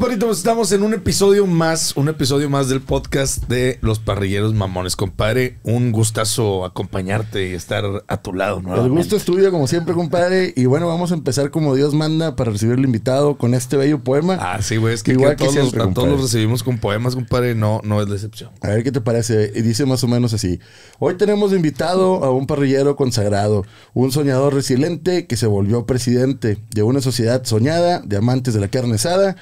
pues estamos en un episodio más, un episodio más del podcast de Los Parrilleros Mamones. Compadre, un gustazo acompañarte y estar a tu lado nuevamente. El gusto es tuyo, como siempre, compadre. Y bueno, vamos a empezar como Dios manda para recibir el invitado con este bello poema. Ah, sí, güey, es que, Igual todos, todos los recibimos con poemas, compadre, no, no es la excepción. A ver qué te parece. Y dice más o menos así. Hoy tenemos invitado a un parrillero consagrado, un soñador resiliente que se volvió presidente de una sociedad soñada de amantes de la carne asada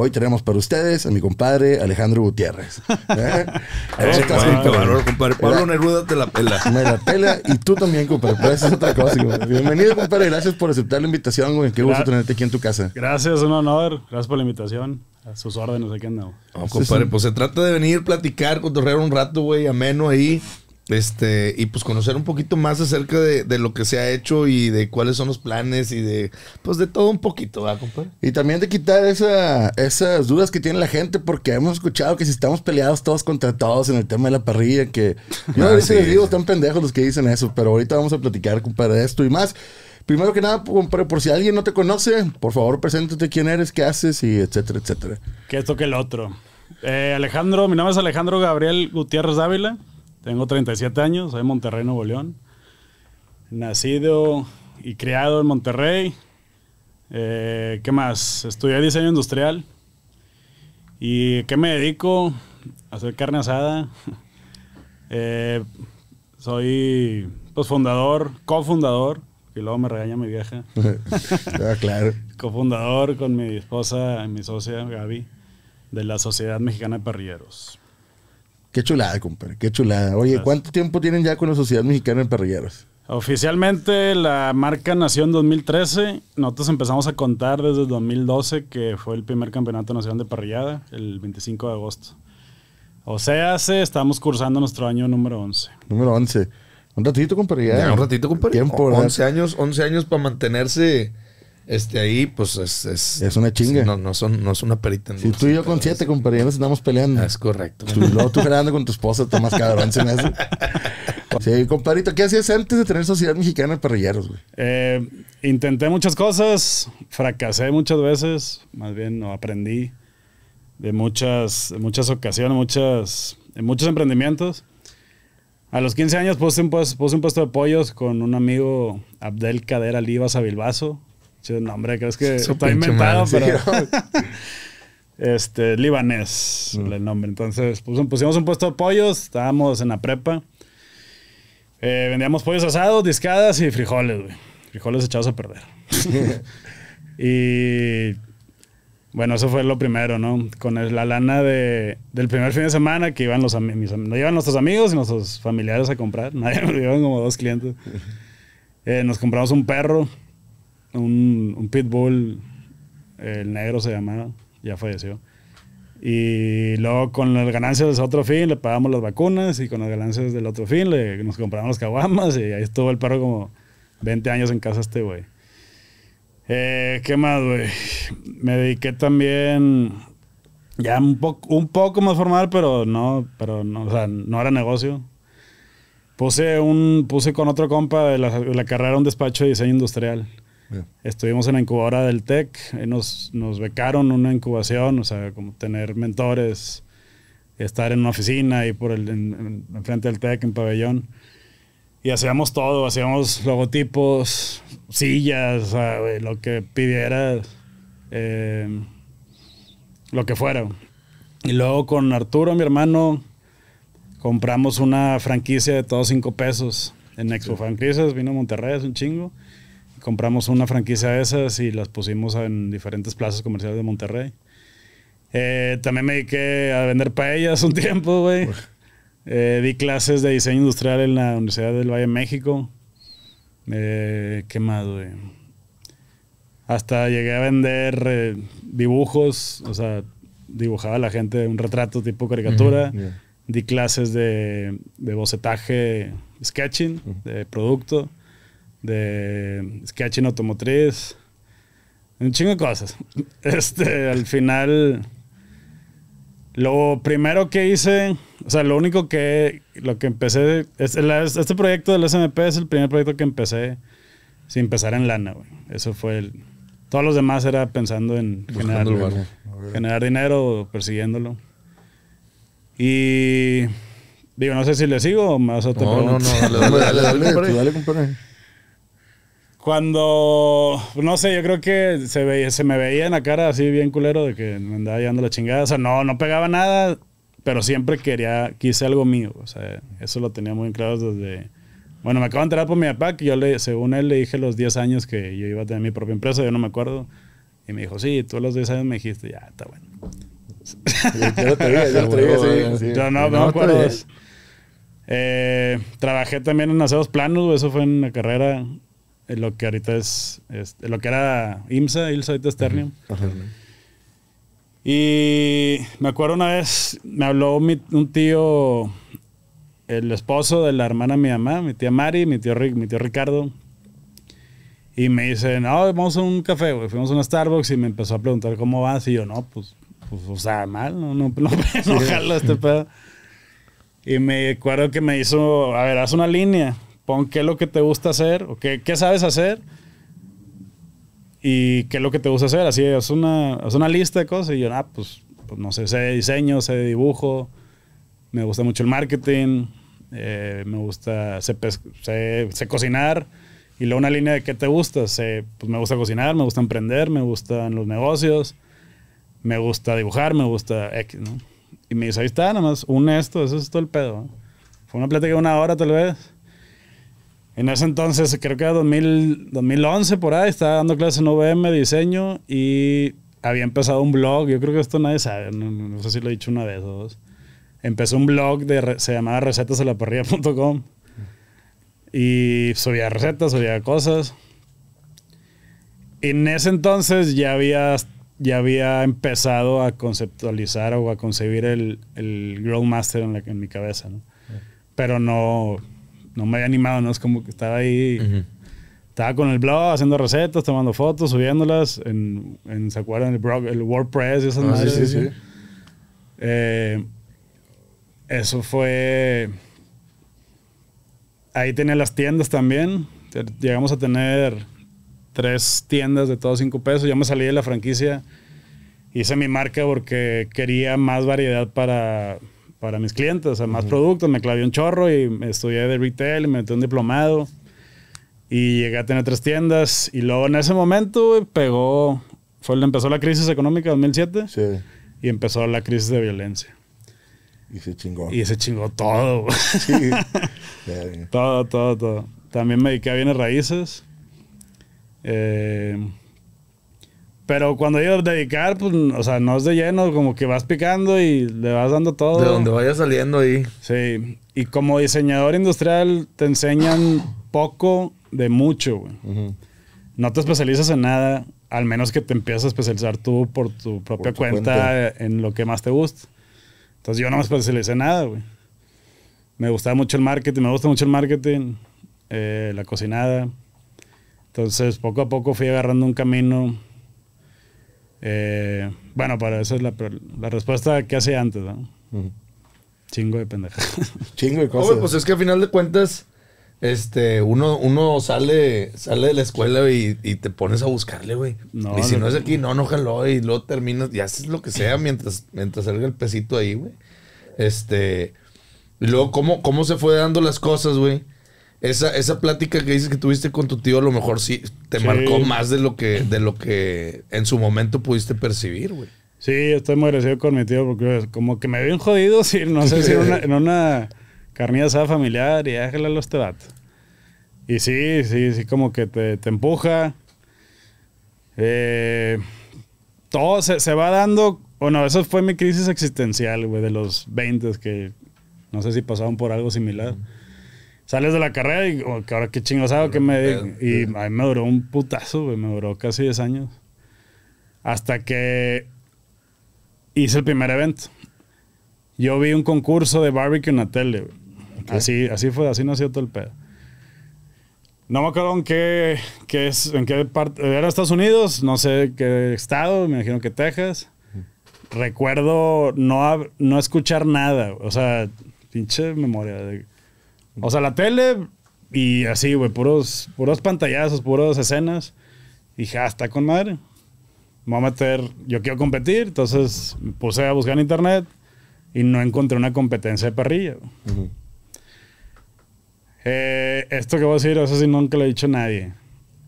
Hoy tenemos para ustedes a mi compadre Alejandro Gutiérrez. ¿Eh? Oh, Pablo Neruda te la pela. Me la pela y tú también, compadre. Pues es otra cosa. Bienvenido, compadre. Gracias por aceptar la invitación, güey. Qué gusto tenerte aquí en tu casa. Gracias, un honor. Gracias por la invitación. A sus órdenes, aquí andamos. No, oh, compadre, pues se trata de venir, platicar, cotorrear un rato, güey, ameno ahí este, y pues conocer un poquito más acerca de, lo que se ha hecho y de cuáles son los planes y de, pues de todo un poquito, ¿verdad, compadre? Y también de quitar esa, esas dudas que tiene la gente, porque hemos escuchado que si estamos peleados todos contra todos en el tema de la parrilla, que yo ah, veces les digo, están pendejos los que dicen eso, pero ahorita vamos a platicar, compadre, de esto y más. Primero que nada, compadre, por si alguien no te conoce, por favor, preséntate quién eres, qué haces y etcétera, etcétera. Que esto que el otro. Eh, Alejandro, mi nombre es Alejandro Gabriel Gutiérrez Dávila. Tengo 37 años, soy de Monterrey, Nuevo León. Nacido y criado en Monterrey. Eh, ¿Qué más? Estudié diseño industrial. ¿Y qué me dedico? A hacer carne asada. Eh, soy pues, fundador, cofundador, y luego me regaña mi vieja. Ah, claro. cofundador con mi esposa y mi socia Gaby de la Sociedad Mexicana de Parrilleros. Qué chulada, compadre, qué chulada. Oye, ¿cuánto tiempo tienen ya con la Sociedad Mexicana de Parrilleros? Oficialmente la marca nació en 2013. Nosotros empezamos a contar desde 2012, que fue el primer campeonato nacional de parrillada, el 25 de agosto. O sea, estamos cursando nuestro año número 11. Número 11. Un ratito, compadre. Ya, un ratito, compadre. Tiempo, 11 años, 11 años para mantenerse este, ahí, pues es. Es, una chinga. No, no, es una perita tú y yo con siete, compañeros estamos andamos peleando. Es correcto. luego tú peleando con tu esposa, Tomás cada cabrón en Sí, compadrito, ¿qué hacías antes de tener Sociedad Mexicana de Perrilleros? güey? Eh, intenté muchas cosas, fracasé muchas veces, más bien no aprendí de muchas, muchas ocasiones, muchas, de muchos emprendimientos. A los 15 años pues-, puse un, puesto de pollos con un amigo Abdel Cadera Livas Bilbaso el no, hombre, que está inventado, pero. este, libanés, mm. el nombre. Entonces, pues, pusimos un puesto de pollos, estábamos en la prepa. Eh, vendíamos pollos asados, discadas y frijoles, güey. Frijoles echados a perder. y bueno, eso fue lo primero, ¿no? Con la lana del primer fin de semana que iban los iban nuestros amigos y nuestros familiares a comprar. Nadie nos como dos clientes. Eh, nos compramos un perro un, un pitbull, el negro se llamaba, ya falleció. Y luego con las ganancias del otro fin le pagamos las vacunas y con las ganancias del otro fin le, nos compramos las caguamas y ahí estuvo el perro como 20 años en casa este güey. Eh, ¿Qué más, güey? Me dediqué también ya un, poco un poco más formal, pero no, pero no, o sea, no era negocio. Puse, un, puse con otro compa de la, de la carrera un despacho de diseño industrial. Estuvimos en la incubadora del TEC, eh, nos, nos becaron una incubación, o sea, como tener mentores, estar en una oficina y por el, en, frente del TEC, en pabellón. Y hacíamos todo, hacíamos logotipos, sillas, lo que pidiera, eh, lo que fuera. Y luego con Arturo, mi hermano, compramos una franquicia de todos cinco pesos en Expo Franquicias, vino a Monterrey, es un chingo compramos una franquicia de esas y las pusimos en diferentes plazas comerciales de Monterrey. Eh, también me dediqué a vender paellas un tiempo, güey. Eh, di clases de diseño industrial en la Universidad del Valle de México. Eh, ¿Qué más, güey? Hasta llegué a vender dibujos, o sea, dibujaba a la gente un retrato tipo caricatura. Di clases de, bocetaje, sketching, de producto de sketching automotriz, un chingo de cosas. Este, al final, lo primero que hice, o sea, lo único que, lo que empecé, este proyecto del SMP es el primer proyecto que empecé sin empezar en lana, güey. Eso fue el, todos los demás era pensando en generar, dinero persiguiéndolo. Y Digo, no sé si le sigo o me vas a otra no, No, no, dale, dale, dale, dale, cuando, no sé, yo creo que se, veía, se me veía en la cara así bien culero de que me andaba llevando la chingada. O sea, no, no pegaba nada, pero siempre quería, quise algo mío. O sea, eso lo tenía muy claro desde... Bueno, me acabo de enterar por mi papá que yo, le, según él, le dije los 10 años que yo iba a tener mi propia empresa, yo no me acuerdo. Y me dijo, sí, tú los 10 años me dijiste, ya, está bueno. yo no Yo me acuerdo. Eh, trabajé también en Aseos Planos, eso fue en la carrera lo que ahorita es, lo que era IMSA, ILSA, ahorita es Y me acuerdo una vez, me habló un tío, el esposo de la hermana de mi mamá, mi tía Mari, mi tío, mi tío Ricardo. Y me dice, no, vamos a un café, Fuimos a una Starbucks y me empezó a preguntar cómo vas. Y yo, no, pues, pues o sea, mal, no, no, no, no este pedo. Y me acuerdo que me hizo, a ver, haz una línea. Pon qué es lo que te gusta hacer o qué, qué sabes hacer y qué es lo que te gusta hacer. Así es una, es una lista de cosas y yo, ah, pues, pues no sé, sé diseño, sé dibujo, me gusta mucho el marketing, eh, me gusta, sé, sé, cocinar. Y luego una línea de qué te gusta. Sé, pues me gusta cocinar, me gusta emprender, me gustan los negocios, me gusta dibujar, me gusta X, ¿no? Y me dice, ahí está, nada más, un esto, eso es todo el pedo. Fue una plática de una hora tal vez. En ese entonces, creo que era 2011 por ahí, estaba dando clases en UVM, diseño, y había empezado un blog. Yo creo que esto nadie sabe, no, no sé si lo he dicho una vez o dos. Empezó un blog, de, se llamaba recetasalaparrida.com. Y subía recetas, subía cosas. Y en ese entonces ya había, ya había empezado a conceptualizar o a concebir el, el Grow Master en, en mi cabeza, ¿no? Ah. Pero no, no me había animado, ¿no? Es como que estaba ahí. Estaba con el blog haciendo recetas, tomando fotos, subiéndolas en, ¿se acuerdan? El, WordPress y esas ah, sí, sí, sí. Eh, eso fue. Ahí tenía las tiendas también. Llegamos a tener tres tiendas de todos cinco pesos. Yo me salí de la franquicia. Hice mi marca porque quería más variedad para para mis clientes, o sea, más productos. Me clavé un chorro y estudié de retail, me metí un diplomado y llegué a tener tres tiendas. Y luego en ese momento pegó, fue empezó la crisis económica 2007 sí. y empezó la crisis de violencia. Y se chingó. Y se chingó todo. Sí. todo, todo, todo. También me dediqué a bienes raíces. Eh, pero cuando digo dedicar, pues, o sea, no es de lleno, como que vas picando y le vas dando todo. De donde vaya saliendo ahí. Sí. Y como diseñador industrial te enseñan poco de mucho, güey. No te especializas en nada, al menos que te empieces a especializar tú por tu propia cuenta, en lo que más te gusta. Entonces yo no me especialicé en nada, güey. Me gustaba mucho el marketing, me gusta mucho el marketing, eh, la cocinada. Entonces poco a poco fui agarrando un camino eh, bueno, para eso es la, respuesta que hace antes, ¿no? Chingo de pendejo Chingo de cosas. Oye, pues es que al final de cuentas, este, uno, uno sale, sale de la escuela y, te pones a buscarle, güey. y si no, es aquí, no, no Y luego terminas y haces lo que sea mientras, mientras salga el pesito ahí, güey. Este. Y luego, ¿cómo, cómo se fue dando las cosas, güey? Esa, esa plática que dices que tuviste con tu tío, a lo mejor sí te marcó más de lo, que, de lo que en su momento pudiste percibir, güey. Sí, estoy muy agradecido con mi tío porque pues, como que me vi un jodido, sí, no sé si en una, en carnilla asada familiar y déjale los te este Y sí, sí, sí, como que te, empuja. Eh, todo se, va dando. Bueno, eso fue mi crisis existencial, güey, de los 20 que no sé si pasaron por algo similar sales de la carrera y oh, ahora qué chingos. hago, que me... y me duró un putazo, me duró casi 10 años. Hasta que hice el primer evento. Yo vi un concurso de barbecue en la tele, Así, así fue, así nació todo el pedo. No me acuerdo en qué, en qué parte. Era Estados Unidos, no sé qué estado, me imagino que Texas. Recuerdo no, no escuchar nada, o sea, pinche memoria. De, o sea, la tele y así, güey, puros, puros pantallazos, puras escenas. Y ya ah, está con madre. Me voy a meter, yo quiero competir. Entonces me puse a buscar en internet y no encontré una competencia de parrilla. Eh, esto que voy a decir, eso sí nunca lo he dicho a nadie.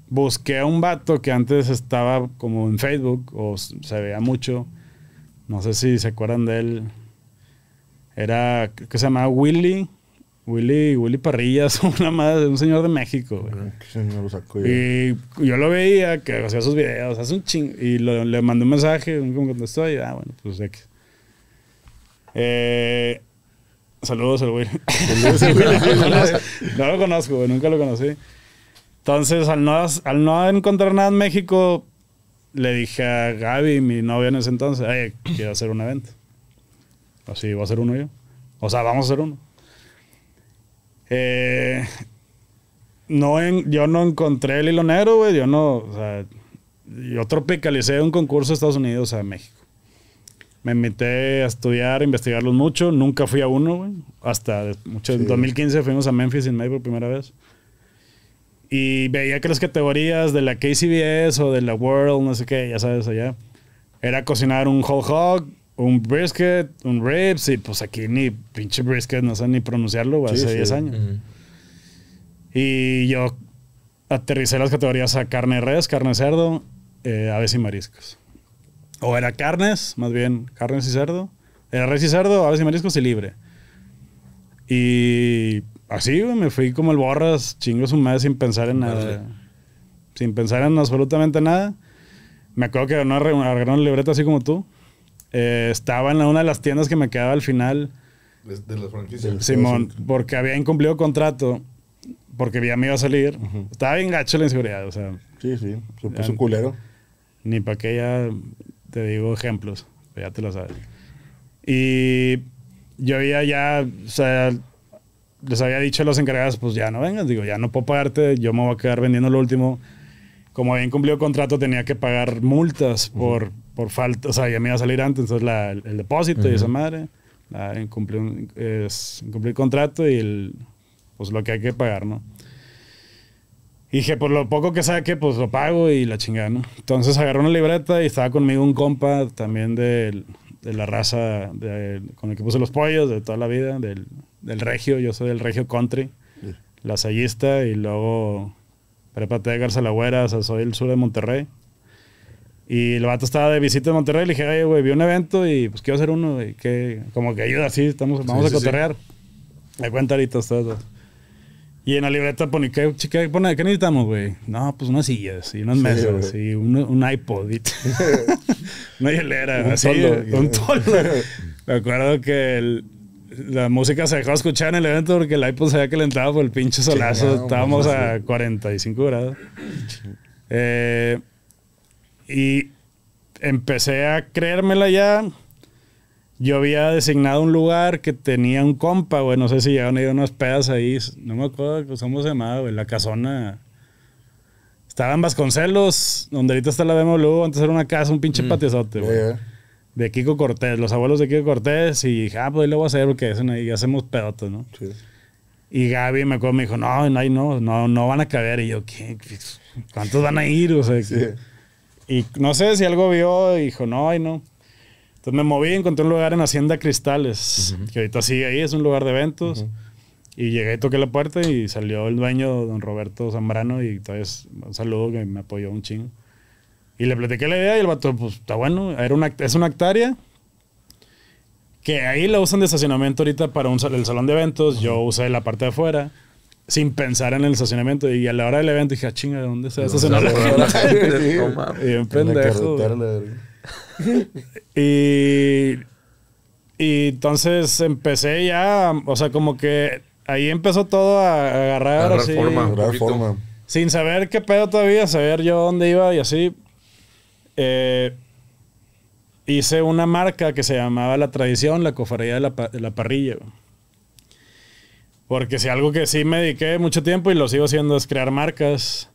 Busqué a un vato que antes estaba como en Facebook o se veía mucho. No sé si se acuerdan de él. Era, que se llamaba Willy Willy, Willy Parrillas, una madre, un señor de México, güey. Ah, señor lo sacó, y yo lo veía, que hacía sus videos, hace un chingo, Y le mandé un mensaje, me contestó y, ah, bueno, pues Eh, saludos al Willy. no lo conozco, güey, nunca lo conocí. Entonces, al no, al no encontrar nada en México, le dije a Gaby, mi novia en ese entonces, ay, quiero hacer un evento. Así, voy a hacer uno yo. O sea, vamos a hacer uno. Eh, no yo no encontré el hilo negro, güey. Yo no. yo tropicalicé un concurso de Estados Unidos a México. Me invité a estudiar, a investigarlos mucho. Nunca fui a uno, güey. Hasta en 2015 fuimos a Memphis en May por primera vez. Y veía que las categorías de la KCBS o de la World, no sé qué, ya sabes, allá, era cocinar un whole hog, un brisket, un ribs, y pues aquí ni pinche brisket, no sé ni pronunciarlo, hace 10 años. Y yo aterricé las categorías a carne y res, carne cerdo, eh, aves y mariscos. O era carnes, más bien carnes y cerdo. Era res y cerdo, aves y mariscos y libre. Y así, me fui como el borras, chingos un mes sin pensar en nada. Sin pensar en absolutamente nada. Me acuerdo que no el libreto así como tú. Eh, estaba en una de las tiendas que me quedaba al final. De, la Simón, porque había incumplido contrato, porque ya me iba a salir. Estaba bien gacho la inseguridad, o sea. Sí, sí, se un culero. Ni para que ya te digo ejemplos, ya te lo sabes. Y yo había ya, o sea, les había dicho a los encargados, pues ya no vengas, digo, ya no puedo pagarte, yo me voy a quedar vendiendo lo último como habían cumplido contrato, tenía que pagar multas por, por falta. O sea, ya me iba a salir antes, entonces el, depósito y esa madre. La, incumplir, es, contrato y el, pues lo que hay que pagar, ¿no? dije, por pues, lo poco que saque, pues lo pago y la chingada, ¿no? Entonces agarró una libreta y estaba conmigo un compa también de, de la raza con el que puse los pollos de toda la vida, del, del regio. Yo soy del regio country, La lasallista y luego Prépate de Garza la Güera, o sea, soy el sur de Monterrey. Y el vato estaba de visita en Monterrey. Le dije, ay, güey, vi un evento y pues quiero hacer uno. Güey, que como que ayuda, sí, estamos, vamos a cotorrear. Me cuenta ahorita Y en la libreta pone, ¿qué, chica, ¿qué necesitamos, güey? No, pues unas sillas y unas mesas y un, un iPod. Y una hielera, un así, un Me acuerdo que el, la música se dejó escuchar en el evento porque el iPod se había calentado por el pinche solazo. Estábamos a 45 grados. Eh, y empecé a creérmela ya. Yo había designado un lugar que tenía un compa, güey. No sé si ya han ido unas pedas ahí. No me acuerdo somos somos llamaba, güey. La casona. Estaba en Vasconcelos, donde ahorita está la BMW. Antes era una casa, un pinche mm. güey de Kiko Cortés, los abuelos de Kiko Cortés, y dije, ah, pues ahí lo voy a hacer porque y hacemos pedotos, ¿no? Sí. Y Gaby me dijo, no, no, no, no, no van a caber. Y yo, ¿qué? ¿Cuántos van a ir? O sea, Y no sé si algo vio y dijo, no, ay, no. Entonces me moví, y encontré un lugar en Hacienda Cristales, que ahorita sigue ahí, es un lugar de eventos. Y llegué toqué la puerta y salió el dueño, don Roberto Zambrano, y entonces un saludo que me apoyó un chingo. Y le platiqué la idea y el vato, pues está bueno, era es una hectárea. Que ahí la usan de estacionamiento ahorita para un, el salón de eventos. Yo usé la parte de afuera sin pensar en el estacionamiento. Y a la hora del evento dije, chinga, ¿de dónde se va a estacionar la gente? un pendejo. y, entonces empecé ya, o sea, como que ahí empezó todo a agarrar, así. Forma, agarrar forma. Sin saber qué pedo todavía, saber yo dónde iba y así. Eh, hice una marca que se llamaba La Tradición, la Cofradía de la, Parrilla. Porque si algo que sí me dediqué mucho tiempo y lo sigo haciendo es crear marcas,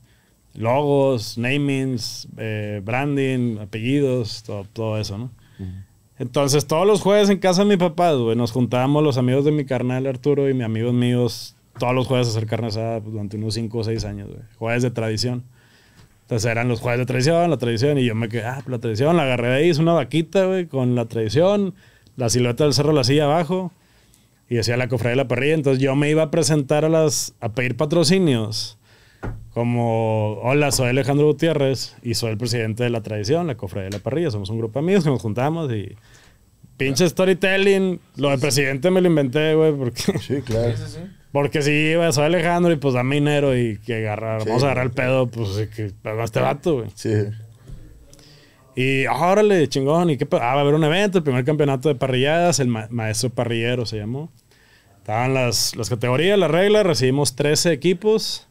logos, namings, eh, branding, apellidos, todo, todo eso, Entonces, todos los jueves en casa de mi papá, nos juntábamos los amigos de mi carnal Arturo y mis amigos míos todos los jueves a hacer carne pues, durante unos 5 o 6 años, Jueves de tradición. Entonces eran los jueves de tradición, la tradición, y yo me quedé, ah, la tradición, la agarré de ahí, es una vaquita, güey, con la tradición, la silueta del cerro la silla abajo, y decía la cofradía de la parrilla. Entonces yo me iba a presentar a las, a pedir patrocinios, como, hola, soy Alejandro Gutiérrez, y soy el presidente de la tradición, la cofradía de la parrilla, somos un grupo de amigos que nos juntamos y... Pinche storytelling, lo de presidente me lo inventé, güey, porque... Sí, claro. Porque si soy Alejandro y pues dame dinero y que agarrar, vamos a agarrar el pedo, pues que a este vato, güey. Sí. Y órale, chingón, y qué ah, va a haber un evento, el primer campeonato de parrilladas, el maestro parrillero se llamó. Estaban las, categorías, las reglas, recibimos 13 equipos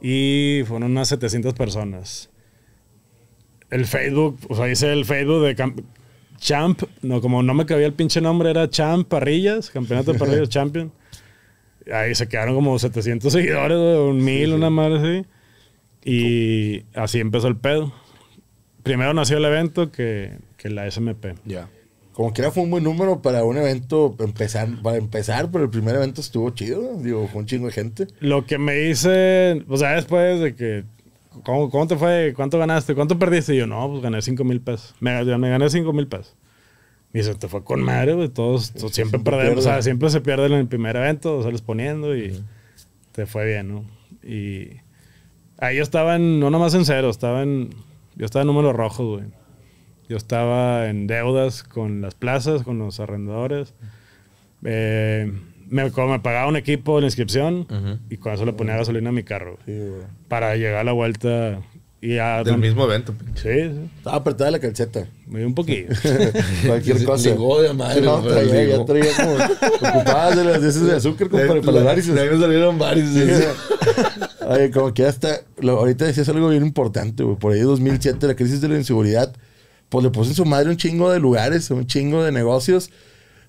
y fueron unas 700 personas. El Facebook, o sea, hice el Facebook de Champ, no, como no me cabía el pinche nombre, era Champ Parrillas, campeonato de parrillas, Champion. Ahí se quedaron como 700 seguidores, un mil, una madre así. Y así empezó el pedo. Primero nació el evento que, que la SMP. Ya. Como que fue un buen número para un evento, empezar, para empezar, pero el primer evento estuvo chido, digo, un chingo de gente. Lo que me dice, o sea, después de que, ¿cómo, te fue? ¿Cuánto ganaste? ¿Cuánto perdiste? Y yo, no, pues gané 5 mil pesos. Me, me gané 5 mil pesos. Y se te fue con madre, güey. Todos, siempre perdemos. O sea, siempre se pierde en el primer evento, sales poniendo y te fue bien, ¿no? Y ahí yo estaba en, no nomás en cero, estaba yo estaba en números rojos, güey. Yo estaba en deudas con las plazas, con los arrendadores. Eh, me, me pagaba un equipo la inscripción y con eso le ponía gasolina a mi carro. para llegar a la vuelta y Del mismo evento. Sí, Estaba apretada ah, la calceta. Me dio un poquillo. Cualquier cosa. Llegó de madre. No, traía, ya traía como ocupadas de las dieces de azúcar como para el paladar. Y se me salieron varios. Oye, como que hasta... ahorita decías algo bien importante, güey. Por ahí 2007, la crisis de la inseguridad. Pues le puso en su madre un chingo de lugares, un chingo de negocios.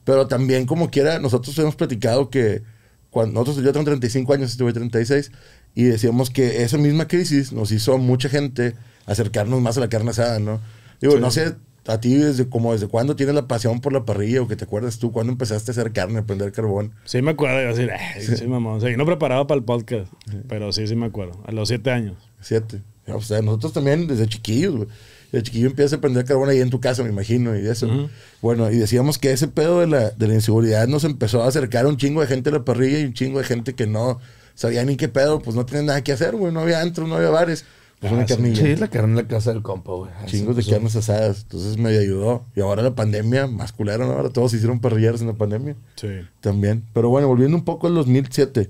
Pero también como quiera, nosotros hemos platicado que... Cuando nosotros, yo tengo 35 años, estuve 36. Y decíamos que esa misma crisis nos hizo a mucha gente acercarnos más a la carne asada, ¿no? Digo, no sé a ti desde como desde cuándo tienes la pasión por la parrilla o que te acuerdas tú cuándo empezaste a hacer carne, a prender carbón. Sí me acuerdo, yo decir, ah, sí. sí mamón, o sea, no preparaba para el podcast, pero sí sí me acuerdo, a los siete años. Siete. O sea, nosotros también desde chiquillos, güey. Desde chiquillo empiezas a prender carbón ahí en tu casa, me imagino, y eso. Bueno, y decíamos que ese pedo de la, de la inseguridad nos empezó a acercar un chingo de gente a la parrilla y un chingo de gente que no sabía ni qué pedo, pues no tenía nada que hacer, güey. No había antro, no había bares. Pues una ah, carnilla. Sí, la carne en la casa del compa, güey. Chingos de carnes asadas. Entonces me ayudó. Y ahora la pandemia, mascularon ¿no? Ahora todos hicieron parrilleras en la pandemia. Sí. También. Pero bueno, volviendo un poco al 2007.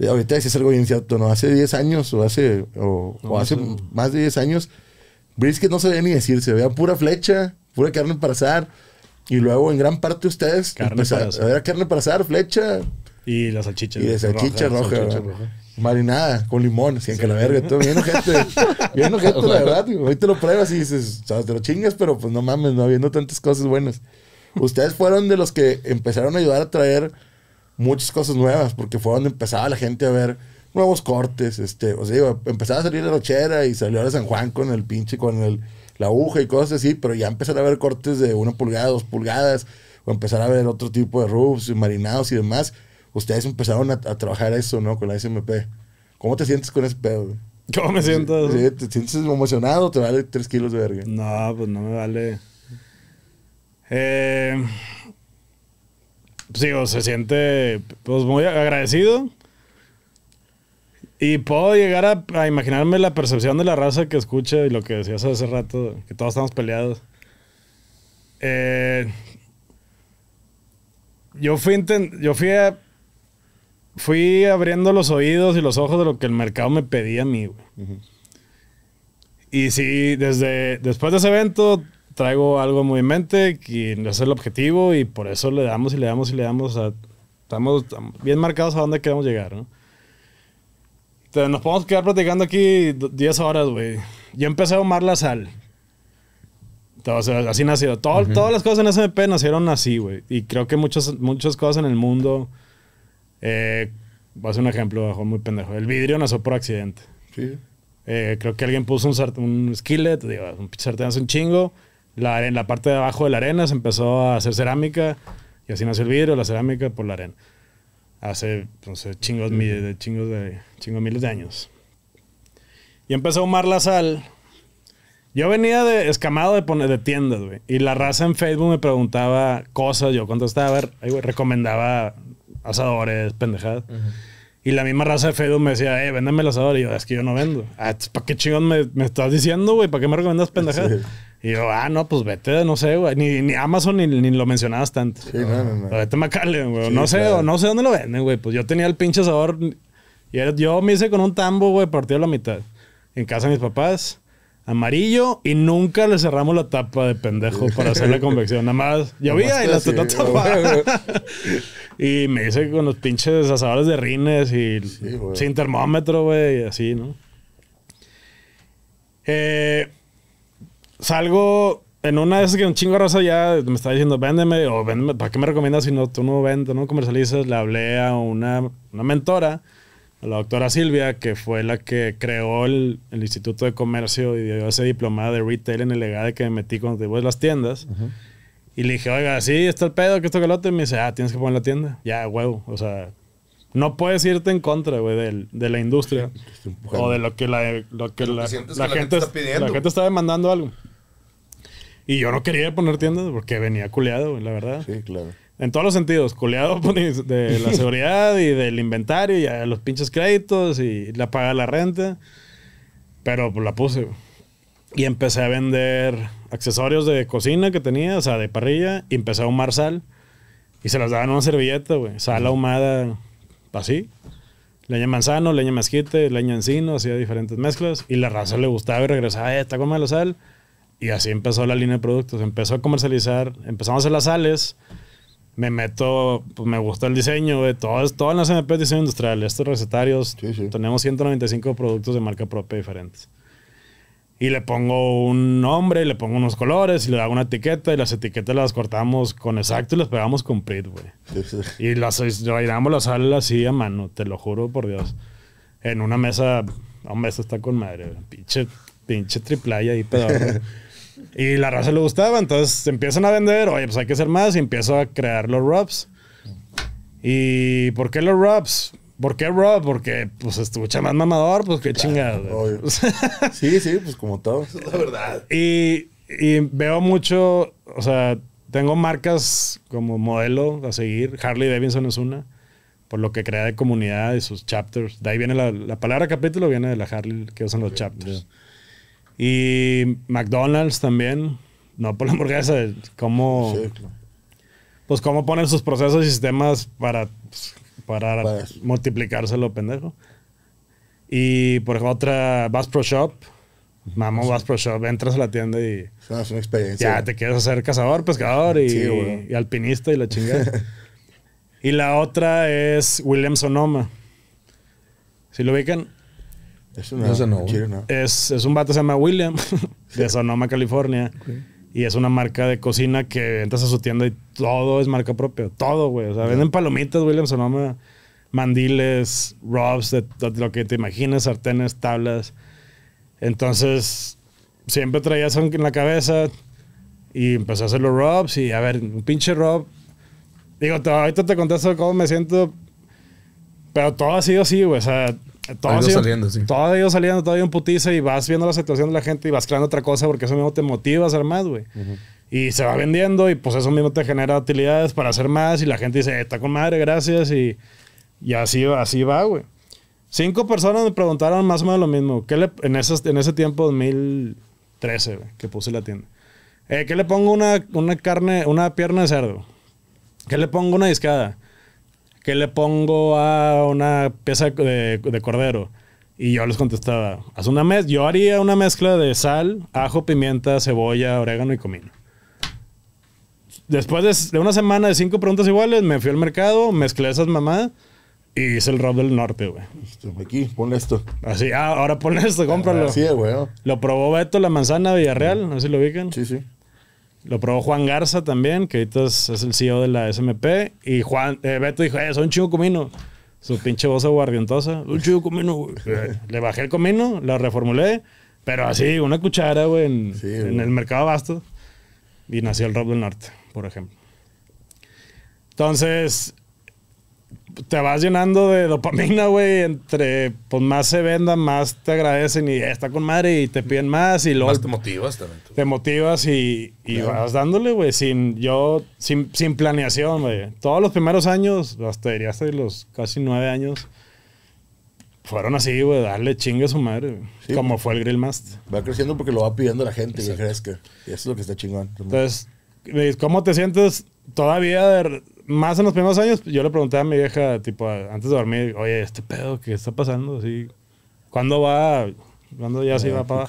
Eh, ahorita es algo bien cierto, ¿no? Hace 10 años o hace, o, hace más de 10 años, brisket no sabía ni decir. Se pura flecha, pura carne para asar. Y luego en gran parte ustedes carne para asar. carne para asar, flecha, y la salchicha. Y de salchicha roja. Marinada, con limón, así que la verga, todo bien gente bien gente la verdad. Ahorita lo pruebas y dices, te lo chingas, pero pues no mames, no habiendo tantas cosas buenas. Ustedes fueron de los que empezaron a ayudar a traer muchas cosas nuevas, porque fue donde empezaba la gente a ver nuevos cortes, este, o sea, empezaba a salir la rochera y salió ahora San Juan con el pinche, con el, la aguja y cosas así, pero ya empezaron a ver cortes de una pulgada, dos pulgadas, o empezar a ver otro tipo de rubs, y marinados y demás ustedes empezaron a, trabajar eso, ¿no? Con la SMP. ¿Cómo te sientes con ese pedo, ¿Cómo me siento? ¿Te sientes emocionado o te vale 3 kilos de verga? No, pues no me vale. Eh, pues digo, se siente pues muy agradecido. Y puedo llegar a, imaginarme la percepción de la raza que escucha y lo que decías hace rato, que todos estamos peleados. Eh, yo fui, yo fui a, fui abriendo los oídos y los ojos de lo que el mercado me pedía a mí, güey. Y sí, desde después de ese evento traigo algo muy en mente, que es el objetivo y por eso le damos y le damos y le damos. O estamos bien marcados a dónde queremos llegar, ¿no? Entonces, nos podemos quedar platicando aquí 10 horas, güey. Yo empecé a ahumar la sal. Entonces, así nació. Todas las cosas en SMP nacieron así, güey. Y creo que muchas, muchas cosas en el mundo eh, voy a hacer un ejemplo bajo muy pendejo. El vidrio nació por accidente. Eh, creo que alguien puso un, sartén, un skillet, un sartén hace un chingo. La, en la parte de abajo de la arena se empezó a hacer cerámica y así nació el vidrio, la cerámica por la arena. Hace entonces, chingos, miles, de, chingos, de, miles de años. Y empezó a humar la sal. Yo venía de escamado de, poner, de tiendas, güey. Y la raza en Facebook me preguntaba cosas, yo contestaba, a güey, recomendaba asadores, pendejadas. Y la misma raza de Facebook me decía, eh, véndeme el asador. Y yo, es que yo no vendo. Ah, ¿para qué chingón me, me estás diciendo, güey? ¿Para qué me recomiendas pendejadas? Y yo, ah, no, pues vete, no sé, güey. Ni, ni Amazon ni, ni, lo mencionabas tanto. Sí, no, no, Vete a güey. no sé, no sé dónde lo venden, güey. Pues yo tenía el pinche asador. Y yo me hice con un tambo, güey, partido a la mitad. En casa de mis papás amarillo y nunca le cerramos la tapa de pendejo para hacer la convección. Nada más llovía y la tapa y me que con los pinches asadores de rines y sin termómetro, güey, y así, ¿no? Eh, salgo en una de esas que un chingo rosa ya me está diciendo, véndeme, o véndeme, ¿para qué me recomiendas si no, tú no vendes, no comercializas? Le hablé a una, una mentora la doctora Silvia, que fue la que creó el, Instituto de Comercio y dio ese diplomado de retail en el legado que me metí cuando te las tiendas. Y le dije, oiga, sí, está el pedo, que esto que lo otro. Y me dice, ah, tienes que poner la tienda. Ya, huevo. O sea, no puedes irte en contra, güey, de, la industria. Pues, o de lo que la, que, la, gente, está La gente está demandando algo. Y yo no quería poner tiendas porque venía culeado, la verdad. Sí, claro. En todos los sentidos, culeado pues, de la seguridad y del inventario y a los pinches créditos y la paga la renta. Pero pues, la puse. Y empecé a vender accesorios de cocina que tenía, o sea, de parrilla. Y empecé a ahumar sal. Y se las daban una servilleta, güey. Sal ahumada, así. Leña manzano, leña mezquite, leña encino, hacía diferentes mezclas. Y la raza le gustaba y regresaba, esta eh, está con la sal. Y así empezó la línea de productos. Empezó a comercializar, empezamos a hacer las sales me meto, pues me gusta el diseño, de todas todas las de diseño industrial. Estos recetarios, tenemos 195 productos de marca propia diferentes. Y le pongo un nombre, le pongo unos colores, y le hago una etiqueta, y las etiquetas las cortamos con exacto y las pegamos con print güey. y las bailamos las sal así a mano, te lo juro por Dios. En una mesa, a una mesa está con madre, Pinche, pinche ahí, pedo, Y la raza le gustaba, entonces empiezan a vender, oye, pues hay que hacer más y empiezo a crear los rubs. ¿Y por qué los rubs? ¿Por qué Rob? Porque pues escucha más mamador, pues qué claro, chingado. sí, sí, pues como todo. La verdad. Y, veo mucho, o sea, tengo marcas como modelo a seguir. Harley Davidson es una, por lo que crea de comunidad y sus chapters. De ahí viene la, la palabra capítulo, viene de la Harley que usan los chapters. Y McDonald's también. No por la hamburguesa, cómo. Pues cómo ponen sus procesos y sistemas para, pues, para, multiplicárselo, pendejo. Y por otra, Bass Pro Shop. Mamo, Pro Shop, entras a la tienda y. es una experiencia. Ya te quieres hacer cazador, pescador y, alpinista y la chingada. y la otra es William Sonoma. ¿Sí lo ubican? Es, un vato se llama William, de Sonoma, California. Y es una marca de cocina que entras a su tienda y todo es marca propia. Todo, güey. O sea, venden palomitas, William Sonoma, mandiles, robs, de, lo que te imagines, sartenes, tablas. Entonces, siempre traía traías en la cabeza y empecé a hacer los robs. Y a ver, un pinche rob. Digo, ahorita te contesto cómo me siento. Pero todo ha sido así, güey. O sea, todo saliendo, Todo ha saliendo, todo putiza y vas viendo la situación de la gente y vas creando otra cosa porque eso mismo te motiva a hacer más, güey. Y se va vendiendo y pues eso mismo te genera utilidades para hacer más y la gente dice, está con madre, gracias y, y así, así va, güey. Cinco personas me preguntaron más o menos lo mismo. en, en ese tiempo, 2013, que puse la tienda. Eh, ¿Qué le pongo una, una carne, una pierna de cerdo? ¿Qué le pongo una discada? ¿qué le pongo a una pieza de, cordero? Y yo les contestaba, haz una mez yo haría una mezcla de sal, ajo, pimienta, cebolla, orégano y comino. Después de, una semana de cinco preguntas iguales, me fui al mercado, mezclé esas mamás y hice el rock del norte, güey. Este, aquí, ponle esto. Así, ah, ahora ponle esto, cómpralo. Así Lo probó Beto, la manzana Villarreal, no ver si lo ubican. Sí, sí. Lo probó Juan Garza también, que ahorita es, el CEO de la SMP. Y Juan, eh, Beto dijo, es eh, un chingo comino. Su pinche voz aguardientosa. Un chido comino, güey. Le bajé el comino, lo reformulé. Pero así, una cuchara, güey, en, el mercado vasto. Y nació el Rob del Norte, por ejemplo. Entonces, te vas llenando de dopamina, güey. Entre pues más se venda, más te agradecen y está con madre y te piden más y luego. Más te motivas también. Te motivas y, vas dándole, güey, sin yo, sin, sin planeación, güey. Todos los primeros años, hasta diría hasta los casi nueve años, fueron así, güey, darle chingue a su madre, como fue el Grill Master. Va creciendo porque lo va pidiendo la gente que Y eso es lo que está chingón. Entonces, ¿cómo te sientes todavía de, más en los primeros años, yo le pregunté a mi vieja, tipo, antes de dormir, oye, este pedo, ¿qué está pasando? Así, ¿Cuándo va? ¿Cuándo ya se iba para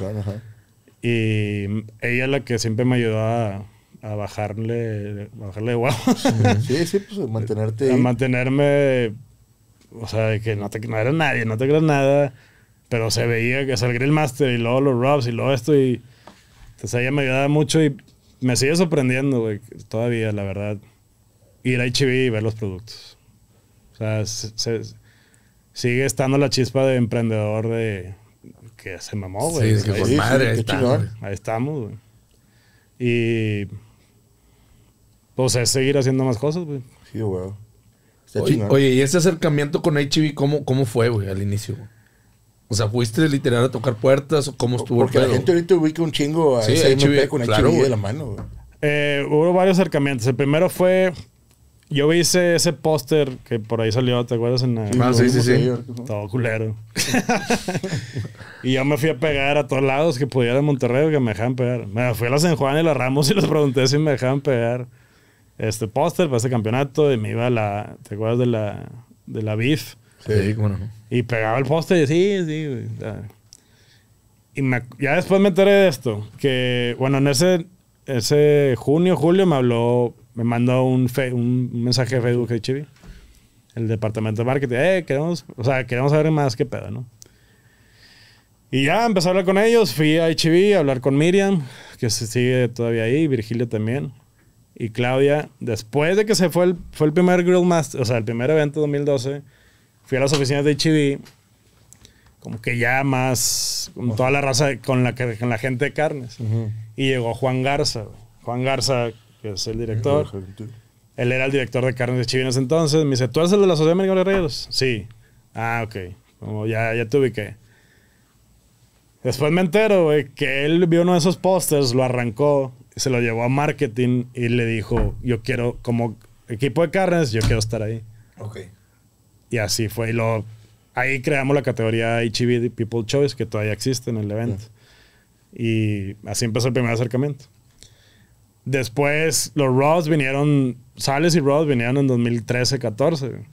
Y ella es la que siempre me ayudó a, bajarle, bajarle guau. Sí, sí, pues mantenerte. A mantenerme, o sea, que no, te, no era nadie, no te creas nada, pero se veía que salía el Grill Master y luego los rubs y luego esto y. Entonces ella me ayudaba mucho y me sigue sorprendiendo, güey, todavía, la verdad ir a HB y ver los productos. O sea, sigue estando la chispa de emprendedor de que se mamó, güey. Sí, es que madre, ahí, estamos, ahí estamos, güey. Y pues es seguir haciendo más cosas, güey. Sí, güey. Oye, y ese acercamiento con HB, ¿cómo, cómo fue, güey, al inicio? O sea, ¿fuiste literal a tocar puertas o cómo estuvo? Porque la gente ahorita ubica un chingo a ese HB, con claro, HB de la mano, güey. Eh, hubo varios acercamientos. El primero fue yo vi ese, póster que por ahí salió, ¿te acuerdas? En ah, sí, sí, sí. todo culero. y yo me fui a pegar a todos lados que pudiera en Monterrey que me dejaban pegar. Me fui a la San Juan y la Ramos y les pregunté si me dejaban pegar este póster para este campeonato. Y me iba a la. ¿Te acuerdas de la, de BIF? Sí, bueno. Y pegaba el póster y sí, sí, Y me, ya después me enteré de esto. Que, bueno, en ese, ese junio, julio me habló me mandó un, un mensaje de Facebook, de el departamento de marketing, eh, queremos, o sea, queremos saber más qué pedo, ¿no? Y ya empecé a hablar con ellos, fui a HB a hablar con Miriam, que se sigue todavía ahí, Virgilio también. Y Claudia, después de que se fue el, fue el primer Grill Master, o sea, el primer evento 2012, fui a las oficinas de HB, como que ya más, con toda la raza, con la, la gente de carnes. Y llegó Juan Garza. Juan Garza, que es el director. Él era el director de Carnes de Chivines entonces. Me dice, ¿tú eres el de la Sociedad de de Guerreros? Sí. Ah, ok. Como ya, ya tuve que Después me entero, güey, que él vio uno de esos pósters, lo arrancó, se lo llevó a marketing y le dijo, yo quiero, como equipo de carnes, yo quiero estar ahí. Ok. Y así fue. Y lo, ahí creamos la categoría HB People Choice, que todavía existe en el evento. Y así empezó el primer acercamiento. Después los Ross vinieron, Sales y Ross vinieron en 2013-14.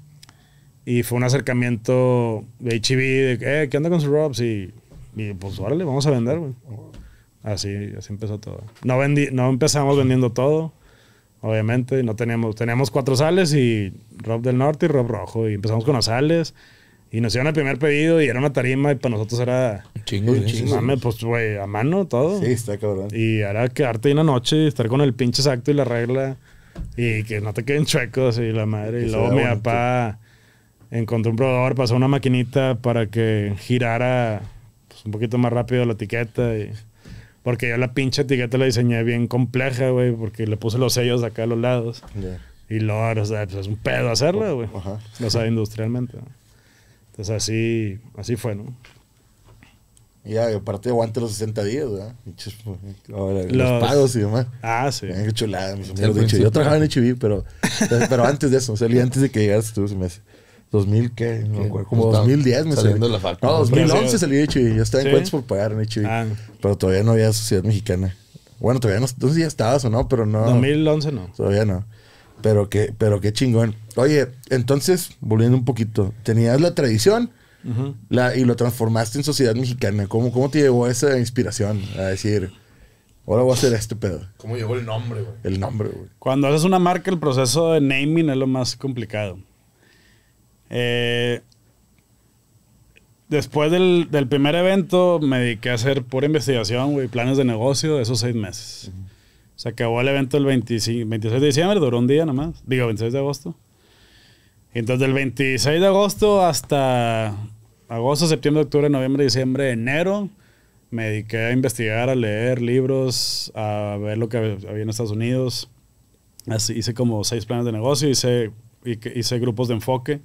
Y fue un acercamiento de HB, de, eh, ¿qué onda con sus Robs? Y, y, pues, órale, vamos a vender, güey. Así, así empezó todo. No, vendi no empezamos vendiendo todo, obviamente. No teníamos, teníamos cuatro sales y Rob del Norte y Rob Rojo. Y empezamos con las sales. Y nos iban el primer pedido y era una tarima y para nosotros era... Un chingo, un Mame, pues, güey, a mano todo. Sí, está cabrón. Y era quedarte ahí una noche y estar con el pinche exacto y la regla y que no te queden chuecos y la madre. Y, luego mi papá encontró un proveedor, pasó una maquinita para que girara pues, un poquito más rápido la etiqueta y... Porque yo la pinche etiqueta la diseñé bien compleja, güey, porque le puse los sellos acá a los lados. Y lo, o sea, pues, es un pedo hacerlo, güey. O sea, industrialmente. ¿no? Entonces así, así fue, ¿no? Y aparte aguante los 60 días, ¿verdad? Pues, los... pagos y demás. Ah, sí. Qué chulada, mis amigos Yo trabajaba en HB, pero, pero antes de eso, o antes de que llegaras tú, se me hace. 2000 qué, como 2010 pues, me saliendo salí. la No, 2011 salí de HB, yo estaba en cuentas por pagar en HB, ah. pero todavía no había sociedad mexicana. Bueno, todavía no, entonces ya estabas o no, pero no. 2011 no. Todavía no. Pero qué, pero qué chingón. Oye, entonces, volviendo un poquito, tenías la tradición la, y lo transformaste en sociedad mexicana. ¿Cómo, ¿Cómo te llevó esa inspiración a decir, ahora voy a hacer este pedo? ¿Cómo llegó el nombre, güey? El nombre, güey. Cuando haces una marca, el proceso de naming es lo más complicado. Eh, después del, del, primer evento, me dediqué a hacer pura investigación, güey, planes de negocio de esos seis meses. Se acabó el evento el 25, 26 de diciembre, duró un día nomás. Digo, 26 de agosto. Entonces, del 26 de agosto hasta agosto, septiembre, octubre, noviembre, diciembre, enero, me dediqué a investigar, a leer libros, a ver lo que había en Estados Unidos. Así, hice como seis planes de negocio, hice, hice grupos de enfoque.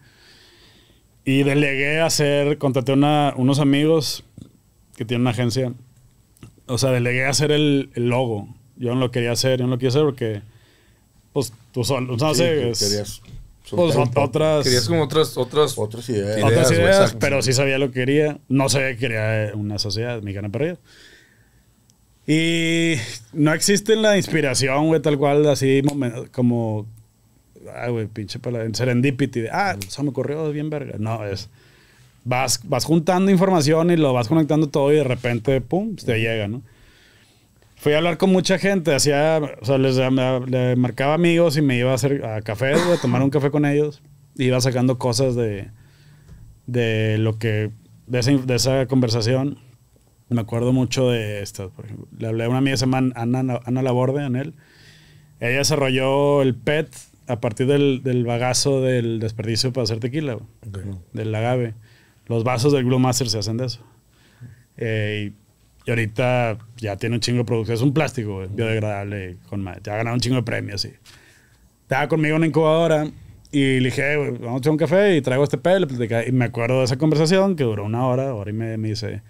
Y delegué a hacer, contraté a unos amigos que tienen una agencia. O sea, delegué a hacer el, el logo. Yo no lo quería hacer, yo no lo quería hacer porque, pues, tú solo, sé, pues, otras. Querías como otras, otras, otras ideas. Otras ideas, pero sí sabía lo que quería. No sabía que quería una sociedad mexicana perdida. Y no existe la inspiración, güey, tal cual, así como. Ay, güey, pinche Serendipity. ah, eso me corrió bien verga. No, es. Vas, vas juntando información y lo vas conectando todo y de repente, pum, te llega, ¿no? fui a hablar con mucha gente, hacía, o sea, les, marcaba amigos y me iba a hacer a cafés, a tomar un café con ellos. Iba sacando cosas de, de lo que, de esa, de esa conversación. Me acuerdo mucho de esto. Le hablé a una amiga se llama Ana, Ana Laborde, Anel. Ella desarrolló el PET a partir del, del bagazo del desperdicio para hacer tequila, del agave. Los vasos del Blue Master se hacen de eso. Eh, y y ahorita ya tiene un chingo de producción. Es un plástico biodegradable. Con ha ganado un chingo de premios. Sí. Estaba conmigo en una incubadora y le dije, vamos a echar un café y traigo este pedo Y me acuerdo de esa conversación que duró una hora, hora y Me dice,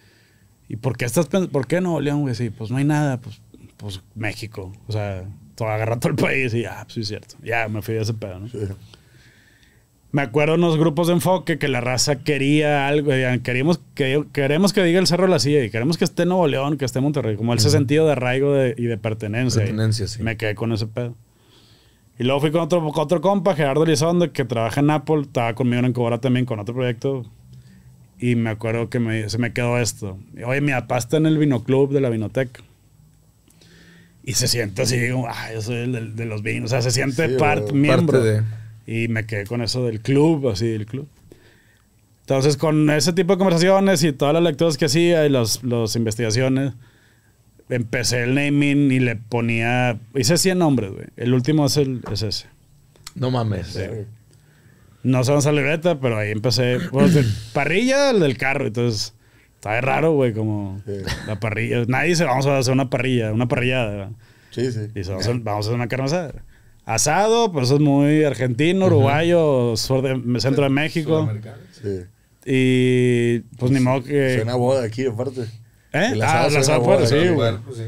¿y por qué estás ¿Por qué no, León? Güey, sí, pues no hay nada. Pues, pues México. O sea, todo, agarra el país y ya, ah, pues sí, es cierto. Ya me fui de ese pedo, Sí me acuerdo unos grupos de enfoque que la raza quería algo, eh, queríamos, que, queremos que diga el Cerro de la Silla y queremos que esté Nuevo León, que esté Monterrey, como ese sentido de arraigo y de pertenencia. Pertenencia, sí. Me quedé con ese pedo. Y luego fui con otro, otro compa, Gerardo Elizondo, que trabaja en Apple, estaba conmigo en Cobra también con otro proyecto. Y me acuerdo que se me quedó esto. Oye, mi papá está en el vinoclub de la vinoteca. Y se siente así, digo ah, yo soy el de, los vinos. O sea, se siente parte miembro. Parte de... Y me quedé con eso del club, así, del club. Entonces, con ese tipo de conversaciones y todas las lecturas que hacía y las, investigaciones, empecé el naming y le ponía. Hice 100 nombres, güey. El último es, el, ese. No mames. No son dónde pero ahí empecé. Pues, de parrilla, el del carro. Entonces, está raro, güey, como la parrilla. Nadie dice, vamos a hacer una parrilla, una parrillada. Sí, sí. Y vamos, a, hacer una carnazada. Asado, pero eso es muy argentino, uruguayo, sur centro de México. Y pues ni pues, modo que. Suena boda aquí, aparte. ¿Eh? sí,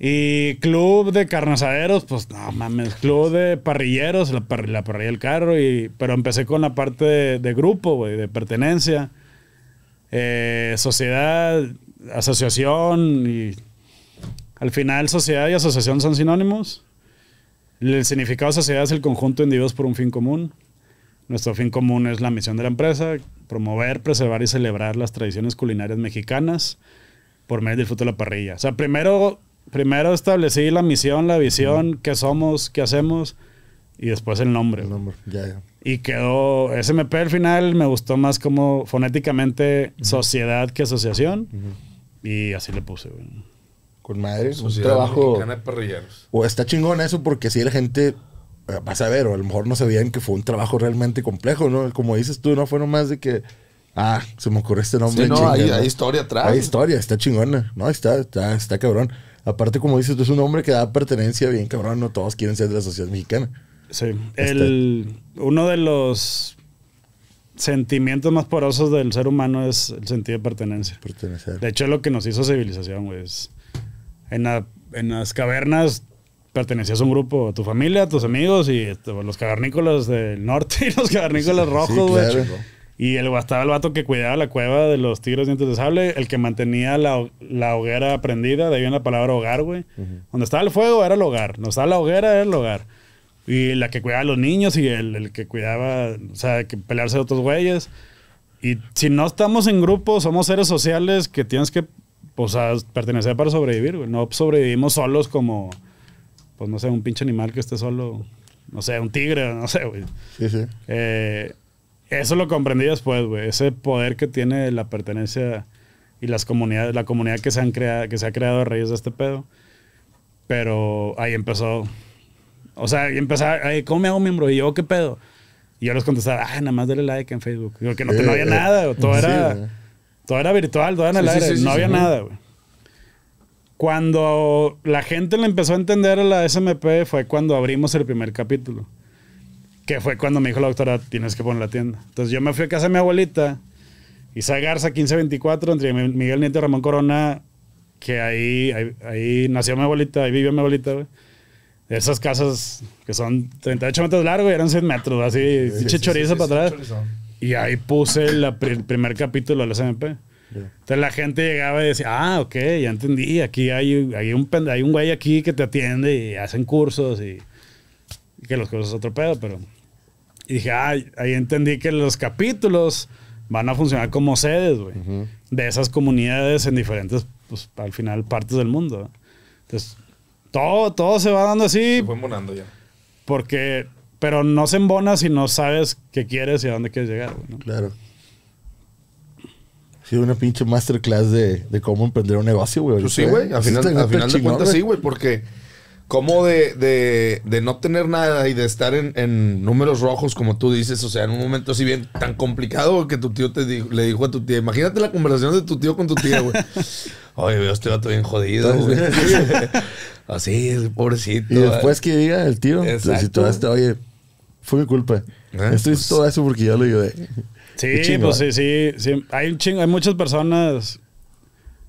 Y club de carnazaderos, pues no mames, club de parrilleros, la, parrilla del carro, y, pero empecé con la parte de, grupo, de pertenencia, eh, sociedad, asociación, y al final sociedad y asociación son sinónimos. El significado de sociedad es el conjunto de individuos por un fin común. Nuestro fin común es la misión de la empresa, promover, preservar y celebrar las tradiciones culinarias mexicanas por medio del fruto de la parrilla. O sea, primero, primero establecí la misión, la visión, qué somos, qué hacemos y después el nombre. El nombre, ya, ya. Y quedó SMP al final, me gustó más como fonéticamente sociedad que asociación y así le puse con madre. un trabajo. O está chingón eso porque si la gente eh, vas a ver, o a lo mejor no sabían que fue un trabajo realmente complejo, ¿no? Como dices tú, no fue nomás de que, ah, se me ocurrió este nombre. Sí, no, hay, historia atrás. Hay historia, está chingona, ¿no? Está, está, está cabrón. Aparte, como dices tú, es un hombre que da pertenencia bien cabrón, no todos quieren ser de la sociedad mexicana. Sí, el, uno de los sentimientos más porosos del ser humano es el sentido de pertenencia. Pertenecer. De hecho, lo que nos hizo civilización, güey. Es en, en las cavernas pertenecías a un grupo, a tu familia, a tus amigos y este, los cavernícolas del norte y los cavernícolas rojos, güey. Y el, estaba el vato que cuidaba la cueva de los tigres dientes de sable, el que mantenía la, la hoguera prendida, de ahí viene la palabra hogar, güey. Donde estaba el fuego era el hogar, donde estaba la hoguera era el hogar. Y la que cuidaba a los niños y el, el que cuidaba, o sea, que pelearse de otros güeyes. Y si no estamos en grupo, somos seres sociales que tienes que pues, a pertenecer para sobrevivir, güey. No sobrevivimos solos como, pues, no sé, un pinche animal que esté solo, no sé, un tigre, no sé, güey. Sí, sí. Eh, eso lo comprendí después, güey. Ese poder que tiene la pertenencia y las comunidades, la comunidad que se, han que se ha creado a raíz de este pedo. Pero ahí empezó. O sea, ahí empezaba, ¿cómo me hago miembro? Y yo, ¿qué pedo? Y yo les contestaba, ah, nada más dale like en Facebook. que no, te, no había eh, nada, todo era. Todo era virtual, todo era en el aire. no había nada, güey. Cuando la gente le empezó a entender a la SMP fue cuando abrimos el primer capítulo. Que fue cuando me dijo la doctora, tienes que poner la tienda. Entonces yo me fui a casa de mi abuelita, Isa Garza 1524, entre Miguel Nieto y Ramón Corona, que ahí, ahí, nació mi abuelita, ahí vivió mi abuelita, güey. Esas casas que son 38 metros largos y eran 100 metros, así, chichorizo para atrás. Y ahí puse el primer capítulo de la SMP. Entonces la gente llegaba y decía, ah, ok, ya entendí, aquí hay, hay, un, hay un güey aquí que te atiende y hacen cursos y, que los cursos es otro pedo, pero... Y dije, ah, ahí entendí que los capítulos van a funcionar como sedes, güey, de esas comunidades en diferentes, pues al final, partes del mundo. Entonces, todo, todo se va dando así. Se fue ya. Porque pero no se embona si no sabes qué quieres y a dónde quieres llegar, güey. Claro. Sí, una pinche masterclass de, de cómo emprender un negocio, güey. Pues sí, güey. Al ¿eh? final, al final de cuentas, sí, güey, porque como de, de, de, no tener nada y de estar en, en, números rojos, como tú dices, o sea, en un momento así bien tan complicado que tu tío te le dijo a tu tía, imagínate la conversación de tu tío con tu tía, güey. Oye, veo, este todo bien jodido, güey. así, pobrecito. Y después eh. que diga el tío, pues, Exacto. Si tú hasta, oye, fue mi culpa. Ah, Estoy pues. todo eso porque yo lo ayudé. Sí, pues sí, sí, Hay Hay, chingo, hay muchas personas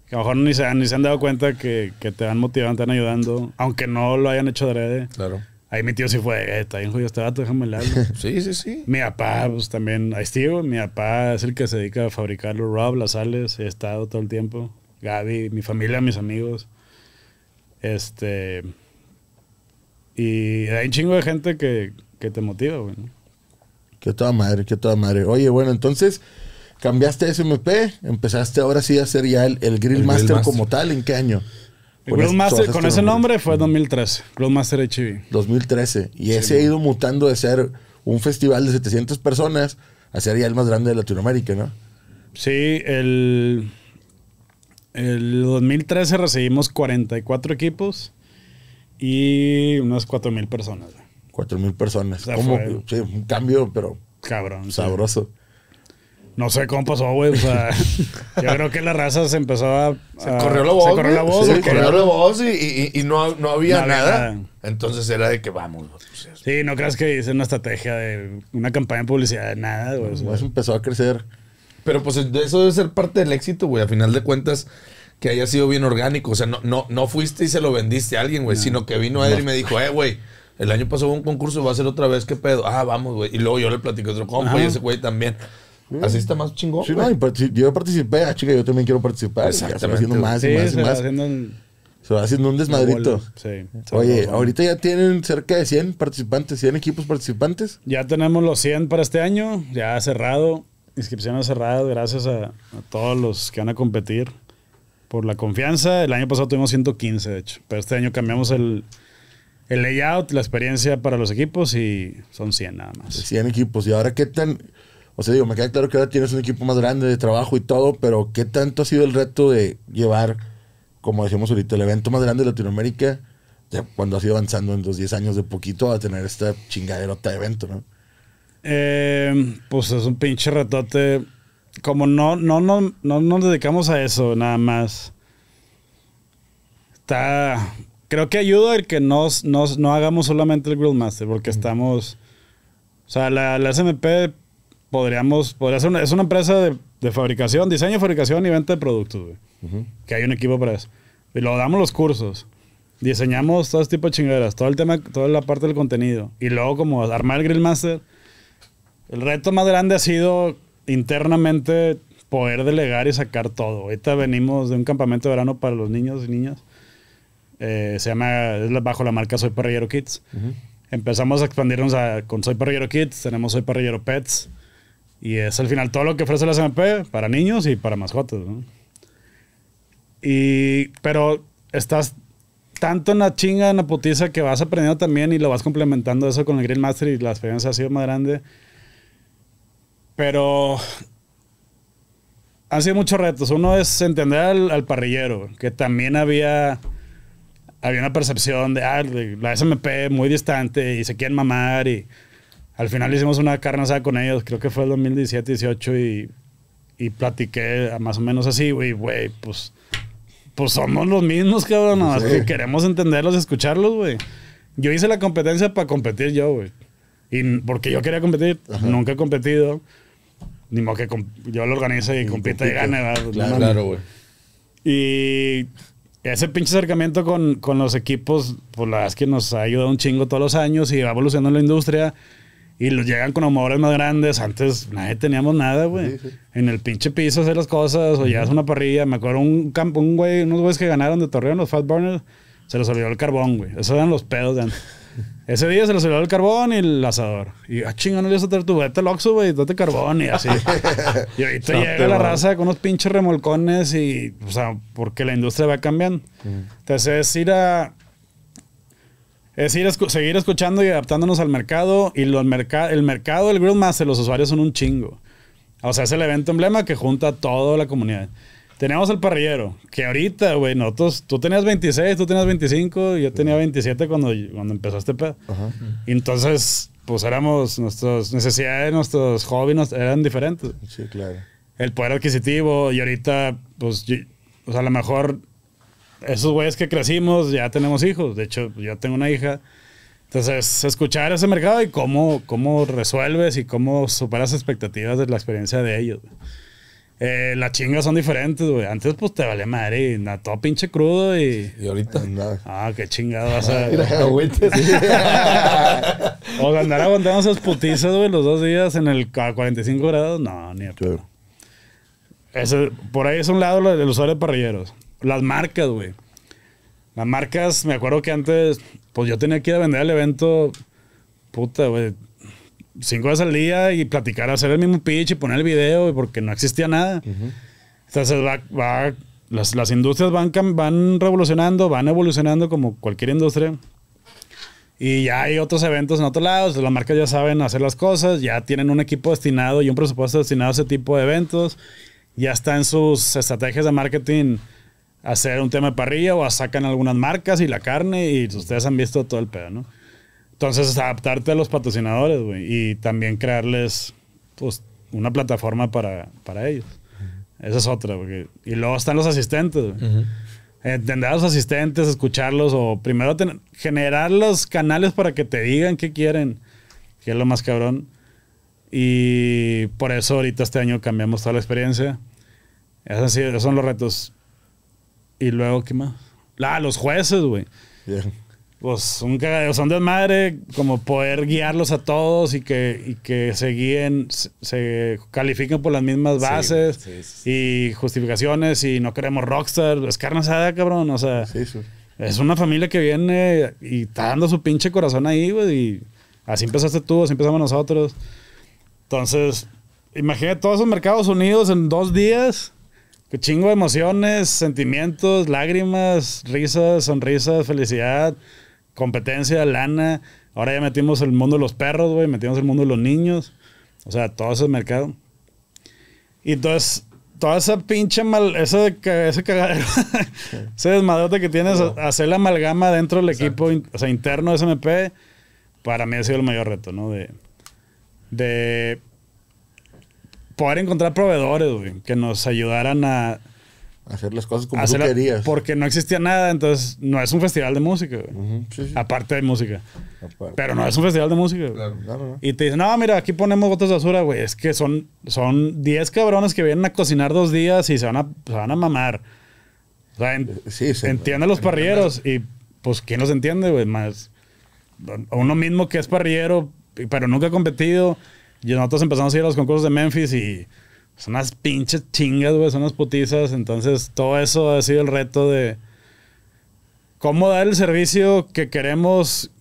que a lo mejor ni se, ni se han dado cuenta que, que te van motivando, te van ayudando, aunque no lo hayan hecho de adrede. Claro. Ahí mi tío sí fue, eh, está bien jodido este vato, déjame el Sí, sí, sí. Mi papá, pues también, ahí tío, mi papá es el que se dedica a fabricar Rob, las sales, he estado todo el tiempo. Gaby, mi familia, mis amigos. Este. Y hay un chingo de gente que, que te motiva, güey. Qué toda madre, qué toda madre. Oye, bueno, entonces cambiaste SMP, empezaste ahora sí a hacer ya el, el Grill Master como tal, ¿en qué año? Master, con ese nombre, fue 2013, Grill Master 2013. Y ese ha ido mutando de ser un festival de 700 personas a ser ya el más grande de Latinoamérica, ¿no? Sí, el, el 2013 recibimos 44 equipos y unas 4.000 personas. Cuatro mil personas. Sí, un cambio, pero. Cabrón. Sabroso. No sé cómo pasó, güey. O sea, yo creo que la raza se empezó a. Se corrió la voz. Se corrió la voz. corrió la voz y, no, no, había nada. Entonces era de que vamos. Pues, sí, no creas que hice una estrategia de una campaña de publicidad, nada, güey. Eso empezó a crecer. Pero pues eso debe ser parte del éxito, güey. A final de cuentas, que haya sido bien orgánico. O sea, no, no, no fuiste y se lo vendiste a alguien, güey, sino que vino a él y me dijo, eh, güey el año pasado hubo un concurso va a ser otra vez, ¿qué pedo? Ah, vamos, güey. Y luego yo le platico otro compa y ese güey también. Mm. Así está más chingón. Sí, no, yo participé, ah, chica, yo también quiero participar. Se va haciendo más y más y más. Se va haciendo un desmadrito. Sí. Oye, ahorita ya tienen cerca de 100 participantes, 100 equipos participantes. Ya tenemos los 100 para este año, ya ha cerrado, Inscripción ha cerradas, gracias a, a todos los que van a competir por la confianza. El año pasado tuvimos 115, de hecho, pero este año cambiamos el, el layout, la experiencia para los equipos y son 100 nada más. 100 equipos. ¿Y ahora qué tan...? O sea, digo, me queda claro que ahora tienes un equipo más grande de trabajo y todo, pero ¿qué tanto ha sido el reto de llevar, como decíamos ahorita, el evento más grande de Latinoamérica, de cuando ha ido avanzando en los 10 años de poquito a tener esta chingaderota de evento, ¿no? Eh, pues es un pinche retote. Como no, no, no, no nos dedicamos a eso nada más. Está, Creo que ayuda el que nos, no hagamos solamente el Grill Master, porque estamos. O sea, la, la, SMP podríamos. Podría ser es una empresa de, de fabricación, diseño, fabricación y venta de productos, Que hay un equipo para eso. Y lo damos los cursos. Diseñamos todo este tipo de chingaderas, todo el tema, toda la parte del contenido. Y luego, como armar el Grill Master. El reto más grande ha sido internamente poder delegar y sacar todo. Ahorita venimos de un campamento de verano para los niños y niñas. Eh, se llama, es bajo la marca Soy Parrillero Kids. Empezamos a expandirnos con Soy Parrillero Kids, tenemos Soy Parrillero Pets. Y es al final todo lo que ofrece la SMP para niños y para mascotas. Y, pero estás tanto en la chinga, en la putiza, que vas aprendiendo también y lo vas complementando eso con el Grill Master y la experiencia ha sido más grande. Pero han sido muchos retos. Uno es entender al parrillero, que también había había una percepción de, ah, la SMP muy distante y se quieren mamar y al final hicimos una carne con ellos, creo que fue el 2017, 18 y, y platiqué más o menos así, güey, güey, pues, pues somos los mismos, cabrón, que queremos entenderlos, escucharlos, güey. Yo hice la competencia para competir yo, güey. Y porque yo quería competir, nunca he competido. Ni modo que yo lo organice y, y compita y gane, Claro, güey. y ese pinche acercamiento con, con, los equipos, pues la verdad es que nos ha ayudado un chingo todos los años y va evolucionando la industria. Y los llegan con amores más grandes. Antes nadie teníamos nada, güey. En el pinche piso hacer las cosas o ya es una parrilla. Me acuerdo un campo, un güey, unos güeyes que ganaron de Torreón, los Fat Burners, se les olvidó el carbón, güey. Esos eran los pedos de antes. Ese día se le salió el carbón y el asador. Y ah, chinga, no le vas a tu vete al güey, date carbón y así. y ahorita llega la raza con unos pinches remolcones y, o sea, porque la industria va cambiando. Entonces es ir a. Es ir a seguir escuchando y adaptándonos al mercado. Y los el mercado, el Master, los usuarios son un chingo. O sea, es el evento emblema que junta a toda la comunidad. Teníamos el parrillero, que ahorita, güey, nosotros, tú tenías 26, tú tenías 25, yo tenía 27 cuando, cuando empezó este pedo. Ajá. Y entonces, pues éramos, nuestras necesidades, nuestros hobbies eran diferentes. Sí, claro. El poder adquisitivo, y ahorita, pues, a lo mejor esos güeyes que crecimos ya tenemos hijos. De hecho, yo tengo una hija. Entonces, escuchar ese mercado y cómo, cómo resuelves y cómo superas expectativas de la experiencia de ellos. Eh, las chingas son diferentes, güey. Antes, pues, te valía madre y todo pinche crudo y... Y ahorita nada. Ah, qué chingado vas a... o andar aguantando esas putizas, güey, los dos días en el a 45 grados. No, ni a claro. Por ahí es un lado el usuario de parrilleros. Las marcas, güey. Las marcas, me acuerdo que antes, pues yo tenía que ir a vender al evento, puta, güey, cinco veces al día y platicar, hacer el mismo pitch y poner el video, porque no existía nada. Entonces va, las, industrias van, van revolucionando, van evolucionando como cualquier industria. Y ya hay otros eventos en otros lados, las marcas ya saben hacer las cosas, ya tienen un equipo destinado y un presupuesto destinado a ese tipo de eventos, ya está en sus estrategias de marketing hacer un tema de parrilla o sacan algunas marcas y la carne y ustedes han visto todo el pedo, ¿no? Entonces, adaptarte a los patrocinadores, güey. Y también crearles, pues, una plataforma para, para ellos. Esa es otra, porque... Y luego están los asistentes, güey. Entender a los asistentes, escucharlos o primero generar los canales para que te digan qué quieren, que es lo más cabrón. Y por eso ahorita este año cambiamos toda la experiencia. Es así, esos son los retos. Y luego, ¿qué más? Ah, los jueces, güey pues un cagadero, son desmadre, como poder guiarlos a todos y que, y que se guíen, se, califiquen por las mismas bases y justificaciones y no queremos rockstar, es carne asada, cabrón, o sea, es una familia que viene y está dando su pinche corazón ahí, güey, y así empezaste tú, así empezamos nosotros. Entonces, imagínate todos esos mercados unidos en dos días. Que chingo de emociones, sentimientos, lágrimas, risas, sonrisas, felicidad, competencia, lana. Ahora ya metimos el mundo de los perros, güey. Metimos el mundo de los niños. O sea, todo ese mercado. Y entonces, toda esa pinche mal, ese, ese que tienes, hacer la amalgama dentro del equipo, o sea, interno de SMP, para mí ha sido el mayor reto, ¿no? De, de poder encontrar proveedores, güey, que nos ayudaran a hacer las cosas como tú querías. Porque no existía nada, entonces no es un festival de música, Aparte de música. Pero no es un festival de música, Y te dicen, no, mira, aquí ponemos gotas de basura, güey. Es que son 10 cabrones que vienen a cocinar dos días y se van a, van a mamar. O eh, sí, los parrilleros y pues, ¿quién los entiende, güey? Más uno mismo que es parrillero, pero nunca ha competido. Y nosotros empezamos a ir a los concursos de Memphis y son unas pinches chingas, güey, son unas putizas. Entonces, todo eso ha sido el reto de cómo dar el servicio que queremos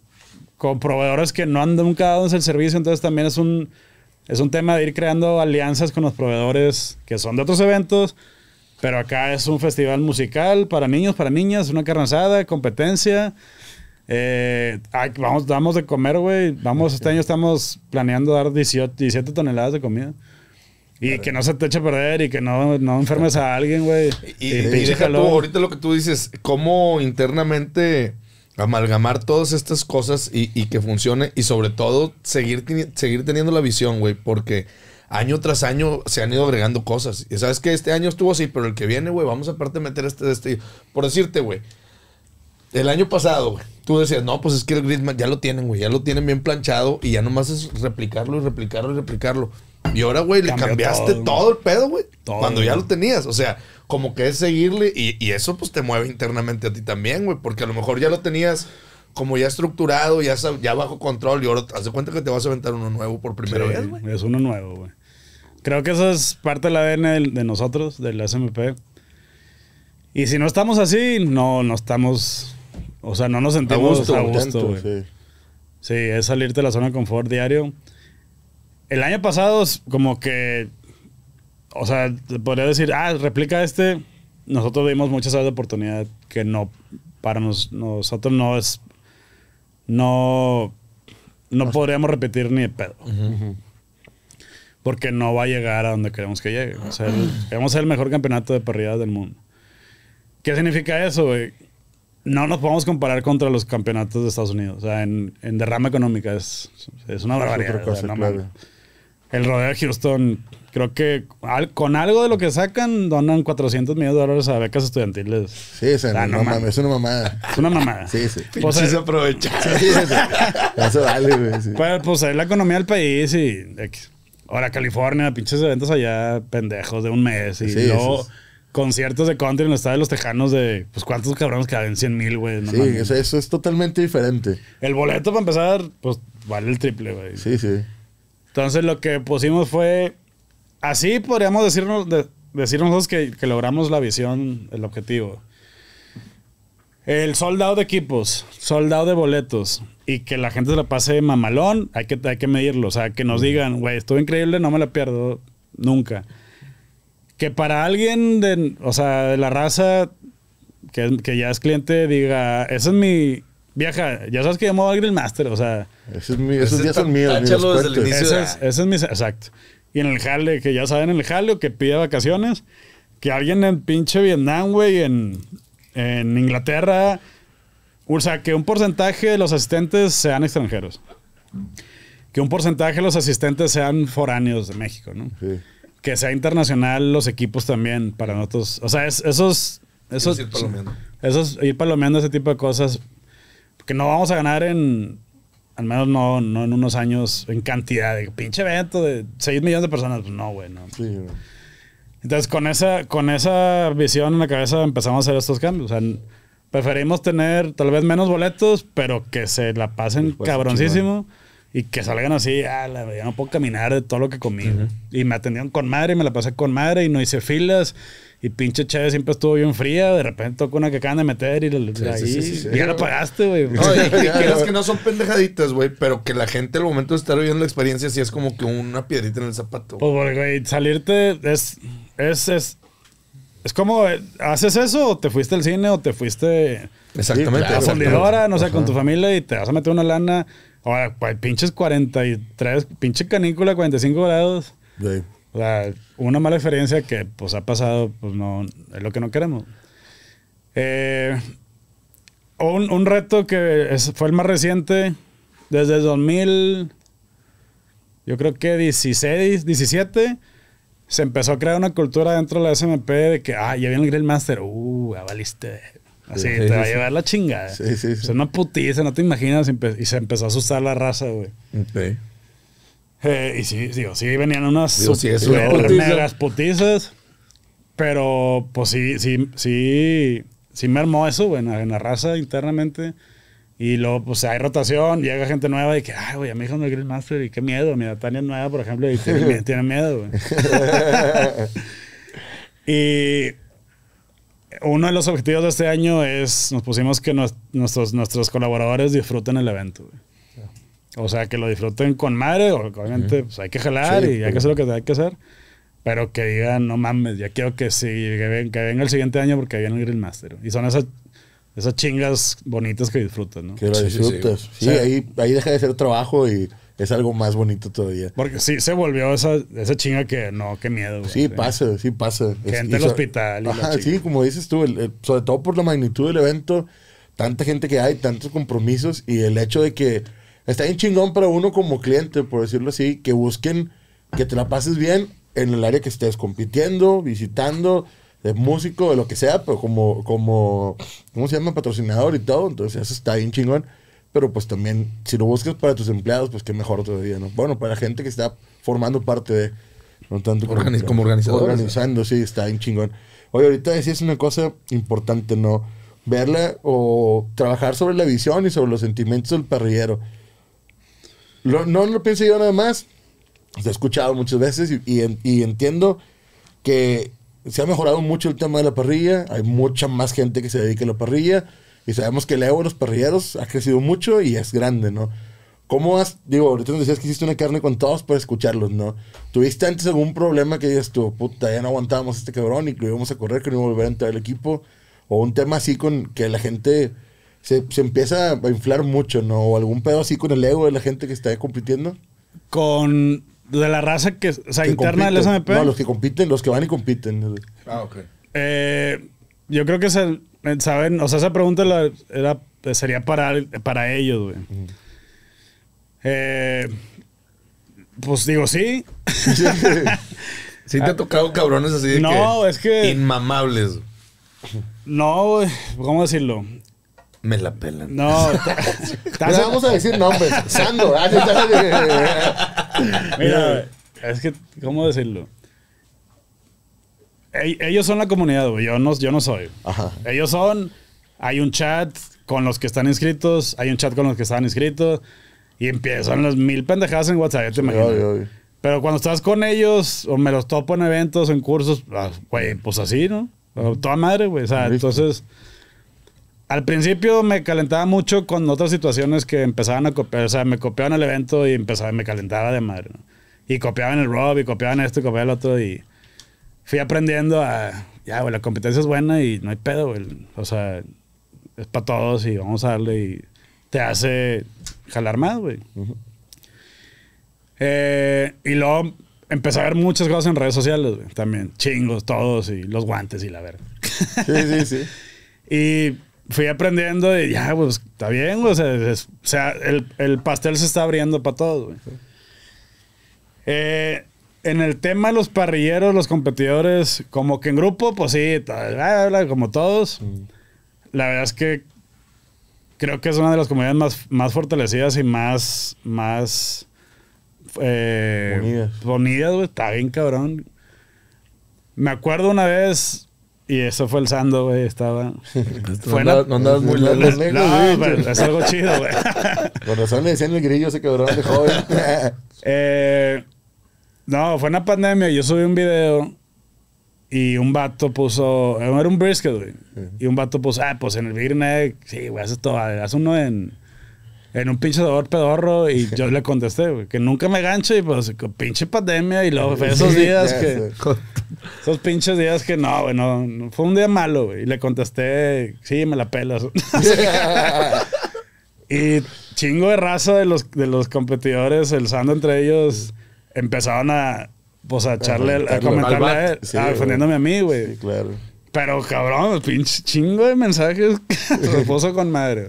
con proveedores que no han nunca dado el servicio. Entonces, también es un, es un tema de ir creando alianzas con los proveedores que son de otros eventos. Pero acá es un festival musical para niños, para niñas, una carnazada, competencia. Eh, vamos, de comer, güey. Vamos, este año estamos planeando dar 17 toneladas de comida. Y que no se te eche a perder y que no, no enfermes a alguien, güey. Y, y, tú, ahorita lo que tú dices, cómo internamente amalgamar todas estas cosas y, que funcione y sobre todo seguir, seguir teniendo la visión, güey, porque año tras año se han ido agregando cosas. Y sabes que este año estuvo así, pero el que viene, güey, vamos aparte a meter este, este. Por decirte, güey, el año pasado, tú decías, no, pues es que el Griezmann ya lo tienen, güey, ya lo tienen bien planchado y ya nomás es replicarlo y replicarlo y replicarlo. Y ahora, güey, le cambiaste todo, el pedo, güey. cuando ya lo tenías. O sea, como que es seguirle y, eso pues te mueve internamente a ti también, güey, porque a lo mejor ya lo tenías como ya estructurado, ya, ya bajo control y ahora te das cuenta que te vas a aventar uno nuevo por primera vez, güey. Es uno nuevo, güey. Creo que eso es parte del ADN de, de nosotros, del SMP. Y si no estamos así, no, no estamos o sea, no nos sentimos a gusto, güey. Sí. es salirte de la zona de confort diario. El año pasado, es como que. O sea, podría decir, ah, replica este. Nosotros vimos muchas áreas de que no. Para nosotros no es. No. No podríamos repetir ni pedo. Porque no va a llegar a donde queremos que llegue. O sea, el, queremos ser el mejor campeonato de parrilladas del mundo. ¿Qué significa eso, güey? no nos podemos comparar contra los campeonatos de Estados Unidos. O sea, en, derrama económica es, una barbaridad. El rodeo de Houston, creo que con algo de lo que sacan, donan 400 millones de dólares a becas estudiantiles. Sí, es una mamada. Es una mamada. Sí, sí. Pues, sí, se aprovecha. Sí, sí, Eso vale, güey. Pues, pues la economía del país y... Ahora California, pinches eventos allá pendejos de un mes y luego conciertos de country en el estado de los Tejanos de, pues, ¿cuántos cabrones caben? 100 mil, güey. sí, eso, es totalmente diferente. El boleto, para empezar, pues, vale el triple, güey. Sí, sí. Entonces, lo que pusimos fue, así podríamos decirnos, que, logramos la visión, el objetivo. El soldado de equipos, soldado de boletos y que la gente se la pase mamalón, hay que, hay que medirlo. O sea, que nos digan, güey, estuvo increíble, no me la pierdo nunca que para alguien de, de la raza que, ya es cliente diga, Esa es mi, viaja, ya sabes que llamó a al Grill Master, o sea. es mi, esos días son míos. Ese es, mi. Exacto. Y en el jale, que ya saben, en el jale o que pide vacaciones, que alguien en pinche Vietnam, güey, en, en Inglaterra. O sea, que un porcentaje de los asistentes sean extranjeros. Que un porcentaje de los asistentes sean foráneos de México, ¿no? Sí que sea internacional los equipos también para nosotros. O sea, esos. Esos, ir palomeando. esos. Ir palomeando ese tipo de cosas. Que no vamos a ganar en. Al menos no, no en unos años en cantidad de pinche evento de 6 millones de personas. Pues no, güey, no. Entonces, con esa, con esa visión en la cabeza empezamos a hacer estos cambios. O sea, preferimos tener tal vez menos boletos, pero que se la pasen cabronísimo cabroncísimo. Y que salgan así, ah, no puedo caminar de todo lo que comí. Y me atendieron con madre, me la pasé con madre y no hice filas. Y pinche chévere siempre estuvo bien fría. De repente toca una que acaban de meter y, ahí, ya la pagaste, güey. No, es que no son pendejaditas, güey. Pero que la gente al momento de estar viviendo la experiencia sí es como que una piedrita en el zapato. Pues, güey, salirte es, es, es, es como, eh, ¿haces eso o te fuiste al cine o te fuiste... Exactamente. a la no sé, con tu familia y te vas a meter una lana sea, pues, pinches 43, pinche canícula, 45 grados. O sea, una mala experiencia que pues ha pasado, pues no, es lo que no queremos. Eh, un, reto que fue el más reciente, desde 2000, yo creo que 16, 17, se empezó a crear una cultura dentro de la SMP de que, ah, ya viene el Grill Master, uh, avaliste. Así, te va a llevar la chingada. Sí, sí, Es una putiza, no te imaginas. Y se empezó a asustar la raza, güey. Eh, y sí, digo, sí venían unas putizas. Pero, pues sí, sí, sí, sí me armó eso, güey, en, la raza internamente. Y luego, pues hay rotación, llega gente nueva y que, ay, güey, a mi hijo no es Master y qué miedo. Mi Tania nueva, por ejemplo, y tiene miedo, güey. y uno de los objetivos de este año es, nos pusimos que nuestros, nuestros colaboradores disfruten el evento. O sea, que lo disfruten con madre, o, obviamente pues, hay que jalar y hay que hacer lo que hay que hacer. Pero que digan, no mames, ya quiero que sí, que, venga el siguiente año porque viene el Grill Master. Y son esas, esas chingas bonitas que disfrutan ¿no? Que lo disfrutas. Sí, ahí, ahí deja de ser trabajo y es algo más bonito todavía. Porque sí se volvió esa, esa chinga que no, qué miedo. sí, pasa, sí pasa. Gente del hospital. Y sí, como dices tú, sobre todo por la magnitud del evento, tanta gente que hay, tantos compromisos y el hecho de que está bien chingón para uno como cliente, por decirlo así, que busquen que te la pases bien en el área que estés compitiendo, visitando, de músico, de lo que sea, pero como, como, ¿cómo se llama? Patrocinador y todo, entonces eso está bien chingón pero pues también, si lo buscas para tus empleados, pues qué mejor todavía, ¿no? Bueno, para gente que está formando parte de, no tanto como, como organizador. Organizando, sí, está bien chingón. Oye, ahorita decías una cosa importante, ¿no? Verla o trabajar sobre la visión y sobre los sentimientos del parrillero. no lo pienso yo nada más. Lo he escuchado muchas veces y, y entiendo que se ha mejorado mucho el tema de la parrilla. Hay mucha más gente que se dedica a la parrilla y sabemos que el ego de los parrilleros ha crecido mucho y es grande, ¿no? ¿Cómo has, digo, ahorita nos decías que hiciste una carne con todos para escucharlos, ¿no? ¿Tuviste antes algún problema que dices tú, puta, ya no aguantábamos este cabrón y que íbamos a correr, que no iba a volver a entrar al equipo? O un tema así con que la gente se, empieza a inflar mucho, ¿no? O algún pedo así con el ego de la gente que está compitiendo. Con de la raza que, o sea, interna del SMP. No, los que compiten, los que van y compiten. Ah, ok. Eh, yo creo que es el, Saben, o sea, esa pregunta la, era, sería para, para ellos, güey. eh, pues digo, sí. sí te ha tocado cabrones así de no, es que... Inmamables. No, güey. ¿Cómo decirlo? Me la pelan. No, le vamos a decir nombres. Sando. Ah, Mira, es que, ¿cómo decirlo? Ellos son la comunidad, güey. Yo no, yo no soy. Ellos son. Hay un chat con los que están inscritos. Hay un chat con los que están inscritos. Y empiezan las mil pendejadas en WhatsApp, yo te imagino. Pero cuando estás con ellos, o me los topo en eventos, en cursos, ah, güey, pues así, ¿no? Toda madre, güey. O sea, entonces. Al principio me calentaba mucho con otras situaciones que empezaban a copiar. O sea, me copiaban el evento y empezaba, me calentaba de madre, Y copiaban el Rob, y copiaban esto, y copiaban el otro, y fui aprendiendo a, ya, güey, la competencia es buena y no hay pedo, güey. O sea, es para todos y vamos a darle y te hace jalar más, güey. Eh, y luego empecé a ver muchas cosas en redes sociales, güey. También chingos, todos y los guantes y la verga. Sí, sí, sí. y fui aprendiendo y ya, pues está bien, güey. O sea, o sea el, el, pastel se está abriendo para todos, güey. Eh, en el tema de los parrilleros, los competidores, como que en grupo, pues sí, como todos. Mm. La verdad es que creo que es una de las comunidades más, más fortalecidas y más, más eh, güey. Está bien, cabrón. Me acuerdo una vez, y eso fue el Sando, güey, estaba... fue no, andabas, no muy lejos, No, pero es algo chido, güey. Por razón le decían el grillo ese cabrón de joven. eh... No, fue una pandemia. Yo subí un video y un vato puso. Eh, era un brisket, güey. Y un vato puso, ah, pues en el Big Neck, sí, güey, haces todo. Haz uno en, en un pinche dolor pedorro. Y yo le contesté, güey, que nunca me gancho. Y pues, pinche pandemia. Y luego esos días que. Esos pinches días que no, güey, no, Fue un día malo, güey. Y le contesté, sí, me la pelas. y chingo de raza de los, de los competidores, el sando entre ellos empezaban a, pues, a echarle, a, comentarle a él, a defendiéndome a mí, güey. claro. Pero cabrón, pinche chingo de mensajes que puso con madre.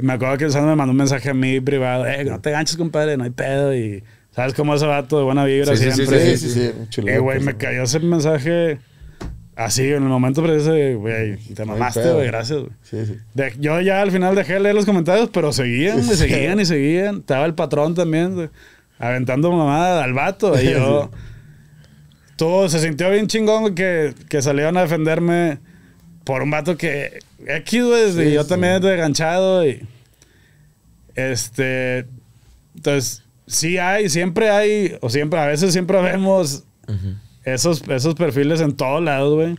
me acuerdo que el me mandó un mensaje a mí privado, eh, no te ganches, compadre, no hay pedo. Y sabes cómo ese vato de buena vibra sí, siempre. Sí, sí, sí, sí, Y eh, güey, pues, me cayó ese mensaje así, en el momento preciso, güey, te mamaste, güey, gracias. güey. Sí, sí. yo ya al final dejé de leer los comentarios, pero seguían, seguían y seguían. Estaba el patrón también, güey aventando mamada al vato. Y yo. todo se sintió bien chingón que, que salieron a defenderme por un vato que. Aquí, güey. y yo también estoy enganchado. Y. Este. Entonces, sí hay, siempre hay, o siempre, a veces siempre vemos esos, esos perfiles en todos lados, güey.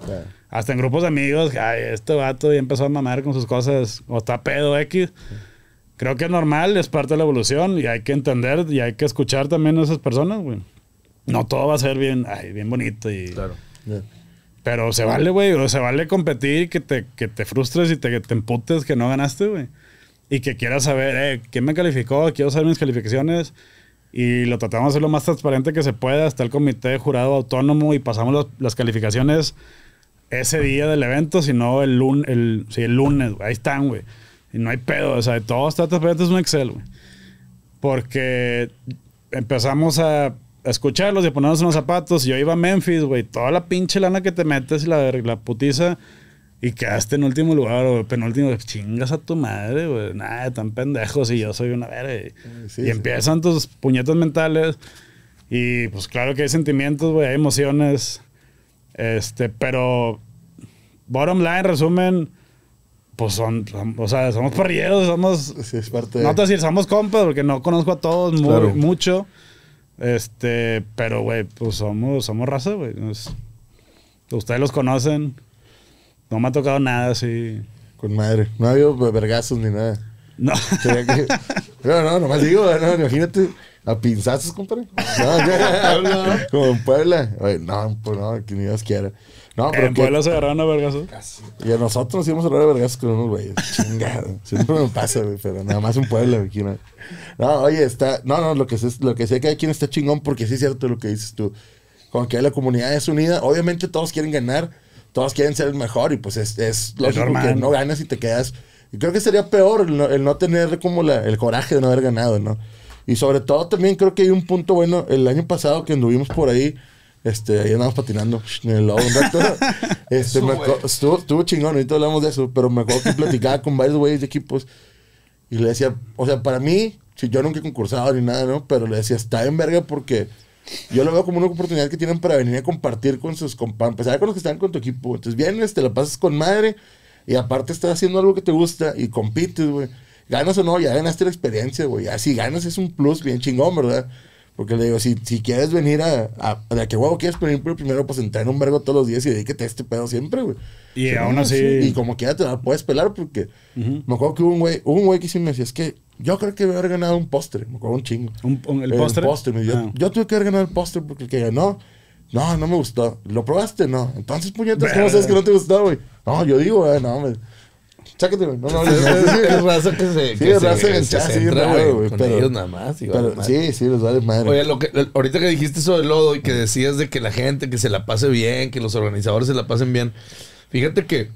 Hasta en grupos de amigos, ay, este vato ya empezó a mamar con sus cosas, o está pedo X creo que es normal, es parte de la evolución y hay que entender y hay que escuchar también a esas personas, güey. No todo va a ser bien, ay, bien bonito y... Claro. Pero se vale, güey, se vale competir, que te, que te frustres y te, que te emputes que no ganaste, güey. Y que quieras saber, eh, ¿quién me calificó? Quiero saber mis calificaciones. Y lo tratamos de hacer lo más transparente que se pueda. Está el comité jurado autónomo y pasamos las calificaciones ese día del evento, sino el, el, el lunes. Ahí están, güey. Y no hay pedo, o sea, de todo está transparente, es un Excel, güey. Porque empezamos a escucharlos y a ponernos unos zapatos. Yo iba a Memphis, güey, toda la pinche lana que te metes y la, la putiza. Y quedaste en último lugar o penúltimo. Chingas a tu madre, güey. Nada, tan pendejos y yo soy una verga. y empiezan tus puñetas mentales. Y pues claro que hay sentimientos, güey, hay emociones. Este, pero bottom line, resumen, pues son, o sea, somos parrilleros, somos... Sí, es parte de... No te decir, somos compas, porque no conozco a todos mucho. Este, pero, güey, pues somos, somos raza, güey. Ustedes los conocen. No me ha tocado nada así. Con madre. No ha habido vergazos ni nada. No. pero No, no, nomás digo, no, imagínate. A pinzas compadre. No, no, no, Como en Puebla. Oye, no, pues no, que ni Dios quiera. No, pero en Puebla se agarraron a Vergaso? Y a nosotros íbamos a agarrar a Vergaso con unos güeyes. Chingado. Siempre me pasa, güey, pero nada más un pueblo. ¿no? oye, está. No, no, lo que sé, lo que sé que hay quien está chingón, porque sí es cierto lo que dices tú. Con que la comunidad es unida, obviamente todos quieren ganar, todos quieren ser el mejor, y pues es, es lógico que no ganas y te quedas. Y creo que sería peor el no, tener como la, el coraje de no haber ganado, ¿no? Y sobre todo también creo que hay un punto bueno. El año pasado que anduvimos por ahí este, ahí andamos patinando en el lago este, estuvo, estuvo, chingón, ahorita hablamos de eso, pero me acuerdo que platicaba con varios güeyes de equipos y le decía, o sea, para mí, si yo nunca he concursado ni nada, ¿no? Pero le decía, está en verga porque yo lo veo como una oportunidad que tienen para venir a compartir con sus compas, empezar con los que están con tu equipo. Entonces vienes, te la pasas con madre y aparte estás haciendo algo que te gusta y compites, güey. Ganas o no, ya ganaste la experiencia, güey. así si ganas es un plus bien chingón, ¿verdad? Porque le digo, si, si quieres venir a, a, de que huevo quieres venir primero, pues entrar en un vergo todos los días y dedíquete a este pedo siempre, güey. Y aún así. Y como quiera te la puedes pelar porque me acuerdo que hubo un güey, un güey que sí me decía, es que yo creo que voy a haber ganado un postre, me acuerdo un chingo. ¿Un, el, eh, postre? el postre? Me dijo, ah. yo, tuve que haber ganado el postre porque el que ganó, no, no me gustó. ¿Lo probaste? No. Entonces, puñetas, ¿cómo sabes que no te gustó, güey? No, yo digo, güey, eh, no, güey güey. no, no, no. Es raza que se. es raza que se, güey. pero, ellos nada más. Igual, sí, sí, los vale madre. Oye, lo que, ahorita que dijiste eso del lodo y que decías de que la gente que se la pase bien, que los organizadores se la pasen bien. Fíjate que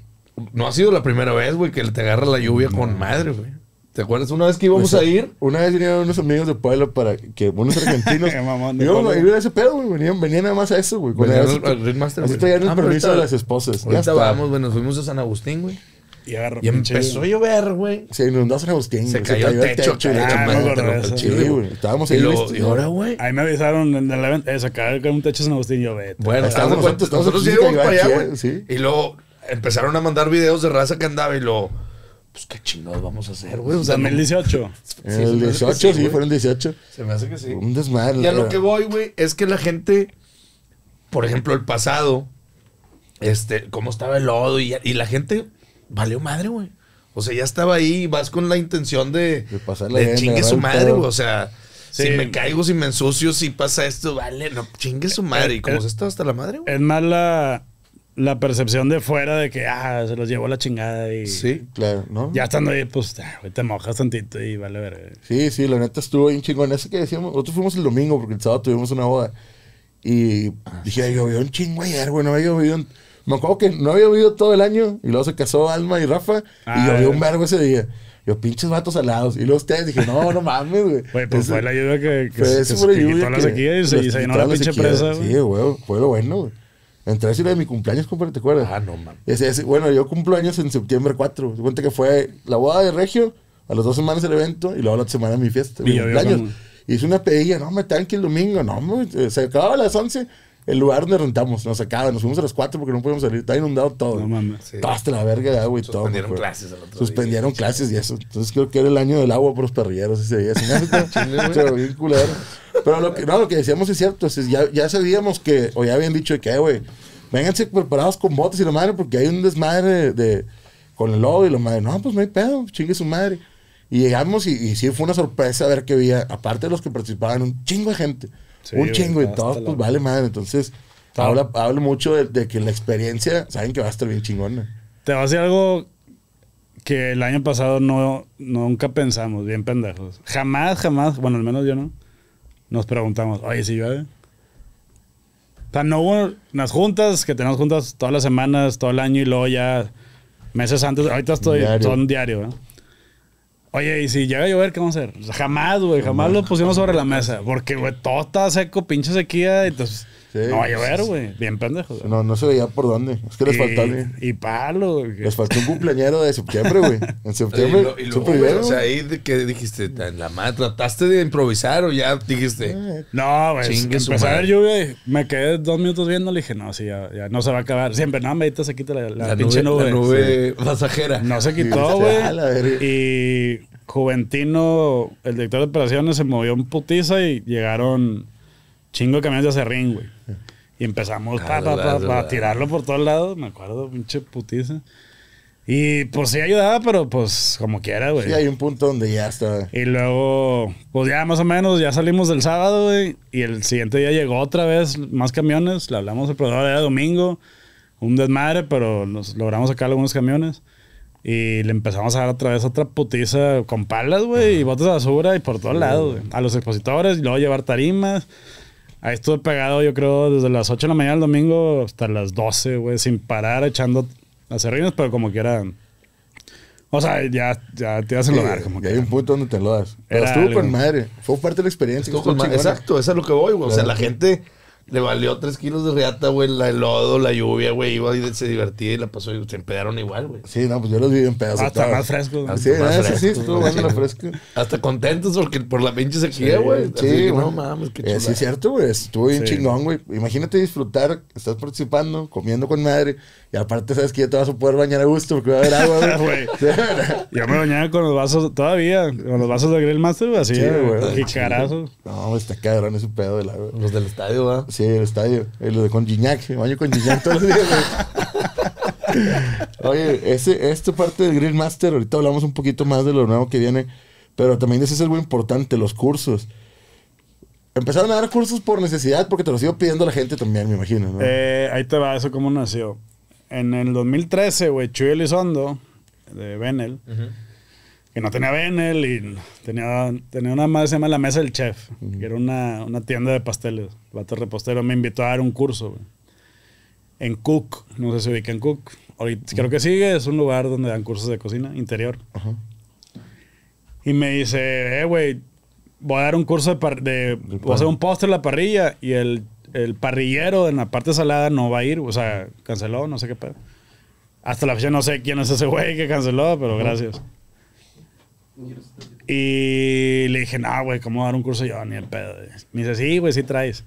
no ha sido la primera vez, güey, que te agarra la lluvia con madre, güey. ¿Te acuerdas? Una vez que íbamos pues, a ir. Una vez vinieron unos amigos de pueblo para que unos argentinos. Yo, íbamos a a ese pedo, güey. Venían, venían nada más a eso, güey. Venían al, Ringmaster. Así traían el ah, permiso de las esposas. Ahorita ya estábamos, güey. Nos fuimos a San Agustín, güey. Y, agarró empezó a llover, güey. Se inundó San Agustín. Se, cayó, el techo. Estábamos en el Y ahora, güey. Ahí me avisaron en la evento. se cayó un techo San Agustín, y vete. Bueno, estamos, nosotros, nosotros llegamos para allá, güey. Y luego empezaron a mandar videos de raza que andaba y lo pues qué chingados vamos a hacer, güey. O sea, 2018. el 18. el 18, sí, fueron el 18. Se me hace que sí. Un desmadre. Y a lo que voy, güey, es que la gente, por ejemplo, el pasado, este, cómo estaba el lodo y, y la gente valió madre, güey. O sea, ya estaba ahí y vas con la intención de, de, chingue su madre, güey. O sea, si me caigo, si me ensucio, si pasa esto, vale, no, chingue su madre. ¿Cómo y eh, como eh, se está hasta la madre, güey. Es más la, percepción de fuera de que, ah, se los llevó la chingada y... Sí, claro, ¿no? Ya estando ahí, pues, te mojas tantito y vale ver. Sí, sí, la neta estuvo bien chingón. Ese que decíamos, nosotros fuimos el domingo porque el sábado tuvimos una boda. Y ah, dije, ay, vi un chingo ayer, güey, no había vi Un me acuerdo que no había llovido todo el año y luego se casó Alma y Rafa y ah, llovió un eh. vergo ese día. Yo, pinches vatos alados. Y luego ustedes dije, no, no mames, güey. pues fue la lluvia que, que, que se quitó la sequía y se, llenó la pinche presa, güey. Sí, güey, fue lo bueno, güey. Entre ese de mi cumpleaños, ¿cómo ¿te acuerdas? Ah, no, mames. Ese, bueno, yo cumplo años en septiembre 4. Te cuenta que fue la boda de Regio, a las dos semanas el evento y luego la otra semana mi fiesta. Y mi cumpleaños. Hice una pedilla, no, me tanque el domingo, no, se acababa a las 11 el lugar donde rentamos, nos sacaban, nos fuimos a las 4 porque no podíamos salir, Está inundado todo. No mames. Sí. hasta la verga, y todo. Suspendieron clases otro Suspendieron clases y eso. Entonces creo que era el año del agua por los perrilleros ese día. Pero lo que, lo que decíamos es cierto, es, ya, ya sabíamos que, o ya habían dicho que, eh, güey, vénganse preparados con botes y lo madre porque hay un desmadre de, con el lobo y lo madre. No, pues no hay pedo, chingue su madre. Y llegamos y, y sí fue una sorpresa ver que había, aparte de los que participaban, un chingo de gente un chingo. Y todo, pues vale madre. Entonces, habla, hablo mucho de, que la experiencia, saben que va a estar bien chingona. Te va a hacer algo que el año pasado no, nunca pensamos, bien pendejos. Jamás, jamás, bueno, al menos yo no, nos preguntamos, oye, si ¿sí llueve. O sea, no hubo unas juntas que tenemos juntas todas las semanas, todo el año y luego ya meses antes. Ahorita estoy, son diario, ¿no? Oye, y si llega a llover, ¿qué vamos a hacer? Pues, jamás, güey, jamás lo pusimos sobre la mesa. Porque, güey, todo está seco, pinche sequía. Entonces, no va a llover, güey. Bien pendejo. No, no se veía por dónde. Es que les faltó? Y, palo, güey. Les faltó un cumpleañero de septiembre, güey. En septiembre. y, lo, o sea, ahí que dijiste, en la madre, ¿trataste de improvisar o ya dijiste? Eh. No, güey. Empezó a ver lluvia me quedé dos minutos viendo. Le dije, no, sí, ya, ya no se va a acabar. Siempre, no, medita se quita la, pinche nube. pasajera. No se quitó, güey. y Juventino, el director de operaciones, se movió un putiza y llegaron chingo de camiones de acerrín, güey. Y empezamos a tirarlo por todos lados, me acuerdo, pinche putiza. Y pues sí ayudaba, pero pues como quiera, güey. Sí, hay un punto donde ya está. Y luego, pues ya más o menos, ya salimos del sábado, güey. Y el siguiente día llegó otra vez más camiones. Le hablamos al proveedor, de domingo. Un desmadre, pero nos logramos sacar algunos camiones. Y le empezamos a dar otra vez otra putiza con palas, güey, y botas de basura y por todos lado güey. A los expositores, y luego llevar tarimas. Ahí estuve pegado, yo creo, desde las 8 de la mañana del domingo hasta las 12, güey, sin parar echando las pero como que O sea, ya, te vas a enlodar. Como que hay un punto donde te lo das estuvo con madre. Fue parte de la experiencia. Exacto, eso es lo que voy, güey. O sea, la gente le valió tres kilos de riata, güey, la, el lodo, la lluvia, güey. Iba y se divertía y la pasó y se empedaron igual, güey. Sí, no, pues yo los vi en pedazos. Hasta ah, más fresco. Güey. Así, sí, ah, estuvo bueno la fresca. Hasta contentos porque por la pinche sequía, güey. Sí, no mames, qué chula. Eh, sí, es cierto, güey. Estuvo bien chingón, güey. Imagínate disfrutar, estás participando, comiendo con madre. Y aparte, sabes que ya te vas a poder bañar a gusto porque va a haber agua, güey. yo me bañaba con los vasos todavía, con los vasos de Grill Master, así, güey. No, está cabrón ese pedo del agua. Los del estadio, ¿va? Sí, el estadio. El eh, de con Gignac. baño con Gignac todos los días, Oye, ese, esta parte del Green Master, ahorita hablamos un poquito más de lo nuevo que viene, pero también ese es algo importante, los cursos. Empezaron a dar cursos por necesidad, porque te los sigo pidiendo la gente también, me imagino, eh, ahí te va, eso cómo nació. En el 2013, güey, Chuy Elizondo, de Benel, que no tenía Benel y tenía, tenía una madre que se llama La Mesa del Chef, que era una, una, tienda de pasteles. El repostero me invitó a dar un curso en Cook, no sé si ubica en Cook. Ahorita, Creo que sigue, es un lugar donde dan cursos de cocina interior. Y me dice, eh, güey, voy a dar un curso de, de voy a hacer un postre en la parrilla y el, el parrillero en la parte salada no va a ir, o sea, canceló, no sé qué pedo. Hasta la fecha no sé quién es ese güey que canceló, pero gracias. Y le dije, no, güey, ¿cómo dar un curso yo? Ni el pedo. Me dice, sí, güey, sí traes.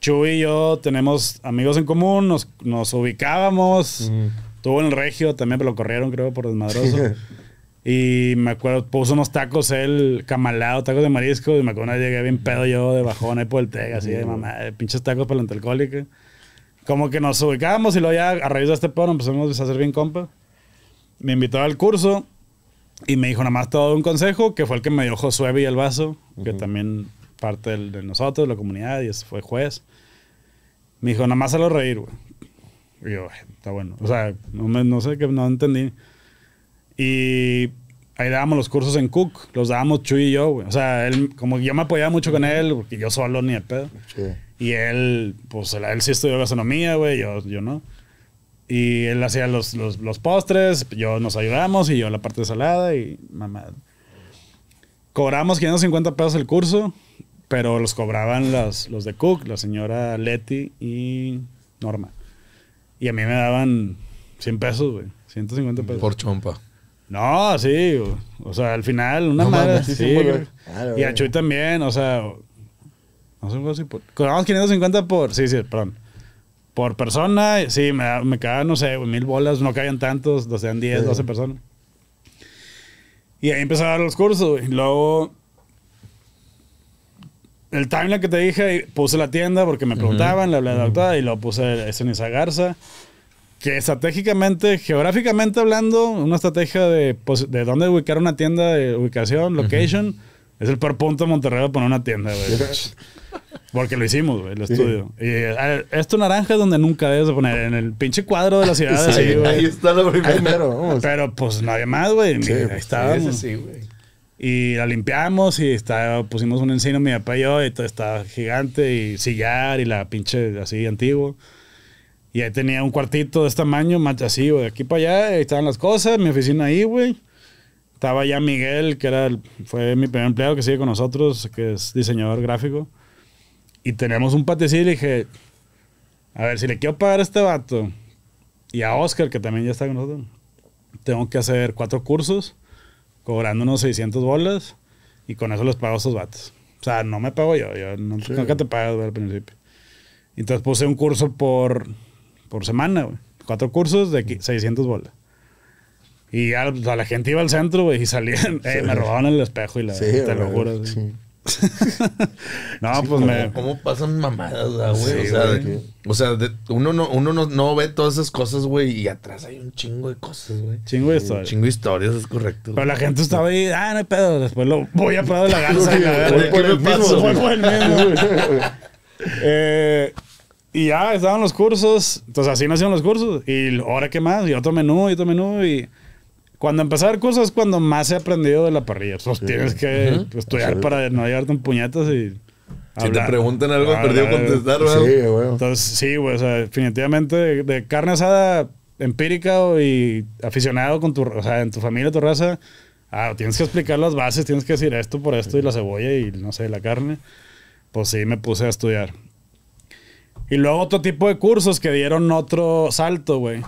Chuy y yo tenemos amigos en común, nos, nos ubicábamos. estuvo Tuvo en el regio, también pero lo corrieron, creo, por desmadroso. y me acuerdo, puso unos tacos él, camalado, tacos de marisco. Y me acuerdo, llegué bien pedo yo de bajón ahí por el así de mamá, pinches tacos para la antalcohólica. Como que nos ubicábamos y luego ya a raíz de este pedo empezamos a hacer bien compa. Me invitó al curso y me dijo nada más todo un consejo, que fue el que me dio Josué Villalbazo, que también parte de nosotros, de la comunidad, y fue juez. Me dijo, nada más a lo reír, güey. Y yo, está bueno. O sea, no, me, no sé qué, no entendí. Y ahí dábamos los cursos en Cook, los dábamos Chuy y yo, güey. O sea, él, como yo me apoyaba mucho con él, porque yo solo ni de pedo. Y él, pues él, sí estudió gastronomía, güey, yo, yo no. Y él hacía los, postres, yo nos ayudamos y yo la parte de salada y mamá. Cobramos 550 pesos el curso, pero los cobraban los, los de Cook, la señora Leti y Norma. Y a mí me daban 100 pesos, güey. 150 pesos. Por chompa. No, sí. O sea, al final, una madre. sí, y a Chuy también, o sea. No sé, por. Cobramos 550 por. Sí, sí, perdón por persona, sí, me, me no sé, mil bolas, no caían tantos, no sean 10, 12 personas. Y ahí empecé a dar los cursos, Y Luego, el timeline que te dije, puse la tienda porque me preguntaban, le hablé a la doctora y lo puse esa Garza. Que estratégicamente, geográficamente hablando, una estrategia de, pues, de dónde ubicar una tienda, de ubicación, location. Es el peor punto de Monterrey de poner una tienda, güey. Porque lo hicimos, güey, el estudio. Y eh, esto naranja es donde nunca debes de poner, en el pinche cuadro de la ciudad. ahí está lo primero, Pero pues nadie más, güey. ahí pues, estábamos. Y la limpiamos y estaba pusimos un encino, mi papá y yo, y todo estaba gigante y sillar y la pinche así antiguo. Y ahí tenía un cuartito de este tamaño, más así, güey, de aquí para allá, ahí estaban las cosas, mi oficina ahí, güey estaba ya Miguel, que era el, fue mi primer empleado que sigue con nosotros, que es diseñador gráfico. Y tenemos un patecillo y dije, a ver, si le quiero pagar a este vato y a Oscar, que también ya está con nosotros, tengo que hacer cuatro cursos, cobrando unos 600 bolas, y con eso les pago a esos vatos. O sea, no me pago yo, yo nunca te pagas al principio. Entonces puse un curso por, por semana, cuatro cursos de 600 bolas. Y ya, pues, la gente iba al centro, güey, y salían, eh, me robaban el espejo y la locura te lo juro. no, pues me. ¿Cómo pasan mamadas, güey? o sea, o sea uno, no, uno no, ve todas esas cosas, güey, y atrás hay un chingo de cosas, güey. Chingo de historias. Chingo de historias, es correcto. Pero la gente estaba ahí, ah, no hay pedo. Después lo voy a parar de la Garza. Fue por por el eh, y ya estaban los cursos, entonces así nacieron los cursos. Y ahora qué más, y otro menú, y otro menú, y. Cuando empecé a ver cosas, cuando más he aprendido de la parrilla. tienes que estudiar para no llevarte un puñetas y. Si te preguntan algo, he perdido contestar, güey. Sí, güey. Entonces, sí, güey. O sea, definitivamente de, carne asada empírica y aficionado con tu, o sea, en tu familia, tu raza, ah, tienes que explicar las bases, tienes que decir esto por esto y la cebolla y no sé, la carne. Pues sí, me puse a estudiar. Y luego otro tipo de cursos que dieron otro salto, güey.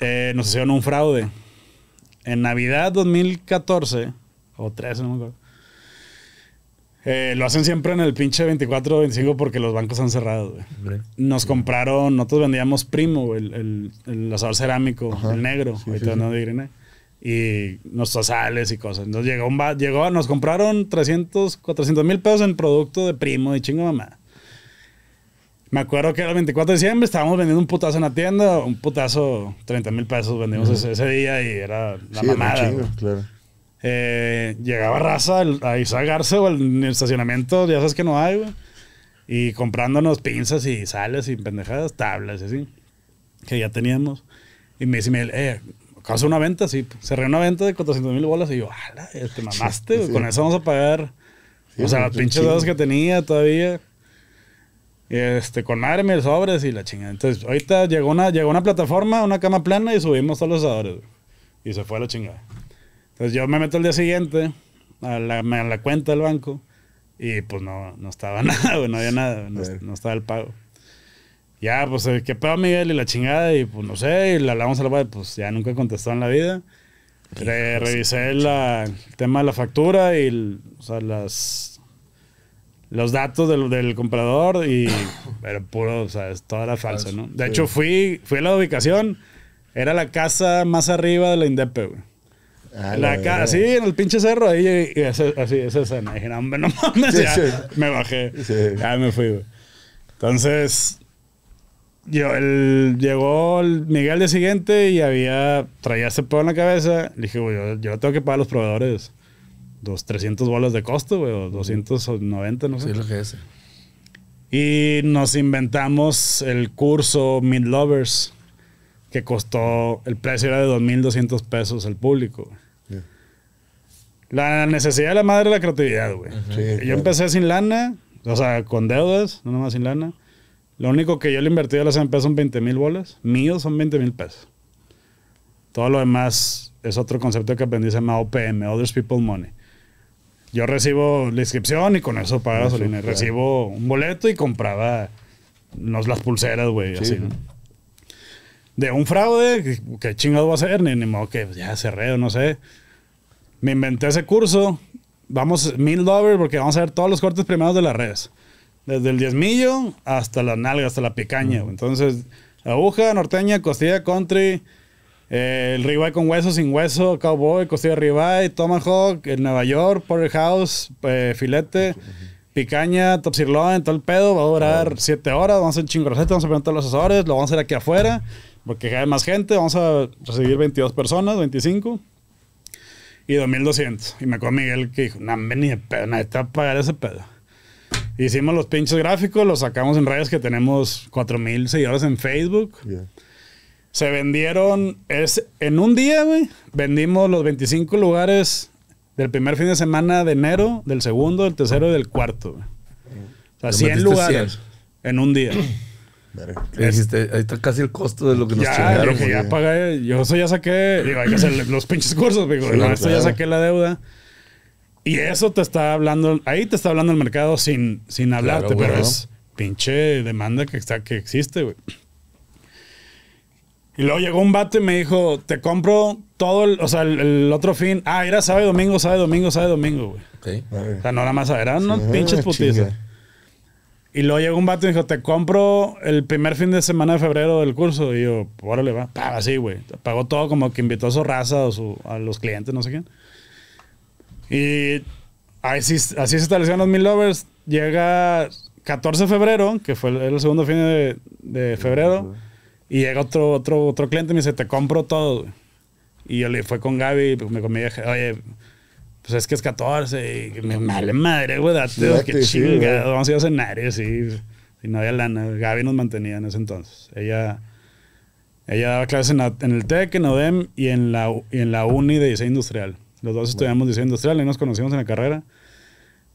Eh, nos hicieron un fraude en Navidad 2014, o 13, no me acuerdo. Eh, lo hacen siempre en el pinche 24 o 25 porque los bancos han cerrado, Nos compraron, nosotros vendíamos primo, el, el, asador cerámico, el negro, y nuestros sales y cosas. un llegó, nos compraron 300, 400 mil pesos en producto de primo y chingo mamá. Me acuerdo que era el 24 de diciembre, estábamos vendiendo un putazo en la tienda, un putazo, 30 mil pesos vendimos ese, día y era la mamada. claro. eh, llegaba raza a Isaac Garza o el estacionamiento, ya sabes que no hay, güey. Y comprándonos pinzas y sales y pendejadas, tablas y así, que ya teníamos. Y me dice, eh, ¿acaso una venta? Sí, pues, cerré una venta de 400 mil bolas y yo, ala, te mamaste, con eso vamos a pagar. o sea, las pinches dos que tenía todavía. Este, con madre sobres y la chingada. Entonces, ahorita llegó una, llegó una plataforma, una cama plana y subimos todos los sobres. Y se fue a la chingada. Entonces yo me meto el día siguiente a la, la cuenta del banco y pues no, no estaba nada, no había nada, no, estaba el pago. Ya, pues, eh, ¿qué pedo, Miguel? Y la chingada, y pues no sé, y la hablamos a la pues ya nunca contestó en la vida. revisé el tema de la factura y, o sea, las los datos del, del comprador y Pero puro, o sea, es toda la falsa, ¿no? De hecho, fui, fui a la ubicación, era la casa más arriba de la Indepe, güey. Ah, la casa sí en el pinche cerro, ahí y así, esa escena. Y dije, no, no mames, ya me bajé. Ya me fui, güey. Entonces, yo, el, llegó Miguel de siguiente y había, traía ese pedo en la cabeza. Le dije, güey, yo, yo tengo que pagar a los proveedores dos, 300 bolas de costo, güey, o 290, no sé. Sí, lo que es. Y nos inventamos el curso Mid Lovers, que costó, el precio era de 2.200 pesos al público. La necesidad de la madre de la creatividad, güey. Yo empecé sin lana, o sea, con deudas, no más sin lana. Lo único que yo le invertí a la CMP son 20 mil bolas. Míos son 20 mil pesos. Todo lo demás es otro concepto que aprendí, se llama OPM, Others People Money. Yo recibo la inscripción y con eso pago gasolina. Recibo un boleto y compraba nos las pulseras, güey, así. De un fraude, ¿qué chingado va a ser? Ni, ni modo que pues, ya cerré o no sé. Me inventé ese curso. Vamos mil dólares porque vamos a ver todos los cortes primeros de las redes. Desde el diezmillo hasta la nalga, hasta la picaña. Entonces, aguja, norteña, costilla, country, eh, el ribeye con hueso, sin hueso, cowboy, costilla de ribeye, tomahawk, en Nueva York, porterhouse, eh, filete, picaña, top sirloin, todo el pedo. Va a durar 7 horas. Vamos a hacer chingo vamos a preguntar a los asesores, lo vamos a hacer aquí afuera, porque hay más gente. Vamos a recibir 22 personas, 25 y 2200. Y me acuerdo Miguel que dijo, no, ni de pedo, nadie te va a pagar ese pedo. Hicimos los pinches gráficos, los sacamos en redes que tenemos 4000 seguidores en Facebook. Se vendieron, es, en un día, güey, vendimos los 25 lugares del primer fin de semana de enero, del segundo, del tercero y del cuarto. O sea, 100 lugares en un día. dijiste, ahí está casi el costo de lo que nos ya, chingaron. que ya pagué, yo eso ya saqué, digo, hay que hacer los pinches cursos, digo, no, ya saqué la deuda. Y eso te está hablando, ahí te está hablando el mercado sin, sin hablarte, pero es pinche demanda que, está, que existe, güey. Y luego llegó un vato y me dijo, te compro todo, el, o sea, el, otro fin. Ah, era sábado domingo, sábado domingo, sábado domingo, güey. Okay. O sea, no nada más, era unos pinches Y luego llegó un vato y me dijo, te compro el primer fin de semana de febrero del curso. Y yo, órale, va. Paga ah, así, güey. Pagó todo como que invitó a su raza o a los clientes, no sé quién. Y así, así se establecieron los Mil Lovers. Llega 14 de febrero, que fue el, segundo fin de febrero. Y llega otro, otro, otro cliente y me dice, te compro todo. Y yo le fue con Gaby, y pues, me comí, oye, pues es que es 14, y me vale madre, güey, qué vamos a ir a cenar, y Y no había lana. Gaby nos mantenía en ese entonces. Ella, ella daba clases en, el TEC, en ODEM y en, la, en la UNI de diseño industrial. Los dos estudiamos diseño industrial y nos conocimos en la carrera.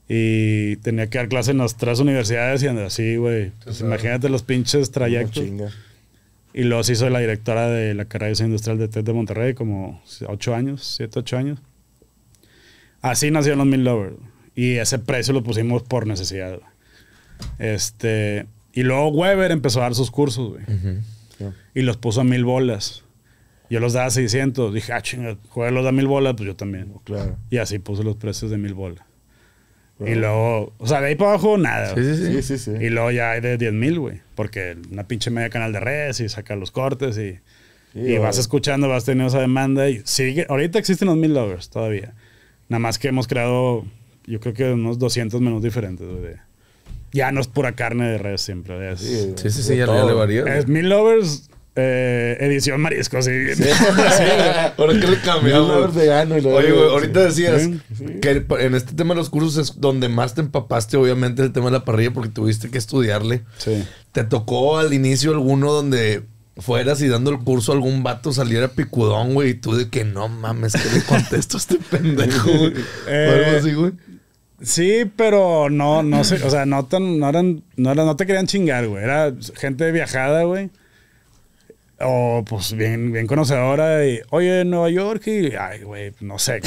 Y tenía que dar clases en las tres universidades y así, güey. Pues imagínate los pinches trayectos. Y luego hizo la directora de la carrera industrial de TED de Monterrey, como 8 años, 7, 8 años. Así nacieron los Mil Lovers. Y ese precio lo pusimos por necesidad. Este, y luego Weber empezó a dar sus cursos, güey. Y los puso a mil bolas. Yo los daba a 600. Dije, ah, chinga, los da mil bolas, pues yo también. Y así puse los precios de mil bolas. Y luego, o sea, de ahí para abajo nada. Sí, sí, sí. Y luego ya hay de 10000 güey. Porque una pinche media canal de redes y saca los cortes y, y vas escuchando, vas teniendo esa demanda. Y sigue, ahorita existen los mil lovers todavía. Nada más que hemos creado, yo creo que unos 200 menús diferentes, güey. Ya no es pura carne de redes siempre. sí, sí, sí, ya, le varía. Es mil lovers eh, edición marisco, sí. sí. sí le cambiamos? Oye, ahorita decías que en este tema de los cursos es donde más te empapaste, obviamente, el tema de la parrilla, porque tuviste que estudiarle. Sí. ¿Te tocó al inicio alguno donde fueras y dando el curso algún vato saliera picudón, güey, y tú de que no mames, que le contesto a este pendejo, o eh, así, güey. Sí, pero no, no sé, o sea, no tan, no no eran, no te querían chingar, güey. Era gente viajada, güey o pues bien, bien conocedora de... oye, Nueva York y, ay, güey, no sé,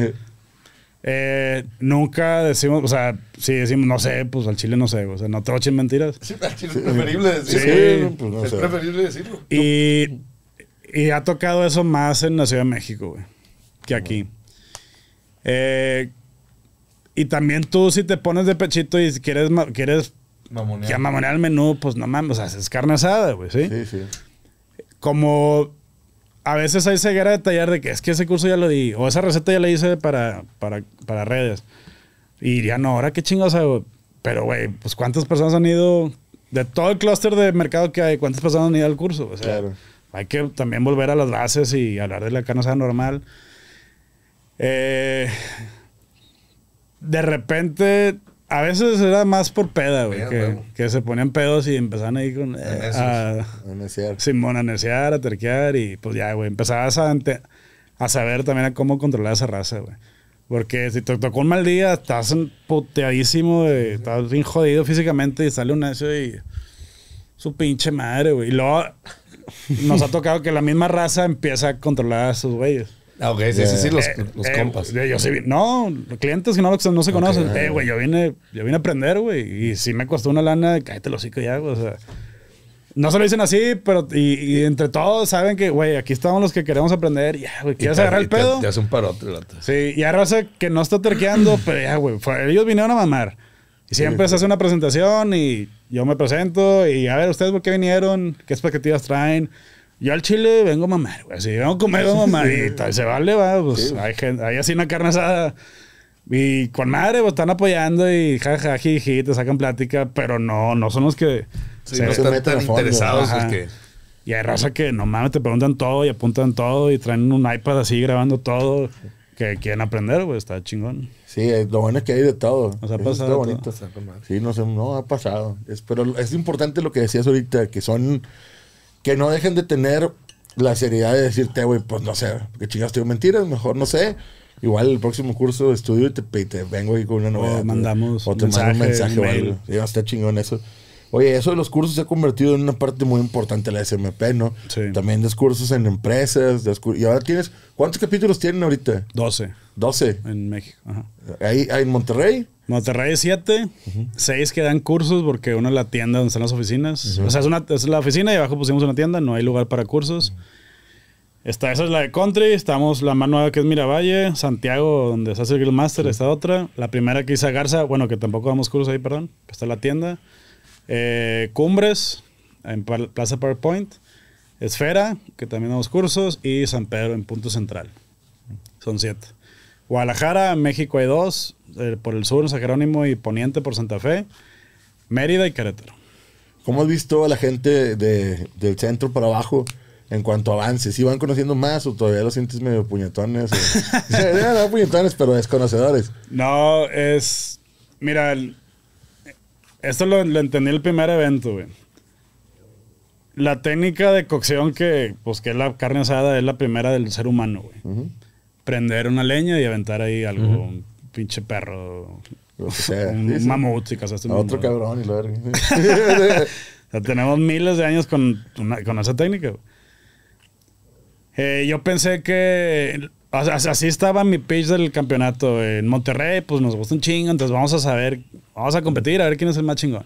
eh, nunca decimos, o sea, si decimos, no sé, pues al chile no sé, o sea, no te mentiras. Sí, al chile es preferible decirlo. Sí, pues, es preferible decirlo. Y, y, ha tocado eso más en la Ciudad de México, güey, que aquí. Eh, y también tú si te pones de pechito y quieres, quieres llama Ya mamonear el menú, pues no mames, o sea, es carne asada, güey, ¿sí? Sí, sí. Como a veces hay ceguera de tallar de que es que ese curso ya lo di, o esa receta ya la hice para, para, para redes. Y diría, no, ahora qué chingados hago. Pero, güey, pues cuántas personas han ido, de todo el clúster de mercado que hay, cuántas personas han ido al curso. O sea, claro. hay que también volver a las bases y hablar de la carne asada normal. Eh, de repente a veces era más por peda, güey. Que, se ponían pedos y empezaban ahí con. a, eh, a Simón, a a terquear y pues ya, güey. Empezabas a, saber también a cómo controlar esa raza, güey. Porque si te tocó un mal día, estás puteadísimo, Estás bien jodido físicamente y sale un necio y. Su pinche madre, güey. Y luego nos ha tocado que la misma raza empieza a controlar a sus güeyes. Ah, ok, sí, sí, los, eh, eh, compas. Yo, no, clientes que no, no se conocen. Eh, güey, yo vine, yo vine a aprender, güey. Y sí me costó una lana cállate los hocico ya, güey. O sea, no se lo dicen así, pero y, entre todos saben que, güey, aquí estamos los que queremos aprender. Ya, güey, ¿quieres agarrar el pedo? Te, hace un parote, otro. Sí, y ahora sé que no está terqueando, pero ya, güey, ellos vinieron a mamar. Y siempre se hace una presentación y yo me presento y a ver, ¿ustedes por qué vinieron? ¿Qué expectativas traen? Yo al chile vengo a mamar, güey. Si vengo a comer y se vale, va. Pues hay, gente, hay así una carne asada. Y con madre, pues están apoyando y jajaja, te sacan plática, pero no, no son los que no están tan interesados. Y hay raza que no mames, te preguntan todo y apuntan todo y traen un iPad así grabando todo que quieren aprender, güey, está chingón. Sí, lo bueno es que hay de todo. Nos ha Está bonito. Sí, no, sé, no ha pasado. Es, pero es importante lo que decías ahorita, que son que no dejen de tener la seriedad de decirte, güey, pues no sé, que chingados te mentiras, mejor no sé. Igual el próximo curso de estudio y te, vengo aquí con una novedad. O mandamos te un mensaje o algo. está chingón eso. Oye, eso de los cursos se ha convertido en una parte muy importante de la SMP, ¿no? Sí. También los cursos en empresas. Y ahora tienes. ¿Cuántos capítulos tienen ahorita? 12. 12. En México. Ahí, ahí en Monterrey. Monterrey 7, Seis que dan cursos porque uno es la tienda donde están las oficinas. O sea, es, una, la oficina y abajo pusimos una tienda, no hay lugar para cursos. esa es la de Country, estamos la más nueva que es Miravalle, Santiago, donde se hace el máster Master, está otra. La primera que hice Garza, bueno, que tampoco damos cursos ahí, perdón, está la tienda. Eh, Cumbres, en Plaza PowerPoint. Esfera, que también damos cursos, y San Pedro en Punto Central. Son siete. Guadalajara, México hay dos, eh, por el sur, San Jerónimo y Poniente por Santa Fe, Mérida y Querétaro. ¿Cómo has visto a la gente del centro para abajo en cuanto avances? ¿Iban van conociendo más o todavía los sientes medio puñetones? Sí, no, puñetones, pero desconocedores. No, es. Mira, esto lo, entendí el primer evento, güey la técnica de cocción que, pues, es la carne asada, es la primera del ser humano, güey. Prender una leña y aventar ahí algo, pinche perro. un mamut casaste otro cabrón y lo verga. tenemos miles de años con, con esa técnica. Eh, yo pensé que así estaba mi pitch del campeonato. En Monterrey, pues nos gusta un chingo, entonces vamos a saber, vamos a competir, a ver quién es el más chingón.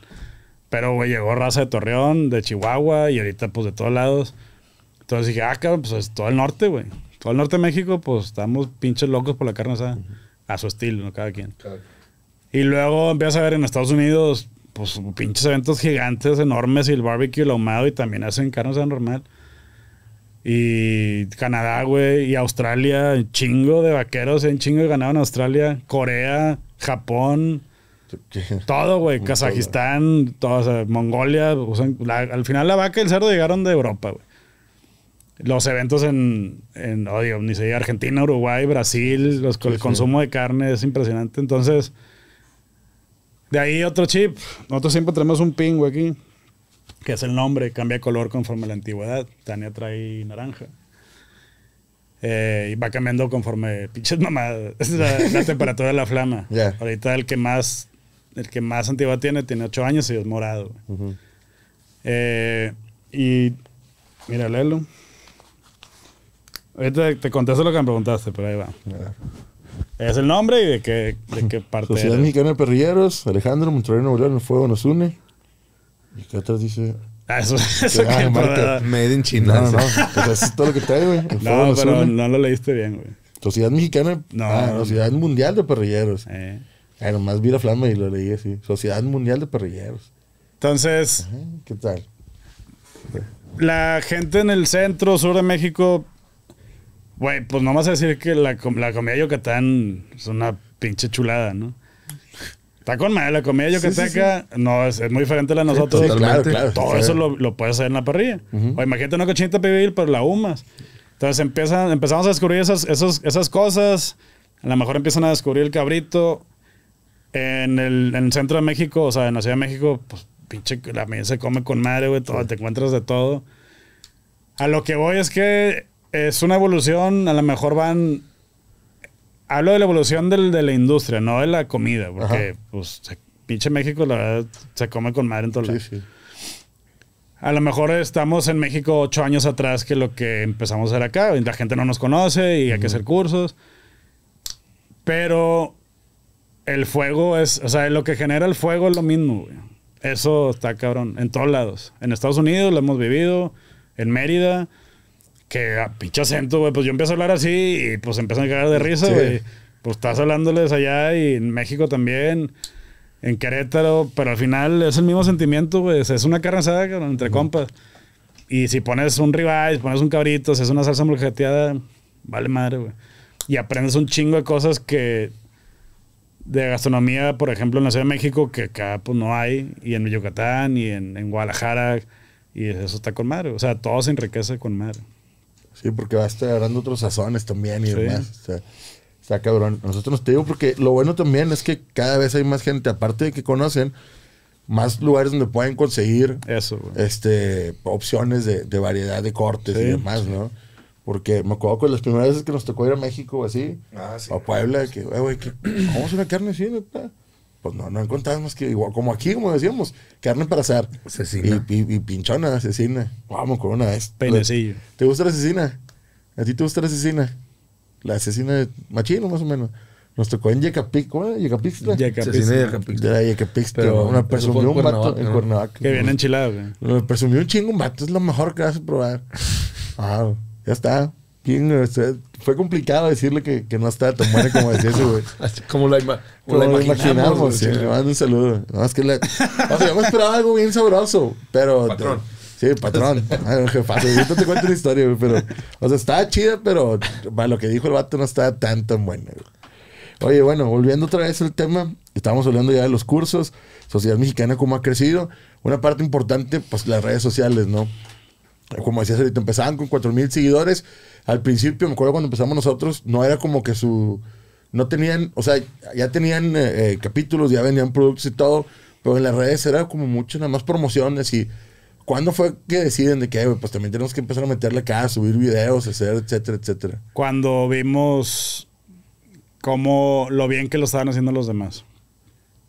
Pero, güey, llegó raza de Torreón, de Chihuahua y ahorita, pues, de todos lados. Entonces dije, ah, cabrón, pues es todo el norte, güey. Todo el norte de México, pues estamos pinches locos por la carne asada a su estilo, ¿no? Cada quien. Y luego empiezas a ver en Estados Unidos, pues pinches eventos gigantes, enormes, y el barbecue, el ahumado, y también hacen carne normal. Y Canadá, güey, y Australia, chingo de vaqueros, en chingo de ganado en Australia, Corea, Japón, todo, güey, Kazajistán, Mongolia, al final la vaca y el cerdo llegaron de Europa, güey los eventos en, en oh, ni Argentina, Uruguay, Brasil, los, el consumo de carne es impresionante. Entonces, de ahí otro chip. Nosotros siempre tenemos un pingüe aquí, que es el nombre, cambia color conforme a la antigüedad. Tania trae naranja. Eh, y va cambiando conforme pinches mamadas. La, la temperatura de la flama. Ahorita el que más el que más antigüedad tiene tiene 8 años y es morado. Eh, y mira, léelo. Ahorita te contesto lo que me preguntaste, pero ahí va. Es el nombre y de qué, de qué parte. Sociedad Mexicana de Perrilleros, Alejandro, Monterrey, Nuevo León, el fuego nos une. Y qué atrás dice. Ah, eso, eso que, que ah, Made in China. No, pues eso es todo lo que trae, güey. No, pero no lo leíste bien, güey. Sociedad Mexicana. No. Ah, no Sociedad Mundial de Perrilleros. Eh. Ah, Ay, nomás vi la flama y lo leí así. Sociedad Mundial de Perrilleros. Entonces. ¿Qué tal? La gente en el centro, sur de México, Güey, pues nomás a decir que la, la comida Yucatán es una pinche chulada, ¿no? Está con madre, la comida yucateca no es, es, muy diferente a la de nosotros. Claro, claro, Todo eso lo, lo, puedes hacer en la parrilla. O imagínate una cochinita pibil, pero la humas. Entonces empiezan, empezamos a descubrir esas, esos, esas cosas. A lo mejor empiezan a descubrir el cabrito. En el, el, centro de México, o sea, en la Ciudad de México, pues pinche, la mía se come con madre, güey. Todo, Te encuentras de todo. A lo que voy es que es una evolución, a lo mejor van... Hablo de la evolución del, de la industria, no de la comida, porque pues pinche México, la verdad, se come con madre en todos lados... A lo mejor estamos en México ocho años atrás que lo que empezamos a hacer acá. La gente no nos conoce y hay que hacer cursos. Pero el fuego es, o sea, lo que genera el fuego es lo mismo, güey. Eso está cabrón, en todos lados. En Estados Unidos lo hemos vivido, en Mérida, que a pinche acento, güey, pues yo empiezo a hablar así y pues empiezan a cagar de risa, güey. Pues estás hablándoles allá y en México también, en Querétaro, pero al final es el mismo sentimiento, güey. Es una carne entre compas. Y si pones un ribeye, pones un cabrito, si es una salsa molcajeteada, vale madre, güey. Y aprendes un chingo de cosas que de gastronomía, por ejemplo, en la Ciudad de México, que acá pues no hay, y en Yucatán, y en, en Guadalajara, y eso está con madre. O sea, todo se enriquece con madre. Sí, porque va a estar dando otros sazones también y demás. está cabrón. Nosotros te digo porque lo bueno también es que cada vez hay más gente, aparte de que conocen, más lugares donde pueden conseguir este opciones de, variedad de cortes y demás, ¿no? Porque me acuerdo que las primeras veces que nos tocó ir a México o así, a ah, Puebla, que, eh, güey, ¿cómo es una carne así, ¿no? pues no, no encontramos que, igual, como aquí, como decíamos, carne para asar. Asesina. Y, pinchona, asesina. Vamos con una vez. Penecillo. ¿Te gusta la asesina? ¿A ti te gusta la asesina? La asesina de Machino, más o menos. Nos tocó en Yecapic, ¿cómo era? Yecapixtla. De Era Yecapixtla. Pero una presumió un vato en Cuernavaca. Que viene enchilada, güey. Presumió un chingo un vato, es lo mejor que vas a probar. Ah, ya está fue complicado decirle que, que, no estaba tan buena como decía ese güey. como la, imaginamos. le mando un saludo. No, que la, o sea, yo me esperaba algo bien sabroso, pero... Patrón. sí, patrón. Ay, jefazo. Ahorita te cuento una historia, pero... O sea, estaba chida, pero lo que dijo el vato no estaba tan tan buena, Oye, bueno, volviendo otra vez al tema, estábamos hablando ya de los cursos, sociedad mexicana, cómo ha crecido. Una parte importante, pues las redes sociales, ¿no? como decías ahorita, empezaban con 4.000 seguidores. Al principio, me acuerdo cuando empezamos nosotros, no era como que su... No tenían, o sea, ya tenían eh, eh, capítulos, ya vendían productos y todo, pero en las redes era como mucho, nada más promociones y... ¿Cuándo fue que deciden de que, pues también tenemos que empezar a meterle acá, subir videos, hacer, etcétera, etcétera? Cuando vimos cómo lo bien que lo estaban haciendo los demás.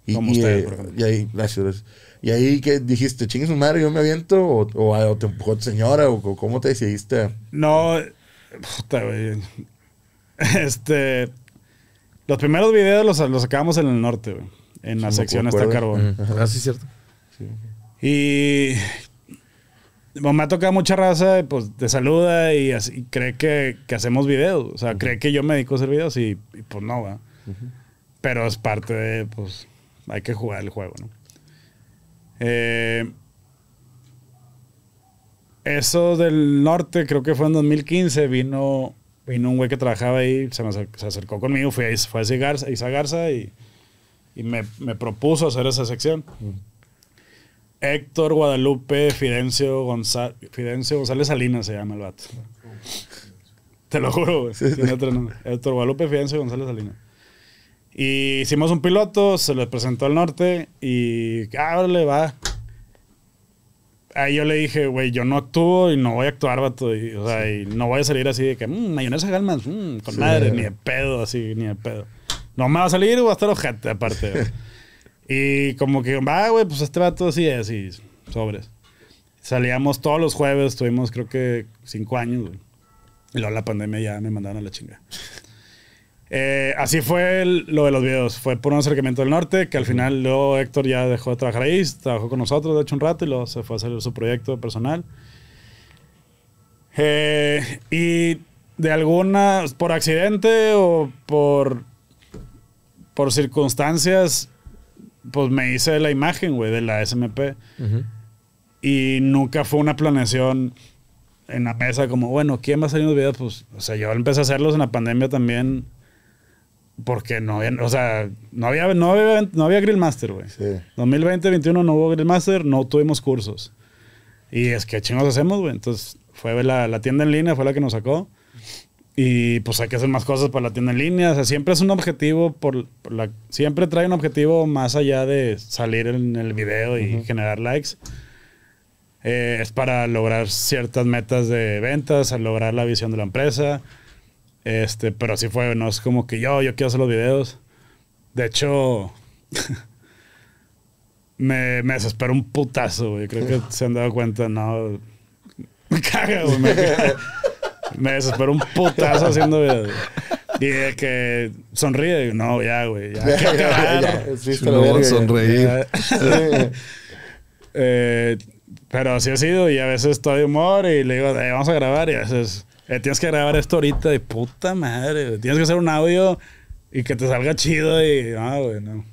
Y, eh, Y ahí, gracias, gracias. Y ahí que dijiste, chingue su madre, yo me aviento, o, te empujó tu señora, o, cómo te decidiste. No, puta, güey. Este. Los primeros videos los, los sacamos en el norte, güey. En la sección hasta carbón. Mm. Ah, sí, cierto. Y me ha tocado mucha raza, pues te saluda y, así, cree que, hacemos videos. O sea, cree que yo me dedico a hacer videos y, pues no, güey. Pero es parte de, pues, hay que jugar el juego, ¿no? Eh, eso del norte, creo que fue en 2015, vino, vino un güey que trabajaba ahí, se, acercó, conmigo, fui fue a Garza, Isa Garza y, me, propuso hacer esa sección. Mm. Héctor Guadalupe Fidencio, González Salinas se llama el vato. Te lo juro, güey. Héctor Guadalupe Fidencio González Salinas. Y hicimos un piloto, se les presentó al norte y, ah, le va. Ahí yo le dije, güey, yo no actúo y no voy a actuar, vato. Y, o sea, y no voy a salir así de que, mmm, mayonesa Galman, mmm, con madre, ni de pedo, así, ni de pedo. No me va a salir, va a estar ojete, aparte. y como que, va, güey, pues este vato así es, y sobres. Salíamos todos los jueves, tuvimos creo que cinco años, güey. Y luego la pandemia ya me mandaron a la chinga. Eh, así fue lo de los videos. Fue por un acercamiento del norte, que al final luego Héctor ya dejó de trabajar ahí, trabajó con nosotros, de hecho, un rato, y luego se fue a hacer su proyecto personal. Eh, y de alguna, por accidente o por, por circunstancias, pues me hice la imagen, güey, de la SMP. Y nunca fue una planeación en la mesa como, bueno, ¿quién va a salir los videos? Pues, o sea, yo empecé a hacerlos en la pandemia también porque no había, o sea, no había, no había, Grill Master, güey. Sí. 2020-2021 no hubo Grill Master, no tuvimos cursos. Y es que chingos hacemos, güey. Entonces fue la, la, tienda en línea, fue la que nos sacó. Y pues hay que hacer más cosas para la tienda en línea. O sea, siempre es un objetivo, por, la, siempre trae un objetivo más allá de salir en el video y generar likes. Eh, es para lograr ciertas metas de ventas, lograr la visión de la empresa. Este, pero sí fue, no es como que yo, yo quiero hacer los videos. De hecho, me, me desespero un putazo, güey. Creo que se han dado cuenta, no. Me caga, güey. Me, desespero un putazo haciendo videos. Y de que sonríe, digo, no, ya, güey, ya. ya, ya, eh, sí, pero así ha sido y a veces estoy de humor y le digo, vamos a grabar y a veces eh, tienes que grabar esto ahorita de puta madre. Tienes que hacer un audio y que te salga chido y... Ah,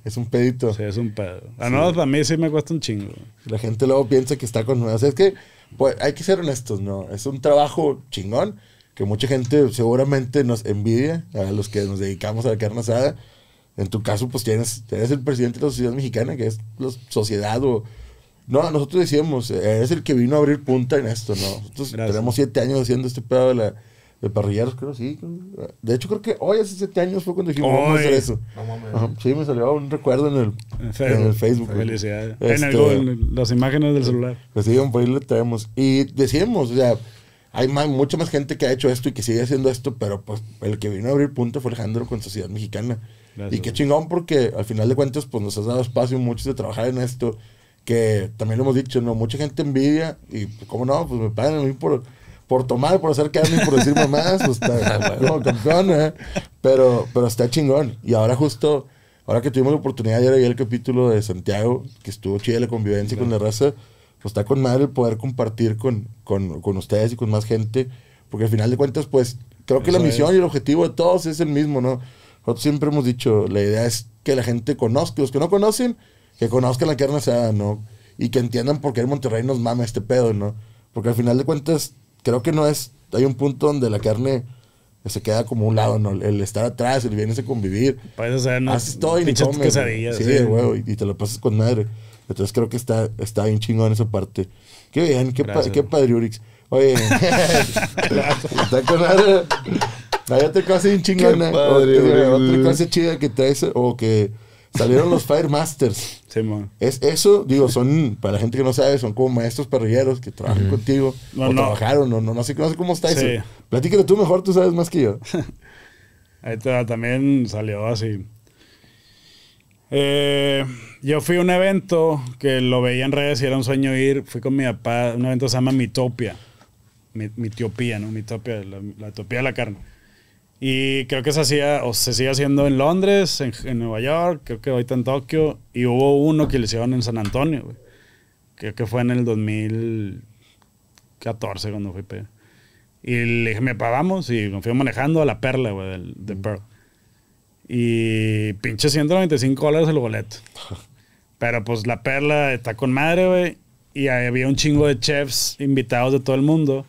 es un pedito. Sí, es un pedo. A no, para mí sí me cuesta un chingo. La gente luego piensa que está con O sea, es que pues, hay que ser honestos, ¿no? Es un trabajo chingón que mucha gente seguramente nos envidia a los que nos dedicamos a la carne asada. En tu caso, pues tienes, eres el presidente de la sociedad mexicana, que es la sociedad o no, nosotros decíamos, eh, es el que vino a abrir punta en esto, ¿no? Nosotros tenemos siete años haciendo este pedo de, la, de parrilleros, creo, sí. De hecho, creo que hoy, hace siete años, fue cuando dijimos, vamos a eso. sí, me salió un recuerdo en el, Facebook. En el Facebook este, en, las imágenes del celular. Pues sí, por ahí lo traemos. Y decíamos, o sea, hay mucha más gente que ha hecho esto y que sigue haciendo esto, pero pues el que vino a abrir punta fue Alejandro con Sociedad Mexicana. Y qué chingón, porque al final de cuentas, pues nos has dado espacio mucho de trabajar en esto que también lo hemos dicho, ¿no? Mucha gente envidia y, pues, ¿cómo no? Pues me pagan a mí por, por tomar, por hacer carne y por decir más, pues está ah, campeón, ¿eh? Pero, pero está chingón. Y ahora justo, ahora que tuvimos la oportunidad de ver el capítulo de Santiago, que estuvo chida la convivencia con la raza, pues está con madre el poder compartir con, con, con, ustedes y con más gente, porque al final de cuentas, pues, creo que la misión y el objetivo de todos es el mismo, ¿no? Nosotros siempre hemos dicho, la idea es que la gente conozca, los que no conocen, que conozcan la carne asada, ¿no? Y que entiendan por qué en Monterrey nos mama este pedo, ¿no? Porque al final de cuentas, creo que no es. Hay un punto donde la carne se queda como un lado, ¿no? El estar atrás, el bien ese convivir. Pues, o sea, no, haces todo y comes. Sí, sí. Güey, y, te lo pasas con madre. Entonces creo que está, está bien chingón esa parte. Qué bien, qué, qué padre, Urix. Oye, está con madre. Hay otra cosa bien chingona. otra, otra chida que traes o que Salieron los Firemasters. Sí, man. Es eso, digo, son, para la gente que no sabe, son como maestros parrilleros que trabajan contigo. No, o no. trabajaron, o no, no, sé, no sé cómo está eso. platícale tú mejor, tú sabes más que yo. Ahí también salió así. Eh, yo fui a un evento que lo veía en redes y era un sueño ir. Fui con mi papá, un evento que se llama Mitopia. Mi, Mitopía, ¿no? Mitopia, la, la, de la carne. Y creo que se hacía, o se sigue haciendo en Londres, en, en Nueva York, creo que ahorita en Tokio. Y hubo uno que le hicieron en San Antonio, güey. Creo que fue en el 2014 cuando fui Y le dije, me pagamos y me fui manejando a la perla, güey, del, de Pearl. Y pinche 195 dólares el boleto. Pero pues la perla está con madre, güey. Y había un chingo de chefs invitados de todo el mundo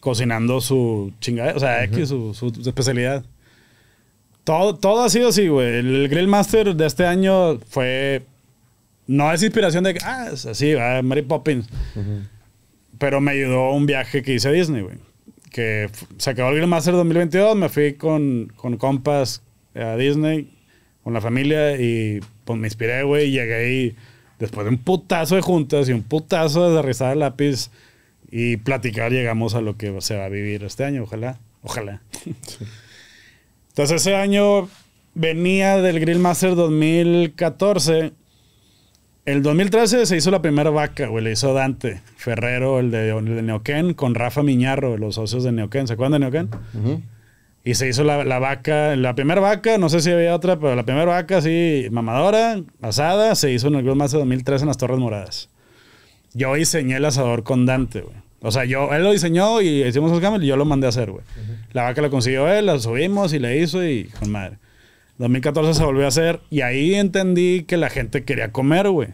cocinando su chingada, o sea, X, su, especialidad. Todo, todo ha sido así, güey. El Grill de este año fue. No es inspiración de ah, es así, Mary Poppins. Pero me ayudó un viaje que hice a Disney, güey. Que se acabó el Grill Master 2022, me fui con, con compas a Disney, con la familia, y pues me inspiré, güey. Y llegué ahí, después de un putazo de juntas y un putazo de rizar lápiz y platicar llegamos a lo que se va a vivir este año, ojalá, ojalá. Entonces ese año venía del Grill Master 2014. El 2013 se hizo la primera vaca, güey, le hizo Dante Ferrero, el de, Neoquén, con Rafa Miñarro, los socios de Neoquén. ¿Se acuerdan de Neoquén? Y se hizo la, vaca, la primera vaca, no sé si había otra, pero la primera vaca, sí, mamadora, asada, se hizo en el Grill Master 2013 en las Torres Moradas. Yo diseñé el asador con Dante, güey. O sea, yo, él lo diseñó y hicimos los y yo lo mandé a hacer, güey. La vaca lo consiguió él, la subimos y le hizo y con madre. 2014 se volvió a hacer y ahí entendí que la gente quería comer, güey.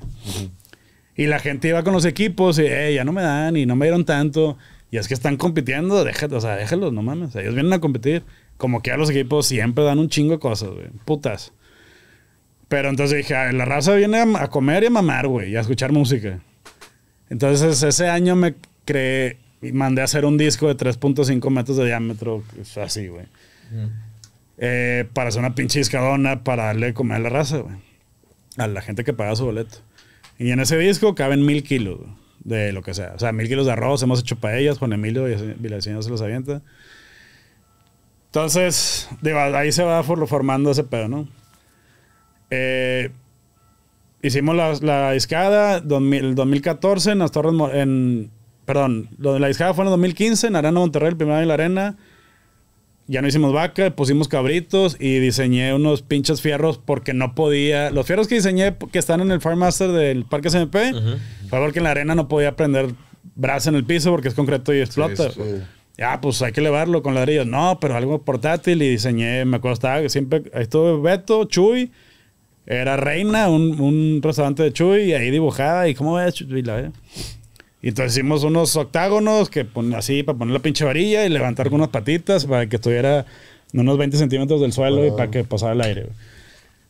Y la gente iba con los equipos y, eh, ya no me dan y no me dieron tanto. Y es que están compitiendo, déjate, o sea, déjalos, no mames. Ellos vienen a competir. Como que a los equipos siempre dan un chingo de cosas, güey. Putas. Pero entonces dije, la raza viene a, comer y a mamar, güey, y a escuchar música. Entonces ese año me creé, y mandé a hacer un disco de 3.5 metros de diámetro, pues, así, güey. Eh, para hacer una pinche discadona, para darle comer a la raza, güey. A la gente que paga su boleto. Y en ese disco caben mil kilos de lo que sea. O sea, mil kilos de arroz hemos hecho para ellas Juan Emilio señora se los avienta. Entonces, ahí se va formando ese pedo, ¿no? Eh, hicimos la, la discada 2014 en las Torres en Perdón, lo de la discada fue en 2015, en Arena Monterrey, el primer año en la arena. Ya no hicimos vaca, pusimos cabritos y diseñé unos pinches fierros porque no podía. Los fierros que diseñé que están en el Master del Parque SMP, fue porque en la arena no podía prender brasa en el piso porque es concreto y explota. Ya, ah, pues hay que elevarlo con ladrillos. No, pero algo portátil y diseñé, me acuerdo, estaba siempre, ahí estuve Beto, Chuy, era Reina, un, restaurante de Chuy, y ahí dibujada, y cómo ves, Chuy, la, eh? Y entonces hicimos unos octágonos que así para poner la pinche varilla y levantar con unas patitas para que estuviera unos 20 centímetros del suelo y para que pasara el aire.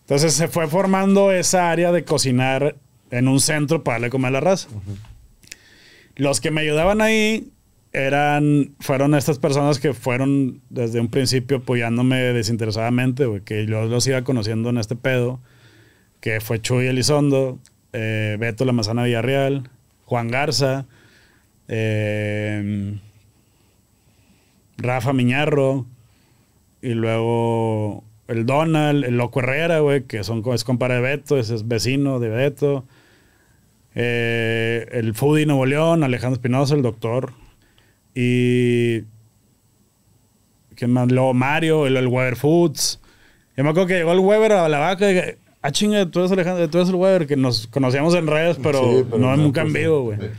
Entonces se fue formando esa área de cocinar en un centro para darle comer a la raza. Los que me ayudaban ahí eran, fueron estas personas que fueron desde un principio apoyándome desinteresadamente, que yo los iba conociendo en este pedo, que fue Chuy Elizondo, eh, Beto La Manzana Villarreal, Juan Garza, eh, Rafa Miñarro, y luego el Donald, el Loco Herrera, que son, es compa de Beto, es, vecino de Beto. Eh, el Foodie Nuevo León, Alejandro Espinosa, el doctor. Y. que Luego Mario, el, el Weber Foods. Yo me acuerdo que llegó el Weber a la vaca Ah, chinga, tú eres Alejandro, el güey que nos conocíamos en redes, pero, no, nunca en vivo, pues, güey.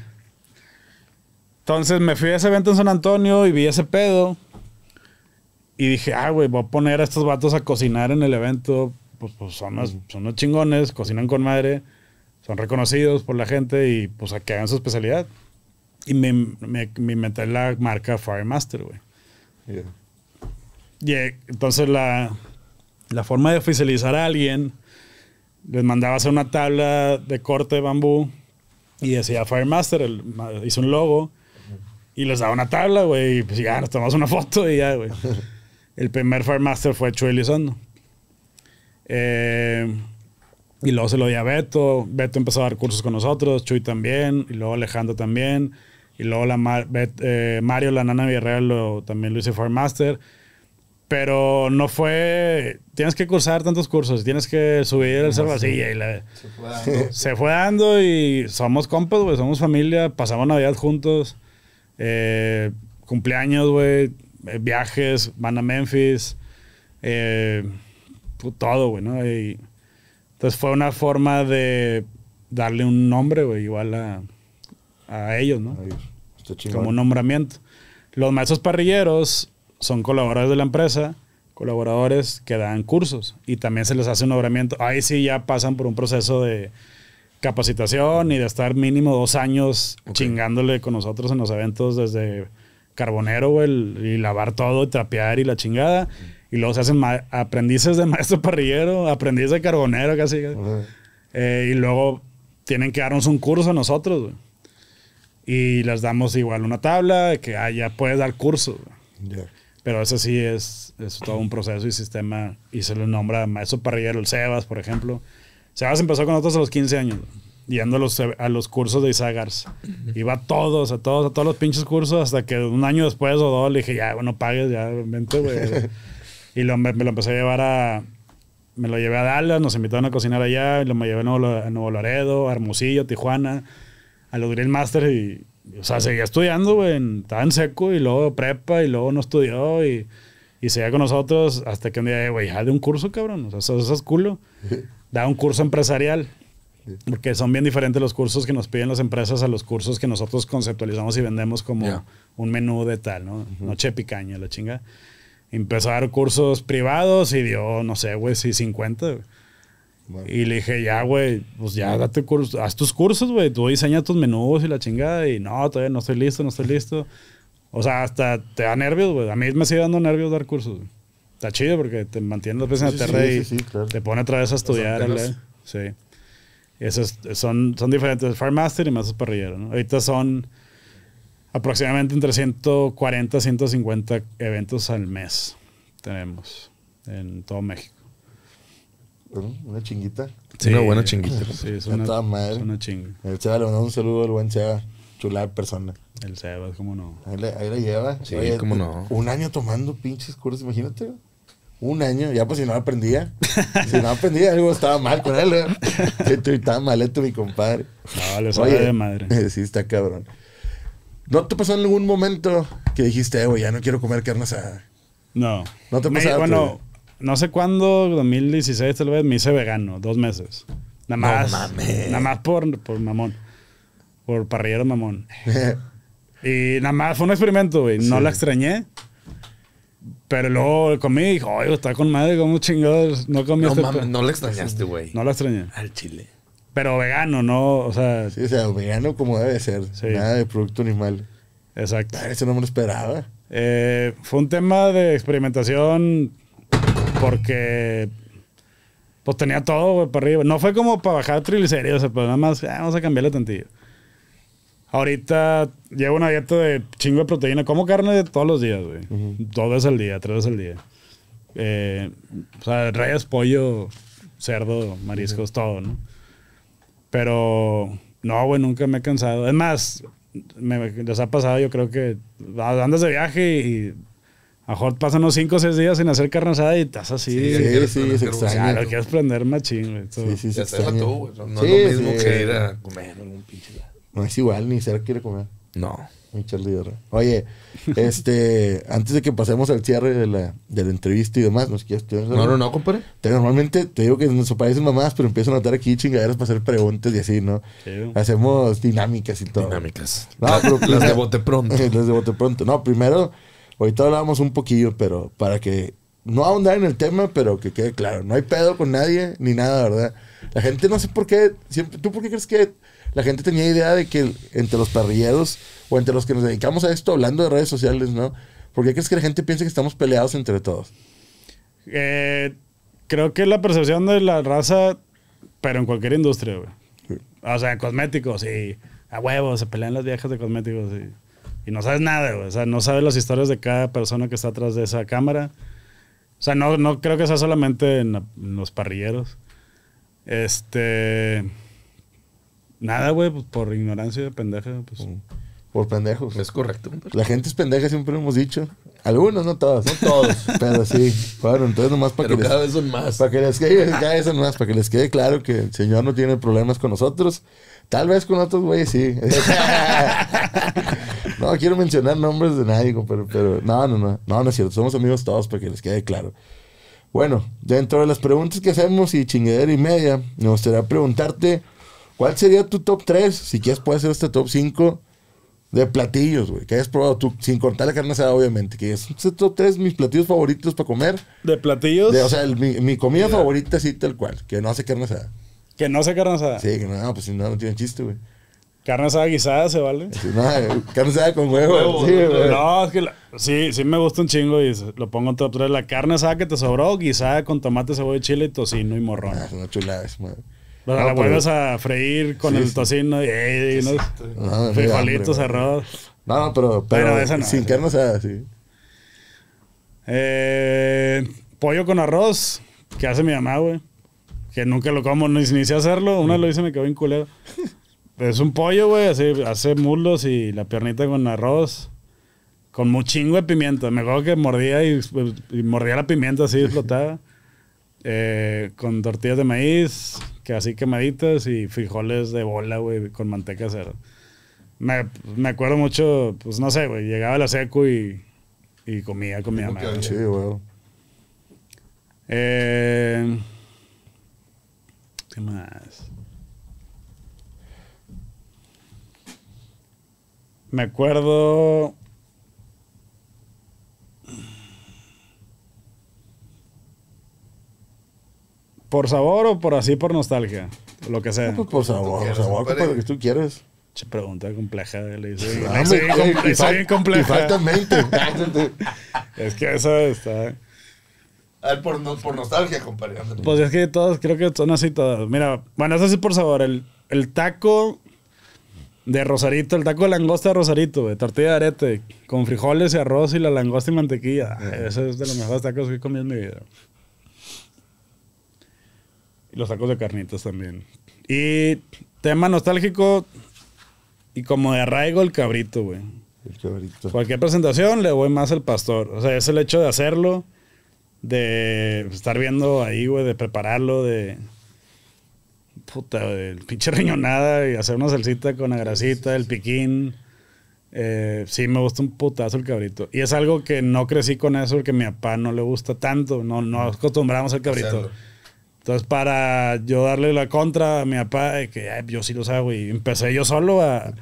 Entonces me fui a ese evento en San Antonio y vi ese pedo. Y dije, ah, güey, voy a poner a estos vatos a cocinar en el evento. Pues, pues son, unos, son unos chingones, cocinan con madre, son reconocidos por la gente y pues a que hagan su especialidad. Y me, me, inventé la marca Firemaster, güey. y eh, entonces la, la forma de oficializar a alguien les mandaba a una tabla de corte de bambú y decía Firemaster, hizo un logo y les daba una tabla, güey, y pues ya nos tomamos una foto y ya, güey. El primer Firemaster fue Chuy Elizondo. Eh, y luego se lo di a Beto. Beto empezó a dar cursos con nosotros, Chuy también, y luego Alejandro también. Y luego la eh, Mario, la nana Villarreal, lo, también lo hice Firemaster. Master. Pero no fue. Tienes que cursar tantos cursos, tienes que subir el cerro Y se, fue dando. se fue dando y somos compas, güey, somos familia, pasamos Navidad juntos, eh, cumpleaños, güey, eh, viajes, van a Memphis, eh, todo, güey, ¿no? entonces fue una forma de darle un nombre, güey, igual a, a ellos, ¿no? Como un nombramiento. Los maestros parrilleros son colaboradores de la empresa, colaboradores que dan cursos y también se les hace un nombramiento. Ahí sí ya pasan por un proceso de capacitación y de estar mínimo dos años chingándole con nosotros en los eventos desde carbonero, güey, y lavar todo, y trapear y la chingada. Y luego se hacen aprendices de maestro parrillero, aprendices de carbonero casi. Eh, y luego tienen que darnos un curso a nosotros, Y les damos igual una tabla, que ah, ya puedes dar curso. Pero eso sí es, es todo un proceso y sistema. Y se le nombra maestro parrillero, el Sebas, por ejemplo. Sebas empezó con nosotros a los 15 años, yendo a los, cursos de Isagars. Iba a todos, a todos, a todos los pinches cursos, hasta que un año después o dos le dije, ya, bueno, pagues, ya, vente, güey. y me, lo empecé a llevar a. Me lo llevé a Dallas, nos invitaron a cocinar allá, y lo me llevé a Nuevo, Laredo, a Hermosillo, Tijuana, a los Grill Master y o sea, seguía estudiando, güey. Estaba en seco y luego prepa y luego no estudió y, y seguía con nosotros hasta que un día, güey, ya ah, de un curso, cabrón. O sea, eso, es culo. Da un curso empresarial. Porque son bien diferentes los cursos que nos piden las empresas a los cursos que nosotros conceptualizamos y vendemos como un menú de tal, ¿no? Noche picaña, la chinga. Empezó a dar cursos privados y dio, no sé, güey, si 50. Y le dije, ya, güey, pues ya date curso, haz tus cursos, güey. Tú diseñas tus menús y la chingada. Y no, todavía no estoy listo, no estoy listo. O sea, hasta te da nervios, güey. A mí me sigue dando nervios dar cursos, Está chido porque te mantiene los veces en la y te pone otra vez a estudiar. Sí. Esos son, son diferentes. El Master y más Parrillero, ¿no? Ahorita son aproximadamente entre 140 150 eventos al mes tenemos en todo México. Una chinguita. Sí, una buena chinguita. Sí, es una, una chinga. El eh, Seba le mandó un saludo al buen Seba. Chulada persona. El Sebas, cómo no. Ahí la, lleva. Sí, cómo no. Un año tomando pinches curas. imagínate. Un año, ya pues si no aprendía. si no aprendía, algo estaba mal con él. ¿eh? estaba malito este mi compadre. No, le de madre. sí, está cabrón. ¿No te pasó en algún momento que dijiste, eh, güey, ya no quiero comer carne asada? No. ¿No te pasó? Bueno, no sé cuándo, 2016 tal vez, me hice vegano, dos meses. Nada más. No Nada más por, por mamón. Por parrillero mamón. y nada más fue un experimento, güey. No la extrañé. Pero luego comí y dijo, oye, está con madre, como chingados. No comí No no la extrañaste, güey. No la extrañé. Al chile. Pero vegano, ¿no? O sea. Sí, o sea, vegano como debe ser. Nada de producto animal. Exacto. Eso no me lo esperaba. Eh, fue un tema de experimentación porque pues tenía todo, güey, para arriba. No fue como para bajar triglicéridos, pues nada más, ah, vamos a cambiarle tantillo. Ahorita llevo una dieta de chingo de proteína. Como carne todos los días, güey. Uh el Dos veces al día, tres veces al día. Eh, o sea, rayas, pollo, cerdo, mariscos, todo, ¿no? Pero no, güey, nunca me he cansado. Es más, me, les ha pasado, yo creo que andas de viaje y a mejor pasan unos 5 o 6 días sin hacer carrasada y estás así. Sí, sí, sí se extraña. Claro, quieres prender machín, güey. Sí, sí, se No es lo mismo que ir a comer algún pinche. No es igual, ni ser quiere comer. No. Muchas líder. Oye, este, antes de que pasemos al cierre de la, de entrevista y demás, ¿nos quieres No, no, no, compadre. normalmente te digo que nos aparecen mamás, pero empiezan a estar aquí chingaderas para hacer preguntas y así, ¿no? Sí. Hacemos dinámicas y todo. Dinámicas. No, las de bote pronto. las de bote pronto. No, primero, Ahorita hablábamos un poquillo, pero para que no ahondar en el tema, pero que quede claro, no hay pedo con nadie ni nada, ¿verdad? La gente no sé por qué, siempre, ¿tú por qué crees que la gente tenía idea de que entre los parrilleros o entre los que nos dedicamos a esto, hablando de redes sociales, ¿no? ¿Por qué crees que la gente piensa que estamos peleados entre todos? Eh, creo que la percepción de la raza, pero en cualquier industria, güey. O sea, en cosméticos y a huevos, se pelean las viejas de cosméticos sí y no sabes nada, güey. O sea, no sabes las historias de cada persona que está atrás de esa cámara. O sea, no, no creo que sea solamente en, los parrilleros. Este. Nada, güey, pues, por ignorancia de pendeja, pues. por pendejos. Es correcto. La gente es pendeja, siempre lo hemos dicho. Algunos, no todos. No todos. pero sí. Bueno, entonces nomás para que. les, más. Para que les quede, más. Para que les quede claro que el señor no tiene problemas con nosotros. Tal vez con otros güeyes sí. No quiero mencionar nombres de nadie, pero, pero no, no, no, no, no es cierto. Somos amigos todos para que les quede claro. Bueno, dentro de las preguntas que hacemos y chingadera y media, me gustaría preguntarte, ¿cuál sería tu top 3? Si quieres, puede ser este top 5 de platillos, güey, que hayas probado tú, sin contar la carne asada, obviamente, que es este top 3 mis platillos favoritos para comer. ¿De platillos? o sea, mi, comida favorita, sí, tal cual, que no hace carne asada. ¿Que no hace carne asada? Sí, que no, pues si no, no tiene chiste, güey. Carne asada guisada, ¿se vale? no, eh, carne asada con huevo. sí, güey. No, es que sí, sí me gusta un chingo y lo pongo en top La carne asada que te sobró, guisada con tomate, cebolla, chile, tocino y morrón. Ah, no chuladas, madre. la vuelves a freír con el tocino y, y frijolitos, arroz. No, no, pero, pero, sin carne asada, sí. Eh, pollo con arroz, que hace mi mamá, güey. Que nunca lo como, ni inicié a hacerlo. Una lo hice, me quedó bien culero. Es un pollo, güey, así, hace muslos y la piernita con arroz. Con un chingo de pimienta. Me acuerdo que mordía y, mordía la pimienta así explotada. eh, con tortillas de maíz, que así quemaditas, y frijoles de bola, güey, con manteca cero. Me, me, acuerdo mucho, pues no sé, güey, llegaba a la seco y, y comía con güey. Eh, ¿Qué más? Me acuerdo. ¿Por sabor o por así por nostalgia? Lo que sea. pues por sabor, por sabor, por lo que tú quieres. Che, pregunta compleja, le dice. No, es bien compleja. falta es que eso está. ver, por, por nostalgia, compadre. Pues es que todas, creo que son así todas. Mira, bueno, eso sí por sabor. El, el taco de Rosarito, el taco de langosta de Rosarito, de Tortilla de arete, con frijoles y arroz y la langosta y mantequilla. Eh. Ese es de los mejores tacos que he comido en mi vida. Y los tacos de carnitas también. Y tema nostálgico y como de arraigo el cabrito, güey. El cabrito. Cualquier presentación le voy más al pastor. O sea, es el hecho de hacerlo, de estar viendo ahí, güey, de prepararlo, de puta, el pinche riñonada y hacer una salsita con la grasita, el piquín. Eh, sí, me gusta un putazo el cabrito. Y es algo que no crecí con eso, porque a mi papá no le gusta tanto. No, no acostumbramos al cabrito. Entonces, para yo darle la contra a mi papá, que yo sí los hago, y empecé yo solo a,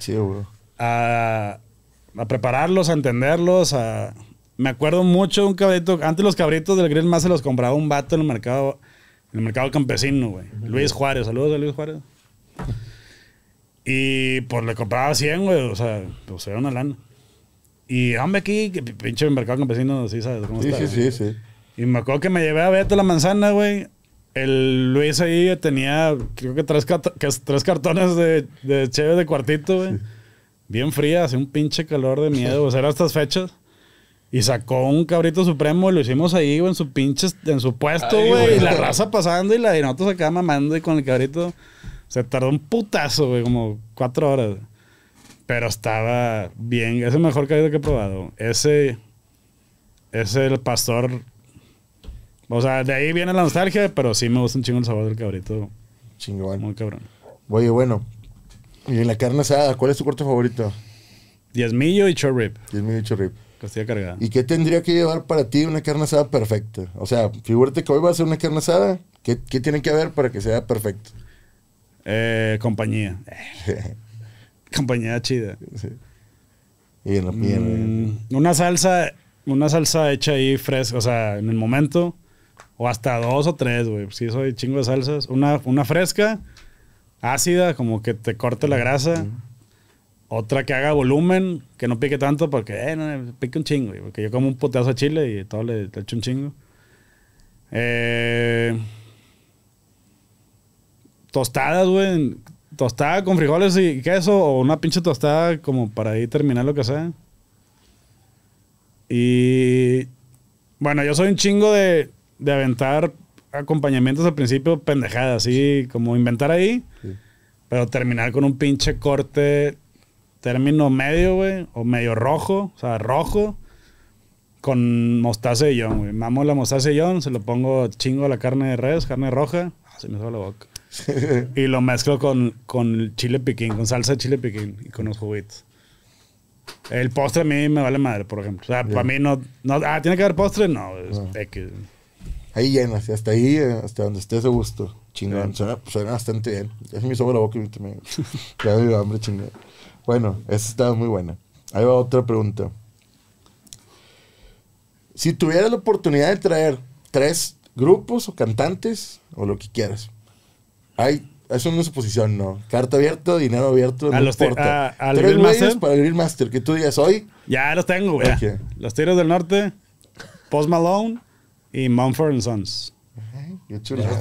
a, prepararlos, a entenderlos. A... Me acuerdo mucho de un cabrito. Antes, los cabritos del grill más se los compraba un vato en el mercado el mercado campesino, güey. Luis Juárez, saludos a Luis Juárez. Y pues le compraba 100, güey, o sea, pues era una lana. Y hombre, aquí, que pinche mercado campesino, sí sabes cómo sí, está. Sí, sí, sí. Y me acuerdo que me llevé a Beto la manzana, güey. El Luis ahí tenía, creo que tres, cartones de, de de cuartito, güey. Bien fría, hacía un pinche calor de miedo. o sea, eran estas fechas. Y sacó un cabrito supremo y lo hicimos ahí, en su pinche, en su puesto, güey. Y la raza pasando y la de nosotros acá mamando y con el cabrito. Se tardó un putazo, güey, como cuatro horas. Pero estaba bien. Es el mejor cabrito que he probado. Ese es el pastor. O sea, de ahí viene la nostalgia, pero sí me gusta un chingo el sabor del cabrito. Chingón. Muy cabrón. Oye, bueno. Y en la carne asada, ¿cuál es tu corte favorito? Diezmillo y chorrip. Diezmillo y chorrip. Costilla cargada. ¿Y qué tendría que llevar para ti una carne asada perfecta? O sea, figúrate que hoy va a ser una carne asada. ¿Qué, tiene que haber para que sea perfecto? Eh, compañía. compañía chida. Mm, una salsa, una salsa hecha ahí fresca, o sea, en el momento. O hasta dos o tres, güey. Si soy chingo de salsas. Una, una fresca, ácida, como que te corte la grasa. Otra que haga volumen, que no pique tanto, porque eh, pique un chingo, porque yo como un potazo de chile y todo le, le echo un chingo. Eh, tostadas, güey. Tostada con frijoles y queso o una pinche tostada como para ahí terminar lo que sea. Y bueno, yo soy un chingo de, aventar acompañamientos al principio pendejadas, así como inventar ahí, pero terminar con un pinche corte término medio, güey, o medio rojo, o sea, rojo, con mostaza y güey. Mamo la mostaza yon. se lo pongo chingo a la carne de res, carne roja, ah, se me sube la boca. y lo mezclo con, con chile piquín, con salsa de chile piquín y con los juguitos. El postre a mí me vale madre, por ejemplo. O sea, para mí no, Ah, ¿tiene que haber postre? No, es Ahí llenas, hasta ahí, eh, hasta donde estés de gusto. Chingón, suena, bastante bien. Ya se me la boca y me, me dio hambre chingón. Bueno, esa está muy buena. Ahí va otra pregunta. Si tuvieras la oportunidad de traer tres grupos o cantantes o lo que quieras, hay, es una suposición, ¿no? Carta abierta, dinero abierto, no importa. tres Master? para el Master, que tú digas hoy. Ya los tengo, güey. Los Tiros del Norte, Post Malone y Mumford Sons. Qué chulo. Ya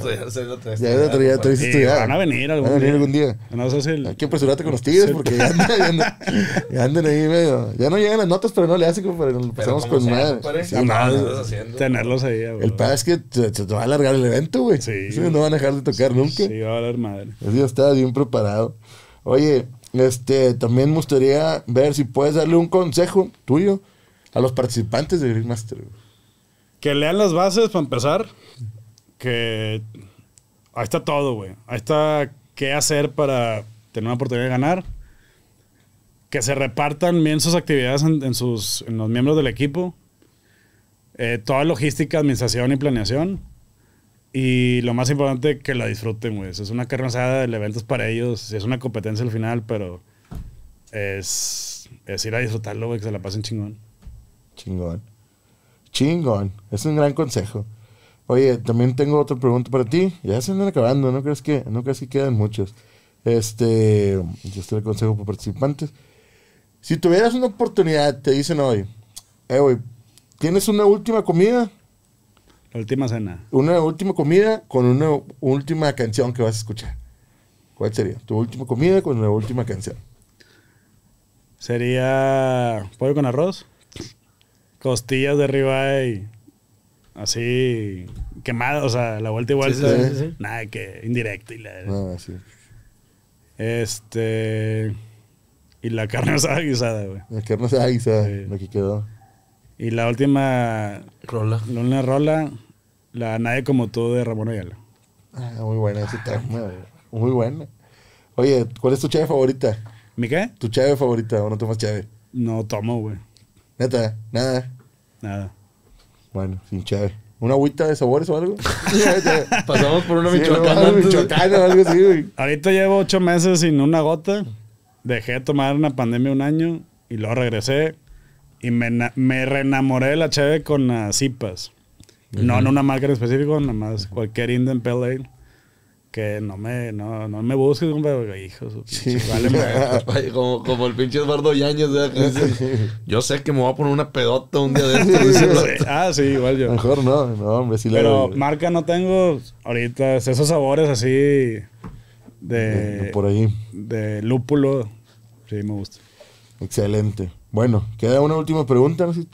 el otro te hice estudiar. Van a venir algún van a venir día. Algún día. No, Hay que apresurarte con los tigres porque ya andan, ahí medio. Ya no llegan las notas, pero no le hacen como para pasamos con madre. no, tenerlos ahí. güey. Ah, el padre es que se, te va a alargar el evento, güey. Sí. no van a dejar de tocar nunca. Sí, va a hablar madre. Así estaba bien preparado. Oye, este, también me gustaría ver si puedes darle un consejo tuyo a los participantes de Green Master. Que lean las bases para empezar que ahí está todo, güey. Ahí está qué hacer para tener una oportunidad de ganar. Que se repartan bien sus actividades en, sus, en los miembros del equipo. Eh, toda logística, administración y planeación. Y lo más importante, que la disfruten, güey. Es una carnazada de eventos evento para ellos. Es una competencia al final, pero es, es ir a disfrutarlo, güey, que se la pasen chingón. Chingón. Chingón. Es un gran consejo. Oye, también tengo otra pregunta para ti. Ya se andan acabando, ¿no crees que, no quedan muchos? Este, yo estoy de consejo para participantes. Si tuvieras una oportunidad, te dicen hoy, eh, ¿tienes una última comida? La última cena. Una última comida con una última canción que vas a escuchar. ¿Cuál sería? Tu última comida con la última canción. Sería pollo con arroz, costillas de ribeye así quemada, o sea, la vuelta y vuelta. nada que indirecto y la. sí. este. Y la carne asada guisada, güey. La carne asada guisada, lo que quedó. Y la última. Rola. La última rola, la Nadie como tú de Ramón Ayala. Ah, muy buena ese Muy buena. Oye, ¿cuál es tu chave favorita? ¿Mi qué? ¿Tu chave favorita o no tomas chave? No tomo, güey. Neta, nada. Nada. Bueno, sin chévere. ¿Una agüita de sabores o algo? Pasamos por una michoacana. o algo así, Ahorita llevo ocho meses sin una gota. Dejé de tomar una pandemia un año y luego regresé y me, me reenamoré de la chévere con las cipas. No en una marca en específico, nada más cualquier Indian Pale Ale que no me, no, no me busques, un hijo, su pinche, vale, como, como, el pinche Eduardo Yañez, yo sé que me voy a poner una pedota un día de estos. ah, sí, igual yo. Mejor no, no, hombre, sí Pero marca no tengo ahorita, esos sabores así de, de por ahí. De lúpulo, sí me gusta. Excelente. Bueno, queda una última pregunta. No, sé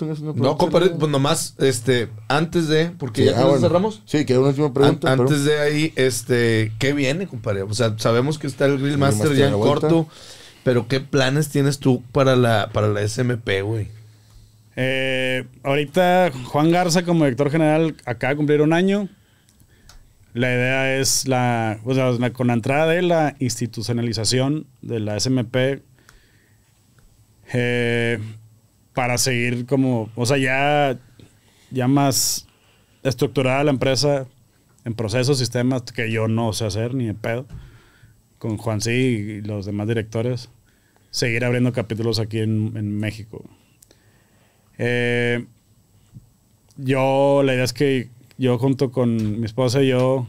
compadre, pues nomás, este, antes de, porque ya ah, cerramos. Sí, queda una última pregunta. antes de ahí, este, ¿qué viene, compadre? O sea, sabemos que está el Grill Master, ya en corto, pero ¿qué planes tienes tú para la, para la SMP, güey? Eh, ahorita Juan Garza como director general acaba de cumplir un año. La idea es la, o sea, con la entrada de la institucionalización de la SMP eh, para seguir como, o sea, ya, más estructurada la empresa en procesos, sistemas, que yo no sé hacer ni en pedo, con Juan C y los demás directores, seguir abriendo capítulos aquí en, México. Eh, yo, la idea es que yo junto con mi esposa y yo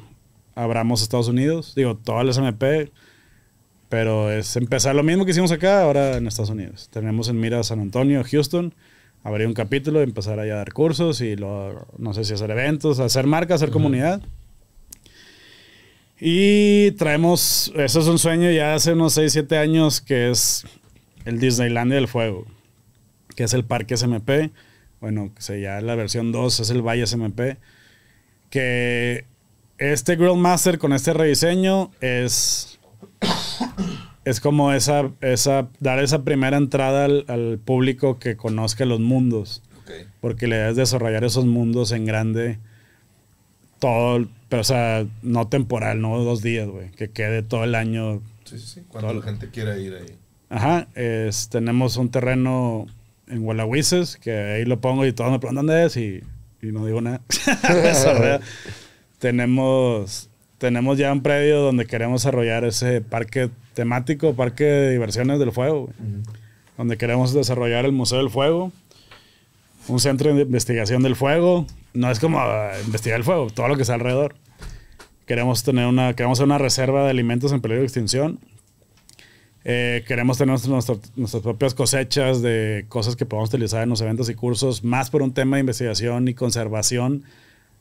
abramos Estados Unidos, digo, todas las SMP, pero es empezar lo mismo que hicimos acá, ahora en Estados Unidos. Tenemos en mira San Antonio, Houston, abrir un capítulo, empezar allá a dar cursos y lo, no sé si hacer eventos, hacer marca, hacer comunidad. Y traemos, eso es un sueño ya hace unos 6, 7 años, que es el Disneylandia del Fuego, que es el parque SMP. Bueno, que ya la versión 2 es el Valle SMP. Que este Grill Master con este rediseño es es como esa, esa, dar esa primera entrada al, al público que conozca los mundos. Okay. Porque le es desarrollar esos mundos en grande todo, pero o sea, no temporal, no dos días, güey. Que quede todo el año. Cuando la gente quiera ir ahí. Ajá. tenemos un terreno en Gualahuises, que ahí lo pongo y todos me preguntan dónde es y, no digo nada. tenemos tenemos ya un predio donde queremos desarrollar ese parque temático, parque de diversiones del fuego, donde queremos desarrollar el Museo del Fuego, un centro de investigación del fuego. No es como ah, investigar el fuego, todo lo que está alrededor. Queremos tener una, queremos hacer una reserva de alimentos en peligro de extinción. Eh, queremos tener nuestras propias cosechas de cosas que podamos utilizar en los eventos y cursos, más por un tema de investigación y conservación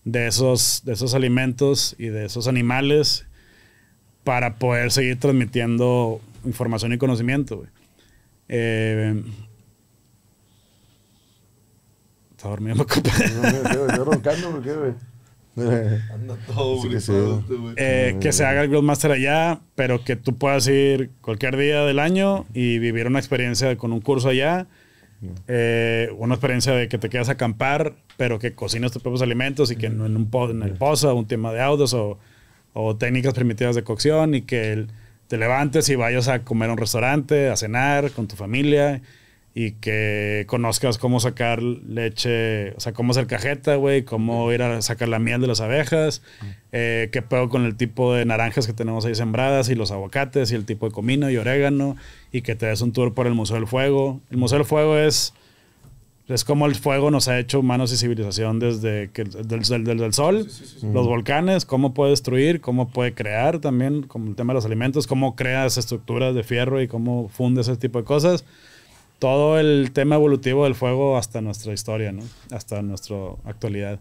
de esos, de esos alimentos y de esos animales para poder seguir transmitiendo información y conocimiento. Eh, está dormido me ocupa. roncando, qué, Anda todo, eh, que se haga el Growth Master allá, pero que tú puedas ir cualquier día del año y vivir una experiencia con un curso allá eh, una experiencia de que te quedas a acampar, pero que cocinas tus propios alimentos y que en, un en el pozo, un tema de autos o, o, técnicas primitivas de cocción y que te levantes y vayas a comer a un restaurante, a cenar con tu familia y que conozcas cómo sacar leche, o sea, cómo hacer cajeta, güey, cómo ir a sacar la miel de las abejas, eh, qué pedo con el tipo de naranjas que tenemos ahí sembradas y los aguacates y el tipo de comino y orégano y que te des un tour por el Museo del Fuego. El Museo del Fuego es, es como el fuego nos ha hecho humanos y civilización desde que del, del, del, sol, los volcanes, cómo puede destruir, cómo puede crear también, como el tema de los alimentos, cómo creas estructuras de fierro y cómo funde ese tipo de cosas todo el tema evolutivo del fuego hasta nuestra historia, ¿no? Hasta nuestra actualidad.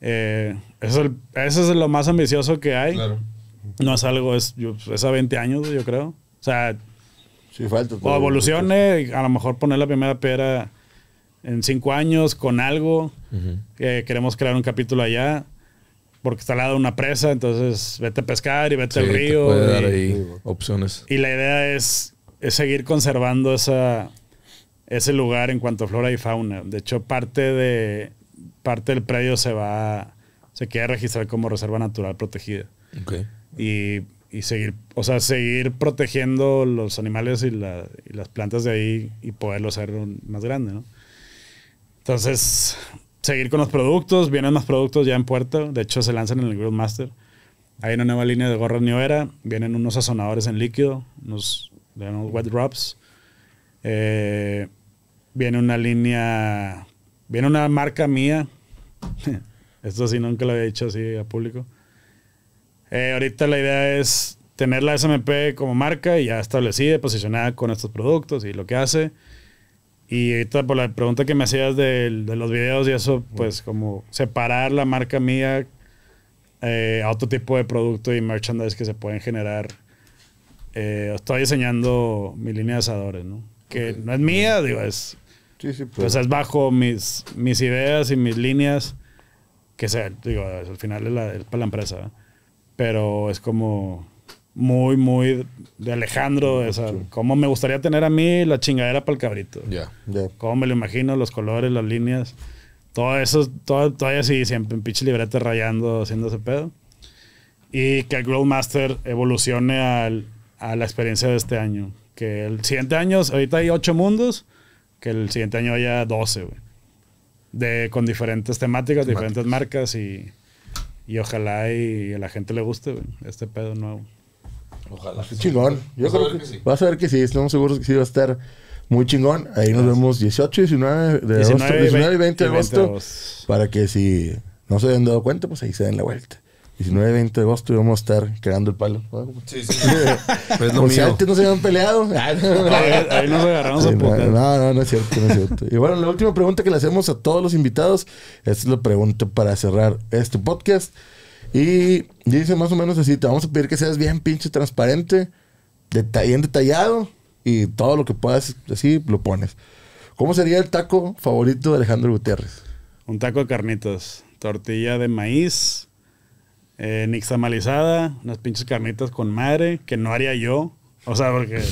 Eh, eso, es eso, es lo más ambicioso que hay. No es algo, es, a 20 años, yo creo. O sea, o evolucione, pues. a lo mejor poner la primera piedra en 5 años con algo. que eh, queremos crear un capítulo allá porque está al lado de una presa, entonces vete a pescar y vete al río. y, opciones. Y la idea es seguir conservando esa, ese lugar en cuanto a flora y fauna. De hecho, parte, de, parte del predio se va, se queda registrar como reserva natural protegida. Y, seguir, o sea, seguir protegiendo los animales y, las plantas de ahí y poderlo hacer más grande, ¿no? Entonces, seguir con los productos, vienen más productos ya en puerto de hecho se lanzan en el World Master. Hay una nueva línea de gorras New vienen unos sazonadores en líquido, unos, unos wet drops. Eh, Viene una línea, viene una marca mía. Esto sí nunca lo había dicho así a público. Eh, ahorita la idea es tener la SMP como marca y ya establecida, posicionada con estos productos y lo que hace. Y ahorita por la pregunta que me hacías de, de los videos y eso, pues como separar la marca mía eh, a otro tipo de producto y merchandise que se pueden generar. Eh, estoy diseñando mi línea de asadores, ¿no? Que no es mía, digo, es Sí, pues. Pues es bajo mis, mis ideas y mis líneas, que sea, digo, al final es, para la empresa, ¿eh? pero es como muy, muy de Alejandro, o sea, cómo me gustaría tener a mí la chingadera para el cabrito. Ya, Cómo me lo imagino, los colores, las líneas, todo eso, todo, todavía así, siempre en pinche librete rayando, haciendo ese pedo. Y que el Master evolucione al, a la experiencia de este año. Que el siguiente año, ahorita hay ocho mundos, que el siguiente año haya 12, güey. De, con diferentes temáticas, diferentes marcas y, y ojalá y a la gente le guste güey, este pedo nuevo. Ojalá. chingón. Yo vas creo a que, sí. Vas a ver que sí, estamos seguros que sí va a estar muy chingón. Ahí nos vemos 18, 19 de agosto, 19 y 20, de agosto. para que si no se hayan dado cuenta, pues ahí se den la vuelta. 19, 20 de agosto íbamos a estar creando el palo. Sí, sí. pues, pues no se habían peleado. Ah, ahí, nos agarramos a poco. No, no, no es cierto, no es cierto. Y bueno, la última pregunta que le hacemos a todos los invitados, es la pregunta para cerrar este podcast. Y dice más o menos así, te vamos a pedir que seas bien pinche transparente, bien detallado y todo lo que puedas así lo pones. ¿Cómo sería el taco favorito de Alejandro Gutiérrez? Un taco de carnitas, tortilla de maíz, eh, nixtamalizada, unas pinches carnitas con madre, que no haría yo. O sea, porque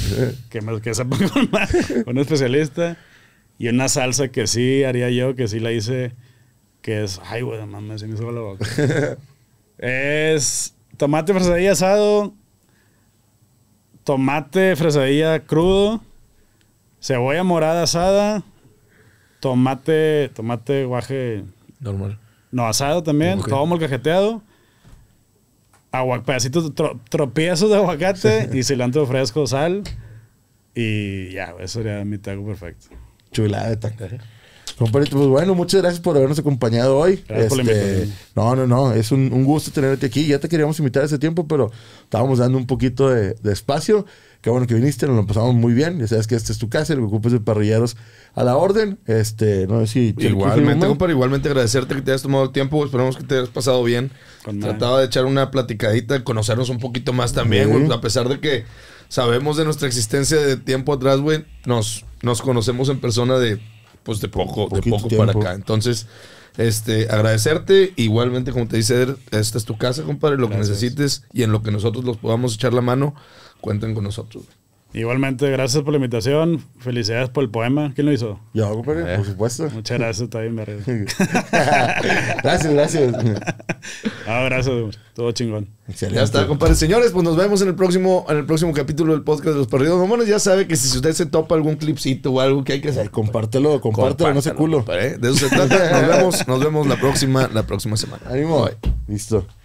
que, me, que con un especialista. Y una salsa que sí haría yo, que sí la hice, que es. Ay, güey, mames, es tomate fresadilla asado, tomate fresadilla crudo, cebolla morada asada, tomate, tomate guaje. Normal. No, asado también, okay. todo aguacacitos, tropiezos de aguacate y cilantro fresco, sal. Y ya, eso sería mi taco perfecto. Chulada de taco. ¿eh? pues bueno, muchas gracias por habernos acompañado hoy. Este, no, no, no, es un, un, gusto tenerte aquí. Ya te queríamos invitar hace tiempo, pero estábamos dando un poquito de, de espacio. Qué bueno que viniste, nos lo pasamos muy bien. Ya sabes que esta es tu casa, lo que ocupes de parrilleros a la orden. Este, no sé si. Igualmente, compadre, igualmente agradecerte que te hayas tomado el tiempo. Esperamos que te hayas pasado bien. Trataba de echar una platicadita, conocernos un poquito más también, A pesar de que sabemos de nuestra existencia de tiempo atrás, güey, nos, nos conocemos en persona de, pues, de poco, de poco para acá. Entonces. Este, agradecerte. Igualmente, como te dice esta es tu casa, compadre. Lo que necesites y en lo que nosotros los podamos echar la mano, cuenten con nosotros. Igualmente, gracias por la invitación. Felicidades por el poema. ¿Quién lo hizo? Yo, pues, eh. por supuesto. Muchas gracias, está bien, Gracias, gracias. Abrazos. todo chingón. Excelente. Ya está, compadre. Señores, pues nos vemos en el próximo, en el próximo capítulo del podcast de los perdidos. No, ya sabe que si usted se topa algún clipcito o algo que hay que hacer. Compártelo, compártelo, no se culo. De eso se trata. Nos vemos, nos vemos la próxima, la próxima semana. Ánimo. Listo.